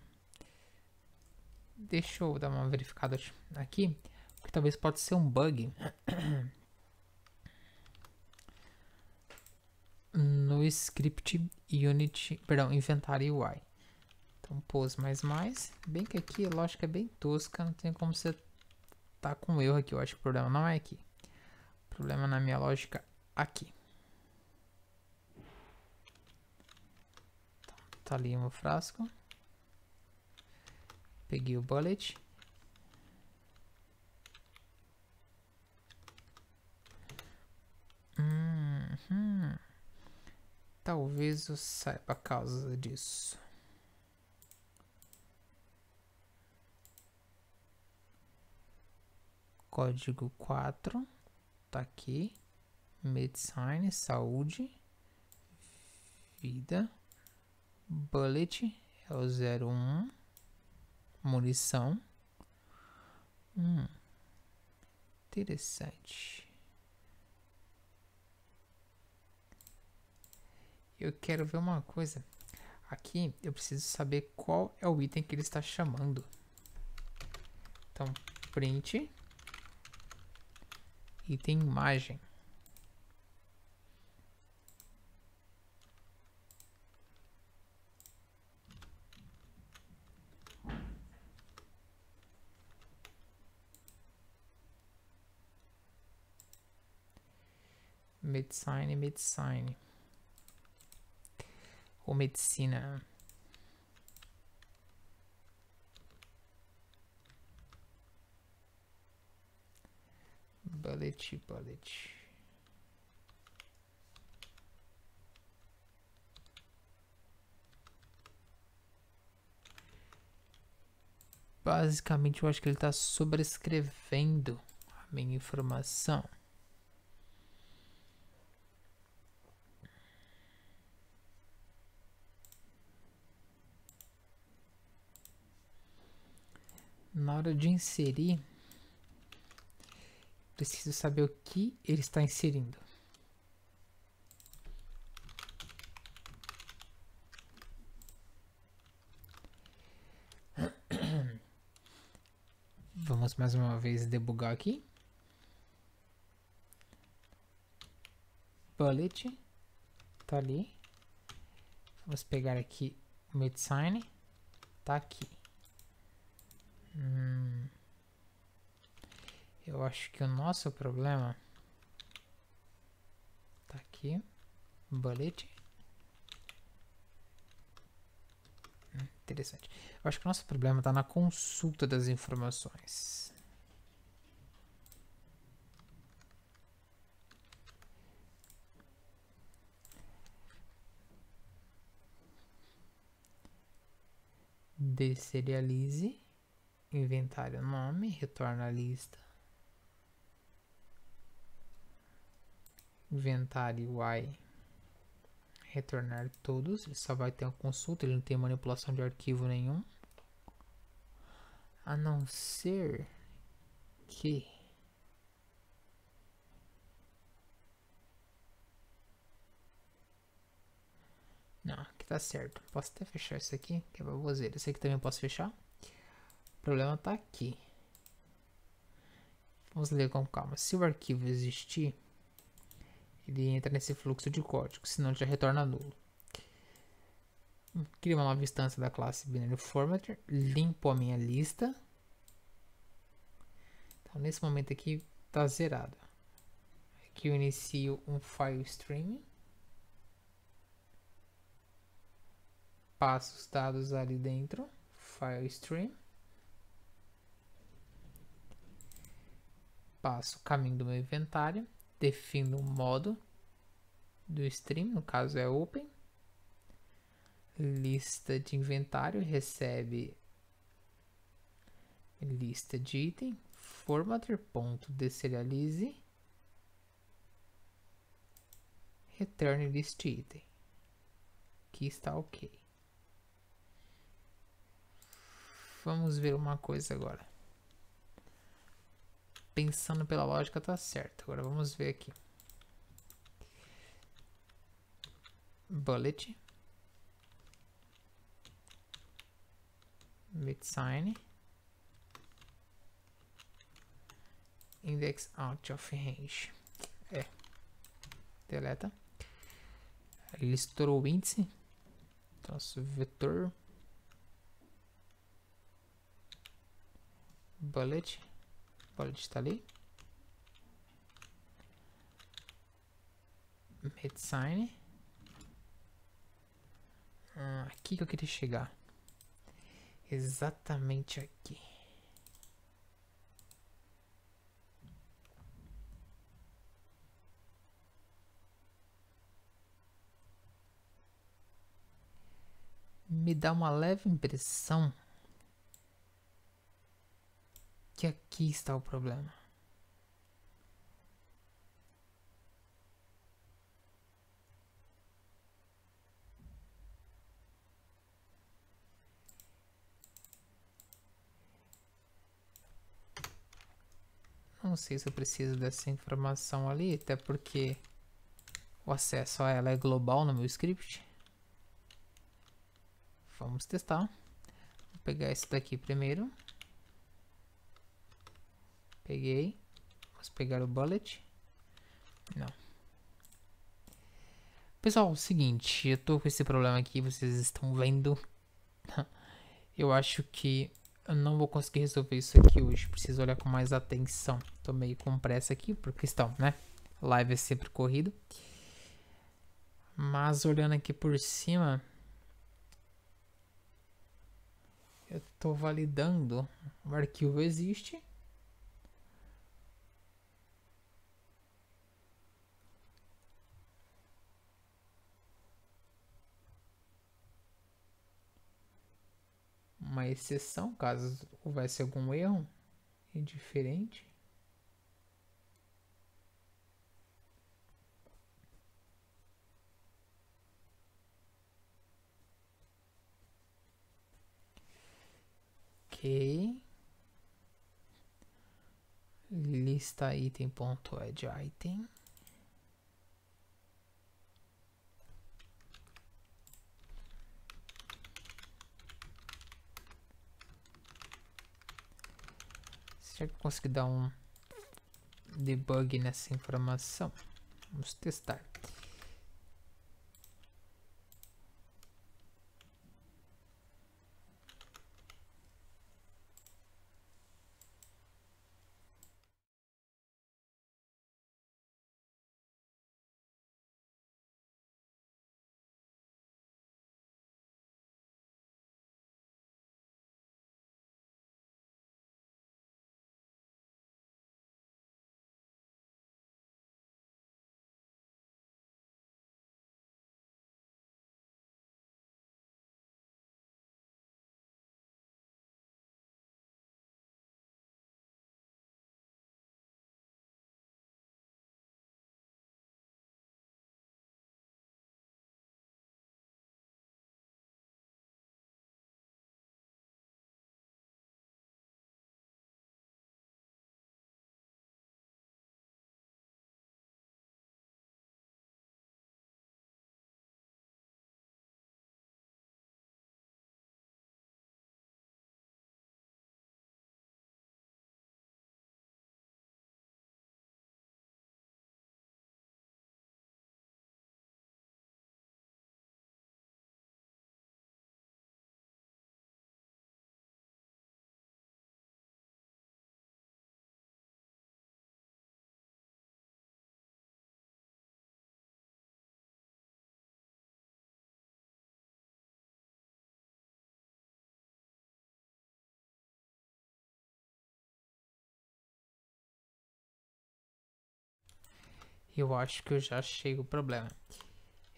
A: Deixa eu dar uma verificada aqui, porque talvez pode ser um bug. no script unit, perdão, inventário UI. Então, pôs mais mais. Bem que aqui a lógica é bem tosca, não tem como você tá com erro aqui. Eu acho que o problema não é aqui. Problema na minha lógica aqui. Tá, tá ali o frasco. Peguei o bullet. Uhum. Talvez eu saiba a causa disso. Código quatro tá aqui. Medicine, saúde, vida, bullet é o 01, munição. Hum, interessante. Eu quero ver uma coisa. Aqui eu preciso saber qual é o item que ele está chamando. Então, print e tem imagem. Medicine, medicine. Ou medicina. Ballet, ballet. Basicamente, eu acho que ele está sobrescrevendo a minha informação. Na hora de inserir, Preciso saber o que ele está inserindo. Vamos mais uma vez debugar aqui. Bullet. Tá ali. Vamos pegar aqui o midsign. Tá aqui. Hum. Eu acho que o nosso problema tá aqui. Bullet. Hum, interessante. Eu acho que o nosso problema está na consulta das informações. Deserialize, inventário nome, retorna a lista. inventário vai retornar todos, ele só vai ter uma consulta, ele não tem manipulação de arquivo nenhum. A não ser que Não, aqui tá certo. Posso até fechar isso aqui, que é baboseira. Esse aqui também posso fechar. O problema tá aqui. Vamos ler com calma. Se o arquivo existir, ele entra nesse fluxo de código, senão ele já retorna nulo. Crio uma nova instância da classe Binary Formatter, limpo a minha lista. Então, nesse momento aqui está zerado. Aqui eu inicio um file streaming. Passo os dados ali dentro, file stream. Passo o caminho do meu inventário defino o modo do stream, no caso é open. Lista de inventário recebe lista de item, formatter.deserialize, return list item, que está ok. Vamos ver uma coisa agora pensando pela lógica, tá certo. Agora vamos ver aqui. Bullet. sign, Index out of range. É. Deleta. Ele estourou o índice. Nosso vetor. Bullet. Pode estar ali. Medicine. Ah, aqui que eu queria chegar. Exatamente aqui. Me dá uma leve impressão que aqui está o problema. Não sei se eu preciso dessa informação ali, até porque o acesso a ela é global no meu script. Vamos testar. Vou pegar esse daqui primeiro. Peguei. Posso pegar o bullet? Não. Pessoal, é o seguinte, eu tô com esse problema aqui, vocês estão vendo. Eu acho que eu não vou conseguir resolver isso aqui hoje. Preciso olhar com mais atenção. Tô meio com pressa aqui, por questão, né? Live é sempre corrido. Mas olhando aqui por cima, eu tô validando. O arquivo existe. uma exceção caso houvesse algum erro indiferente. Ok. Lista item.add item. É Será que eu consigo dar um debug nessa informação? Vamos testar. Eu acho que eu já achei o problema.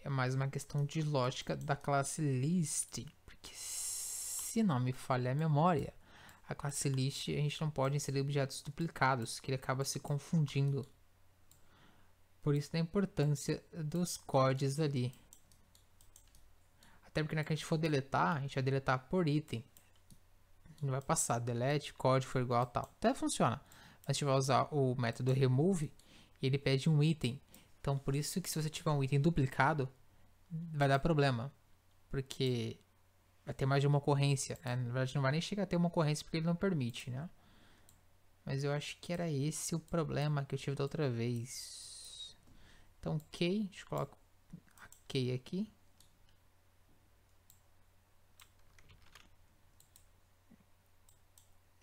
A: É mais uma questão de lógica da classe list, porque se não me falha a memória, a classe list a gente não pode inserir objetos duplicados, que ele acaba se confundindo. Por isso da importância dos codes ali. Até porque na que a gente for deletar, a gente vai deletar por item. Não vai passar delete, código for igual tal. Até funciona. Mas a gente vai usar o método remove, e ele pede um item. Então por isso que se você tiver um item duplicado, vai dar problema. Porque vai ter mais de uma ocorrência. Né? Na verdade não vai nem chegar a ter uma ocorrência porque ele não permite, né? Mas eu acho que era esse o problema que eu tive da outra vez. Então key, deixa eu colocar a key aqui.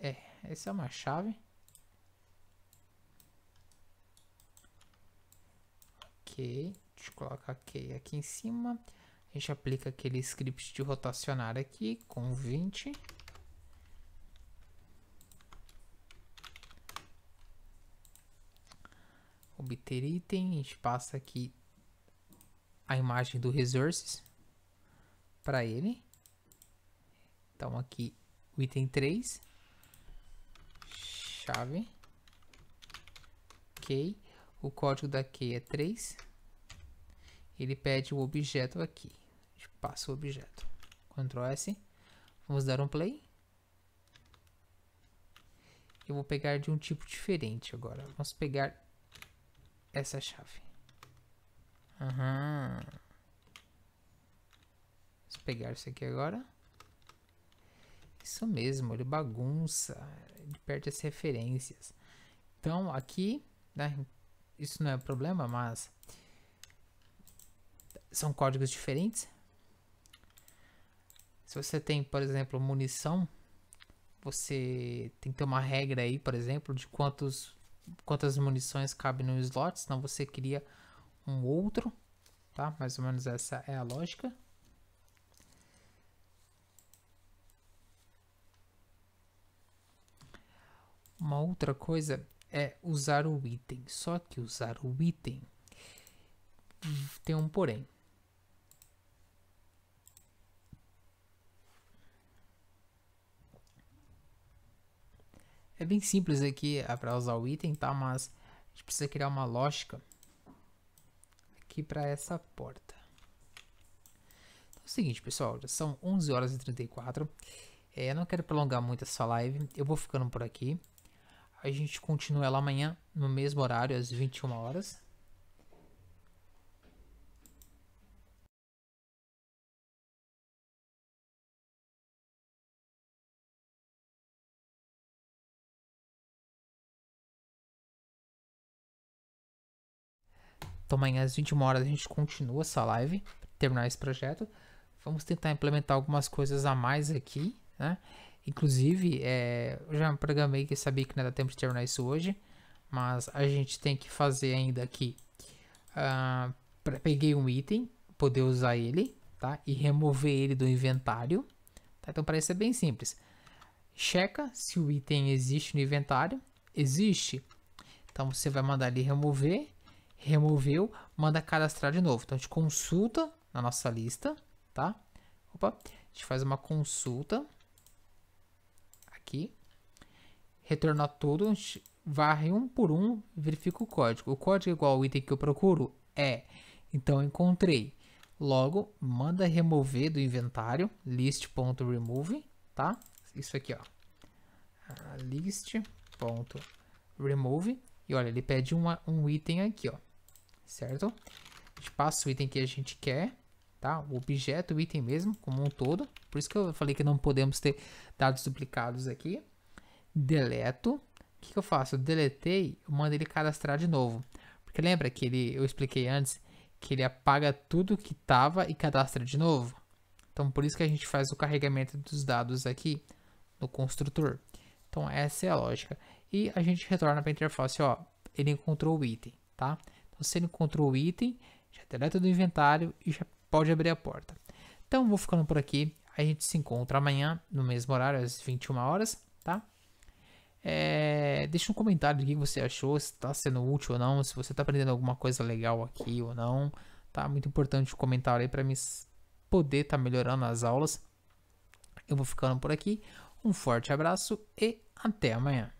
A: É, essa é uma chave. OK. Deixa eu colocar OK aqui em cima. A gente aplica aquele script de rotacionar aqui com 20. Obter item, a gente passa aqui a imagem do resources para ele. Então aqui o item 3, chave, key, o código da key é 3 ele pede o objeto aqui. Passa o objeto. Ctrl S. Vamos dar um play. Eu vou pegar de um tipo diferente agora. Vamos pegar essa chave. Aham. Uhum. Vamos pegar isso aqui agora. Isso mesmo, ele bagunça, ele perde as referências. Então aqui, né, isso não é problema, mas são códigos diferentes. Se você tem, por exemplo, munição, você tem que ter uma regra aí, por exemplo, de quantos, quantas munições cabem no slot, senão você cria um outro, tá? Mais ou menos essa é a lógica. Uma outra coisa é usar o item, só que usar o item tem um porém. É bem simples aqui é para usar o item, tá? Mas a gente precisa criar uma lógica aqui para essa porta. Então, é o seguinte, pessoal, já são 11 horas e 34. É, eu não quero prolongar muito essa live, eu vou ficando por aqui. A gente continua ela amanhã no mesmo horário, às 21 horas. Então amanhã às 21 horas a gente continua essa live, terminar esse projeto. Vamos tentar implementar algumas coisas a mais aqui, né? Inclusive, é, eu já programei que sabia que não era tempo de terminar isso hoje, mas a gente tem que fazer ainda aqui. Uh, peguei um item, poder usar ele, tá? E remover ele do inventário. Tá? Então, para isso é bem simples. Checa se o item existe no inventário. Existe. Então, você vai mandar ele remover removeu, manda cadastrar de novo. Então a gente consulta na nossa lista, tá? Opa, a gente faz uma consulta aqui, retorna tudo, a gente varre um por um, verifica o código. O código é igual ao item que eu procuro? É. Então encontrei. Logo, manda remover do inventário, list.remove, tá? Isso aqui, ó. Ah, list.remove. E olha, ele pede uma, um item aqui, ó certo? A gente passa o item que a gente quer, tá? O objeto, o item mesmo, como um todo. Por isso que eu falei que não podemos ter dados duplicados aqui. Deleto. O que, que eu faço? Eu deletei, eu mando ele cadastrar de novo. Porque lembra que ele, eu expliquei antes que ele apaga tudo que estava e cadastra de novo? Então, por isso que a gente faz o carregamento dos dados aqui no construtor. Então, essa é a lógica. E a gente retorna para a interface, ó, ele encontrou o item, tá? Você encontrou o item, já deleta do inventário e já pode abrir a porta. Então vou ficando por aqui. A gente se encontra amanhã no mesmo horário, às 21 horas, tá? É, deixa um comentário do que você achou, se está sendo útil ou não, se você está aprendendo alguma coisa legal aqui ou não, tá? Muito importante o comentário aí para mim poder estar tá melhorando as aulas. Eu vou ficando por aqui. Um forte abraço e até amanhã.